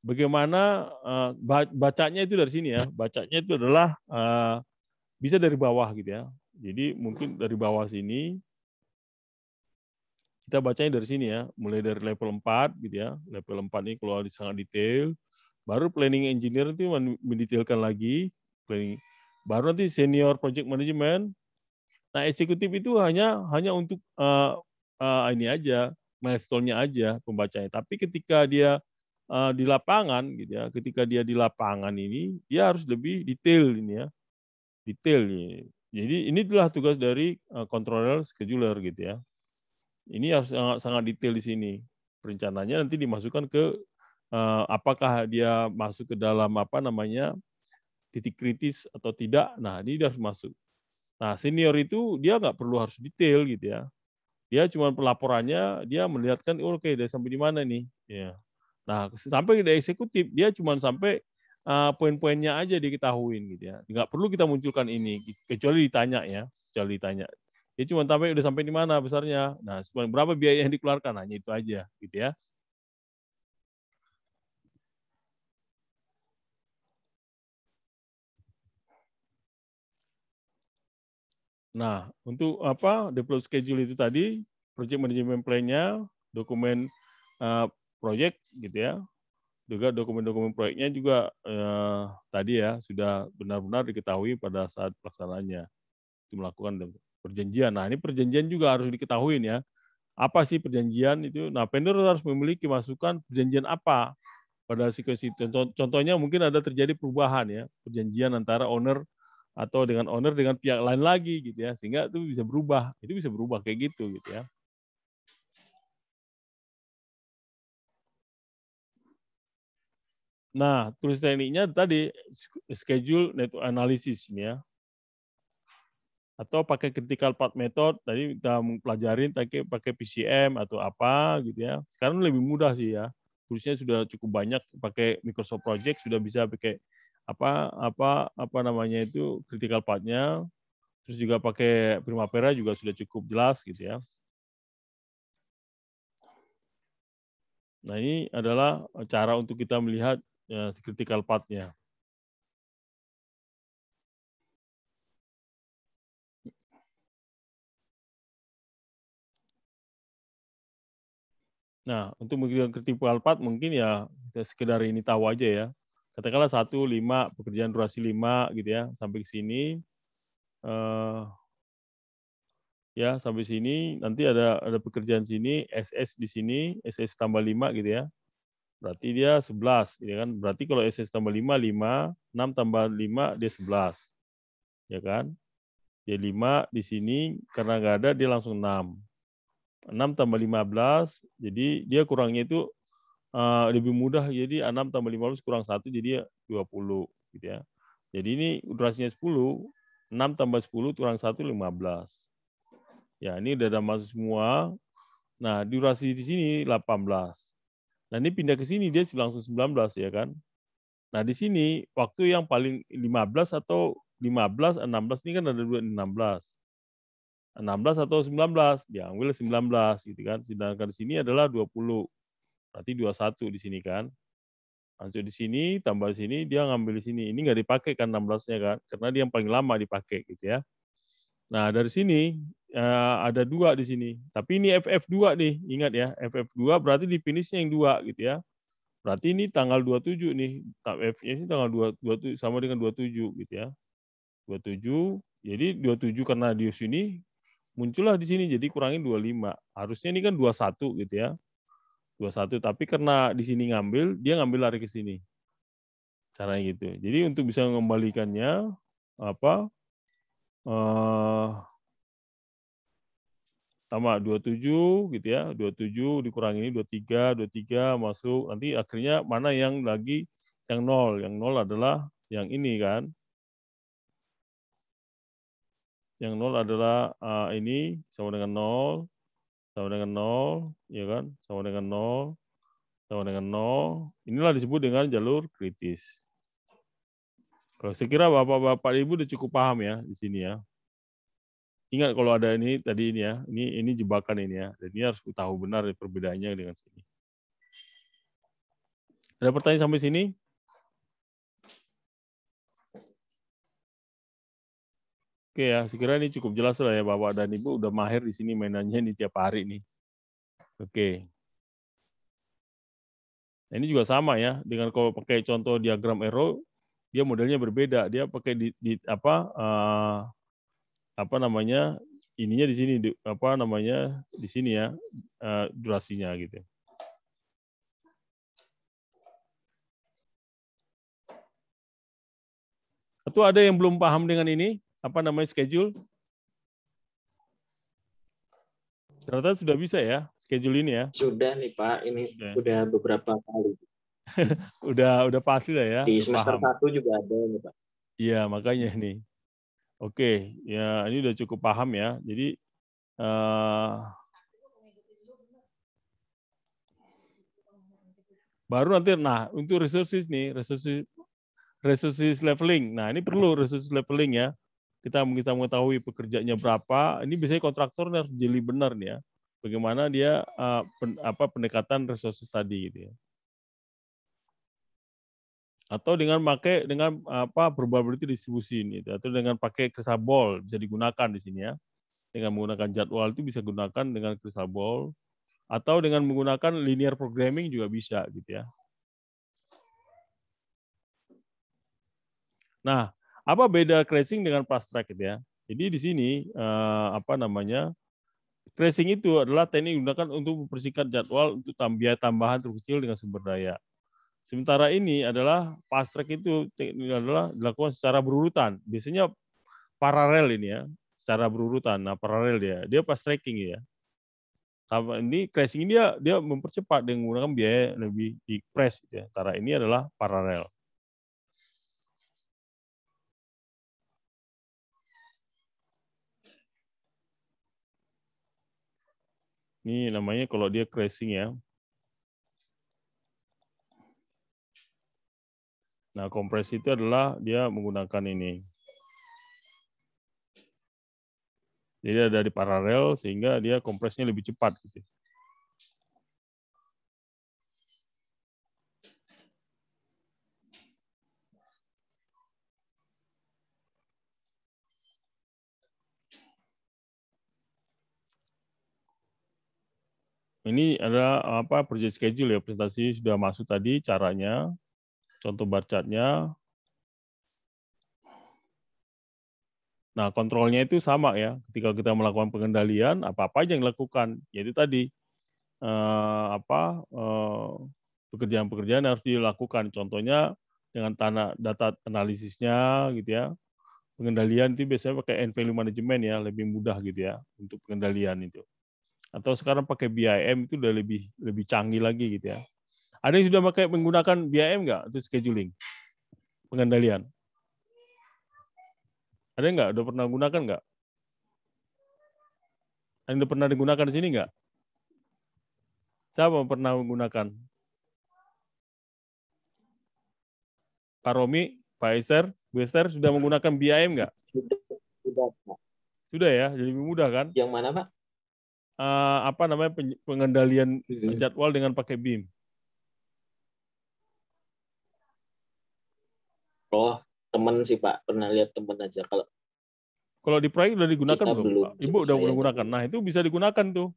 Bagaimana eh, bacanya itu dari sini ya, bacanya itu adalah eh, bisa dari bawah gitu ya. Jadi mungkin dari bawah sini kita bacanya dari sini ya, mulai dari level 4 gitu ya. Level 4 ini keluar di sangat detail. Baru planning engineer itu mendetailkan lagi planning. Baru nanti senior project management Nah, eksekutif itu hanya hanya untuk uh, uh, ini aja, milestone-nya aja pembacanya. Tapi ketika dia uh, di lapangan gitu ya, ketika dia di lapangan ini dia harus lebih detail ini ya. Detail ini. Jadi ini adalah tugas dari uh, controller scheduler gitu ya. Ini harus sangat, sangat detail di sini. Rencananya nanti dimasukkan ke uh, apakah dia masuk ke dalam apa namanya titik kritis atau tidak. Nah, ini dia harus masuk Nah, senior itu dia nggak perlu harus detail gitu ya. Dia cuma pelaporannya, dia melihatkan, oh, oke, okay, dari sampai di mana nih. Ya. Nah, sampai di eksekutif, dia cuma sampai uh, poin-poinnya aja diketahuin gitu ya. Nggak perlu kita munculkan ini, kecuali ditanya ya, kecuali ditanya. Dia cuma sampai udah sampai di mana besarnya. Nah, berapa biaya yang dikeluarkan, hanya itu aja gitu ya. Nah, untuk apa deploy schedule itu tadi, project management plan-nya, dokumen uh, eh, project gitu ya. Juga dokumen-dokumen proyeknya juga uh, tadi ya sudah benar-benar diketahui pada saat pelaksanaannya. Itu melakukan perjanjian. Nah, ini perjanjian juga harus diketahui ya. Apa sih perjanjian itu? Nah, vendor harus memiliki masukan perjanjian apa pada situasi contohnya mungkin ada terjadi perubahan ya, perjanjian antara owner atau dengan owner dengan pihak lain lagi gitu ya sehingga itu bisa berubah itu bisa berubah kayak gitu gitu ya nah tulisannya tekniknya tadi schedule network analysis ya atau pakai critical path method tadi kita pelajarin pakai pakai PCM atau apa gitu ya sekarang lebih mudah sih ya tulisnya sudah cukup banyak pakai Microsoft Project sudah bisa pakai apa apa apa namanya itu critical part-nya terus juga pakai primavera juga sudah cukup jelas gitu ya. Nah ini adalah cara untuk kita melihat ya, critical part-nya. Nah, untuk menggunakan critical part mungkin ya kita sekedar ini tahu aja ya katakanlah satu lima pekerjaan durasi lima gitu ya sampai ke sini uh, ya sampai sini nanti ada ada pekerjaan sini SS di sini SS tambah lima gitu ya berarti dia 11 ya kan berarti kalau SS tambah lima lima enam tambah lima dia sebelas ya kan dia lima di sini karena nggak ada dia langsung enam enam tambah lima belas jadi dia kurangnya itu uh, lebih mudah jadi 6 tambah 15 kurang 1 jadi 20 gitu ya. Jadi ini durasinya 10, 6 tambah 10 kurang 1 15. Ya, ini udah ada masuk semua. Nah, durasi di sini 18. Nah, ini pindah ke sini dia langsung 19 ya kan. Nah, di sini waktu yang paling 15 atau 15, 16 ini kan ada 16. 16 atau 19, diambil 19 gitu kan. Sedangkan di sini adalah 20. Berarti 21 di sini kan. Masuk di sini, tambah di sini, dia ngambil di sini. Ini nggak dipakai kan 16-nya kan, karena dia yang paling lama dipakai gitu ya. Nah, dari sini eh, ada dua di sini. Tapi ini FF2 nih, ingat ya. FF2 berarti di finishnya yang dua gitu ya. Berarti ini tanggal 27 nih. F-nya ini tanggal 27, sama dengan 27 gitu ya. 27, jadi 27 karena di sini, muncullah di sini, jadi kurangin 25. Harusnya ini kan 21 gitu ya. 21 tapi karena di sini ngambil dia ngambil lari ke sini caranya gitu jadi untuk bisa mengembalikannya apa eh, tambah 27 gitu ya 27 dikurangi ini 23 23 masuk nanti akhirnya mana yang lagi yang nol yang nol adalah yang ini kan yang nol adalah uh, ini sama dengan nol sama dengan 0, ya kan? Sama dengan 0, sama dengan 0. Inilah disebut dengan jalur kritis. Kalau kira Bapak-bapak Ibu udah cukup paham ya di sini ya. Ingat kalau ada ini tadi ini ya, ini ini jebakan ini ya. Dan ini harus tahu benar perbedaannya dengan sini. Ada pertanyaan sampai sini? Oke ya, segera ini cukup jelas lah ya Bapak dan Ibu udah mahir di sini mainannya ini tiap hari nih. Oke. Nah, ini juga sama ya dengan kalau pakai contoh diagram arrow, dia modelnya berbeda. Dia pakai di, di apa uh, apa namanya ininya di sini di, apa namanya di sini ya uh, durasinya gitu. Atau ada yang belum paham dengan ini? apa namanya schedule? Ternyata sudah bisa ya schedule ini ya? Sudah nih Pak, ini sudah, sudah beberapa kali. udah udah pasti lah ya. Di semester paham. 1 juga ada nih Pak. Iya, makanya nih. Oke, ya ini udah cukup paham ya. Jadi uh, baru nanti nah untuk resources nih resources resources leveling nah ini perlu resources leveling ya kita kita mengetahui pekerjanya berapa. Ini biasanya kontraktor harus jeli benar nih ya. Bagaimana dia uh, pen, apa pendekatan resources tadi gitu ya. Atau dengan pakai dengan apa probability distribusi ini gitu. atau dengan pakai ball bisa digunakan di sini ya. Dengan menggunakan jadwal itu bisa gunakan dengan ball atau dengan menggunakan linear programming juga bisa gitu ya. Nah, apa beda crashing dengan fast track gitu ya? Jadi di sini uh, apa namanya? Crashing itu adalah teknik digunakan untuk mempersingkat jadwal untuk biaya tambahan terkecil dengan sumber daya. Sementara ini adalah fast track itu adalah dilakukan secara berurutan. Biasanya paralel ini ya, secara berurutan. Nah, paralel dia. Dia fast tracking ya. Sama ini crashing dia dia mempercepat dengan menggunakan biaya lebih di press gitu ya. Cara ini adalah paralel. Ini namanya kalau dia crashing ya. Nah, kompresi itu adalah dia menggunakan ini. Jadi ada di paralel sehingga dia kompresnya lebih cepat gitu. Ini ada apa project schedule ya presentasi sudah masuk tadi caranya, contoh bar chartnya. Nah kontrolnya itu sama ya. Ketika kita melakukan pengendalian apa apa aja yang dilakukan, yaitu tadi eh, apa eh, pekerjaan-pekerjaan eh, harus dilakukan. Contohnya dengan tanah data analisisnya gitu ya pengendalian itu biasanya pakai NVLU management ya lebih mudah gitu ya untuk pengendalian itu atau sekarang pakai BIM itu udah lebih lebih canggih lagi gitu ya. Ada yang sudah pakai menggunakan BIM nggak untuk scheduling pengendalian? Ada nggak? Udah pernah gunakan nggak? Ada yang udah pernah digunakan di sini nggak? Siapa pernah menggunakan? Pak Romi, Pak Eser, Bu Eser sudah menggunakan BIM nggak? Sudah, sudah. Sudah ya, jadi lebih mudah kan? Yang mana Pak? uh, apa namanya pengendalian iya, iya. jadwal dengan pakai BIM? Oh, teman sih Pak, pernah lihat teman aja kalau kalau di proyek udah digunakan belum? belum Pak? Ibu udah menggunakan. Nah, itu bisa digunakan tuh.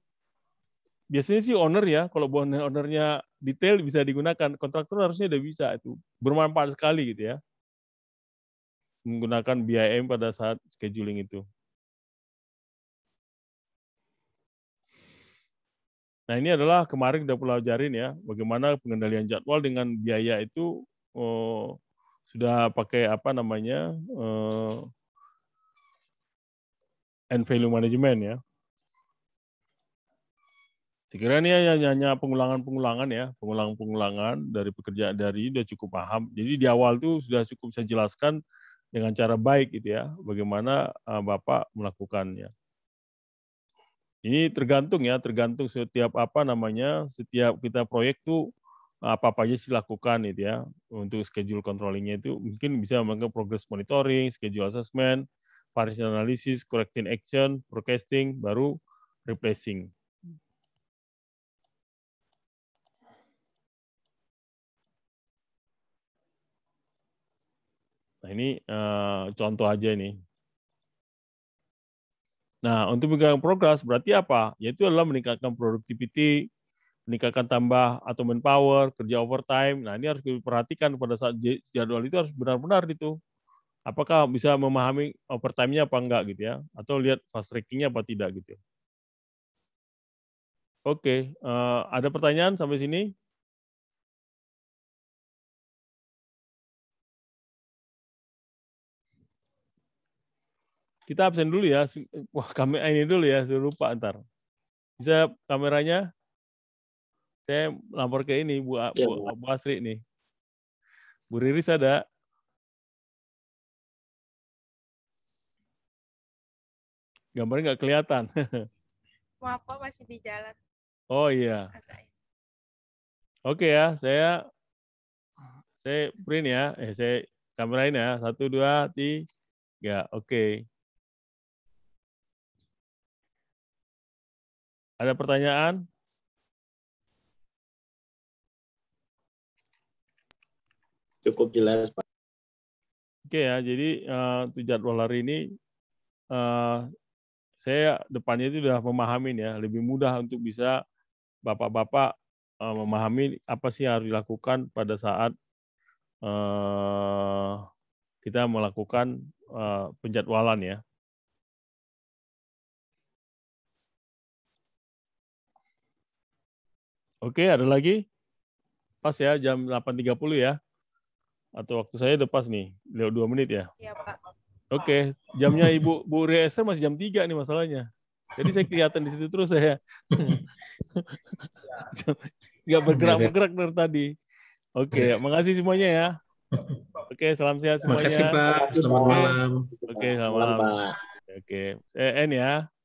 Biasanya sih owner ya, kalau ownernya detail bisa digunakan. Kontraktor harusnya udah bisa itu. Bermanfaat sekali gitu ya. Menggunakan BIM pada saat scheduling itu. Nah ini adalah kemarin kita pelajarin ya bagaimana pengendalian jadwal dengan biaya itu oh, sudah pakai apa namanya eh, end value management ya. Sekiranya ini hanya, hanya pengulangan-pengulangan ya, pengulangan-pengulangan dari pekerjaan dari sudah cukup paham. Jadi di awal itu sudah cukup saya jelaskan dengan cara baik gitu ya, bagaimana eh, Bapak melakukannya. Ini tergantung ya, tergantung setiap apa namanya, setiap kita proyek tuh apa apa aja sih lakukan itu ya untuk schedule controllingnya itu mungkin bisa melakukan progress monitoring, schedule assessment, partial analysis, correcting action, forecasting, baru replacing. Nah ini uh, contoh aja nih Nah, untuk meningkatkan progres berarti apa? Yaitu adalah meningkatkan productivity, meningkatkan tambah atau manpower, kerja overtime. Nah, ini harus diperhatikan pada saat jadwal itu harus benar-benar itu. Apakah bisa memahami overtime-nya apa enggak gitu ya? Atau lihat fast tracking-nya apa tidak gitu. Oke, eh, ada pertanyaan sampai sini? Kita absen dulu ya. Wah, kamera ini dulu ya, saya lupa ntar. Bisa kameranya? Saya lapor ke ini Bu, ya, Bu, Bu Asri nih. Bu Riris ada? Gambarnya nggak kelihatan. Maaf, kok masih di jalan. Oh iya. Oke ya, saya saya print ya, eh saya kamerain ya, satu dua tiga, oke. Okay. Ada pertanyaan? Cukup jelas, Pak. Oke ya, jadi uh, jadwal lari ini uh, saya depannya itu sudah memahami ya, lebih mudah untuk bisa bapak-bapak uh, memahami apa sih yang harus dilakukan pada saat uh, kita melakukan uh, penjadwalan ya. Oke, ada lagi? Pas ya, jam 8.30 ya? Atau waktu saya udah pas nih, lewat dua menit ya? Iya, Pak. Oke, jamnya Ibu Bu Reser masih jam 3 nih masalahnya. Jadi saya kelihatan di situ terus saya. Nggak bergerak-bergerak dari tadi. Oke, makasih semuanya ya. Oke, salam sehat semuanya. Makasih Pak, selamat malam. Oke, selamat malam. Oke, eh, N ya.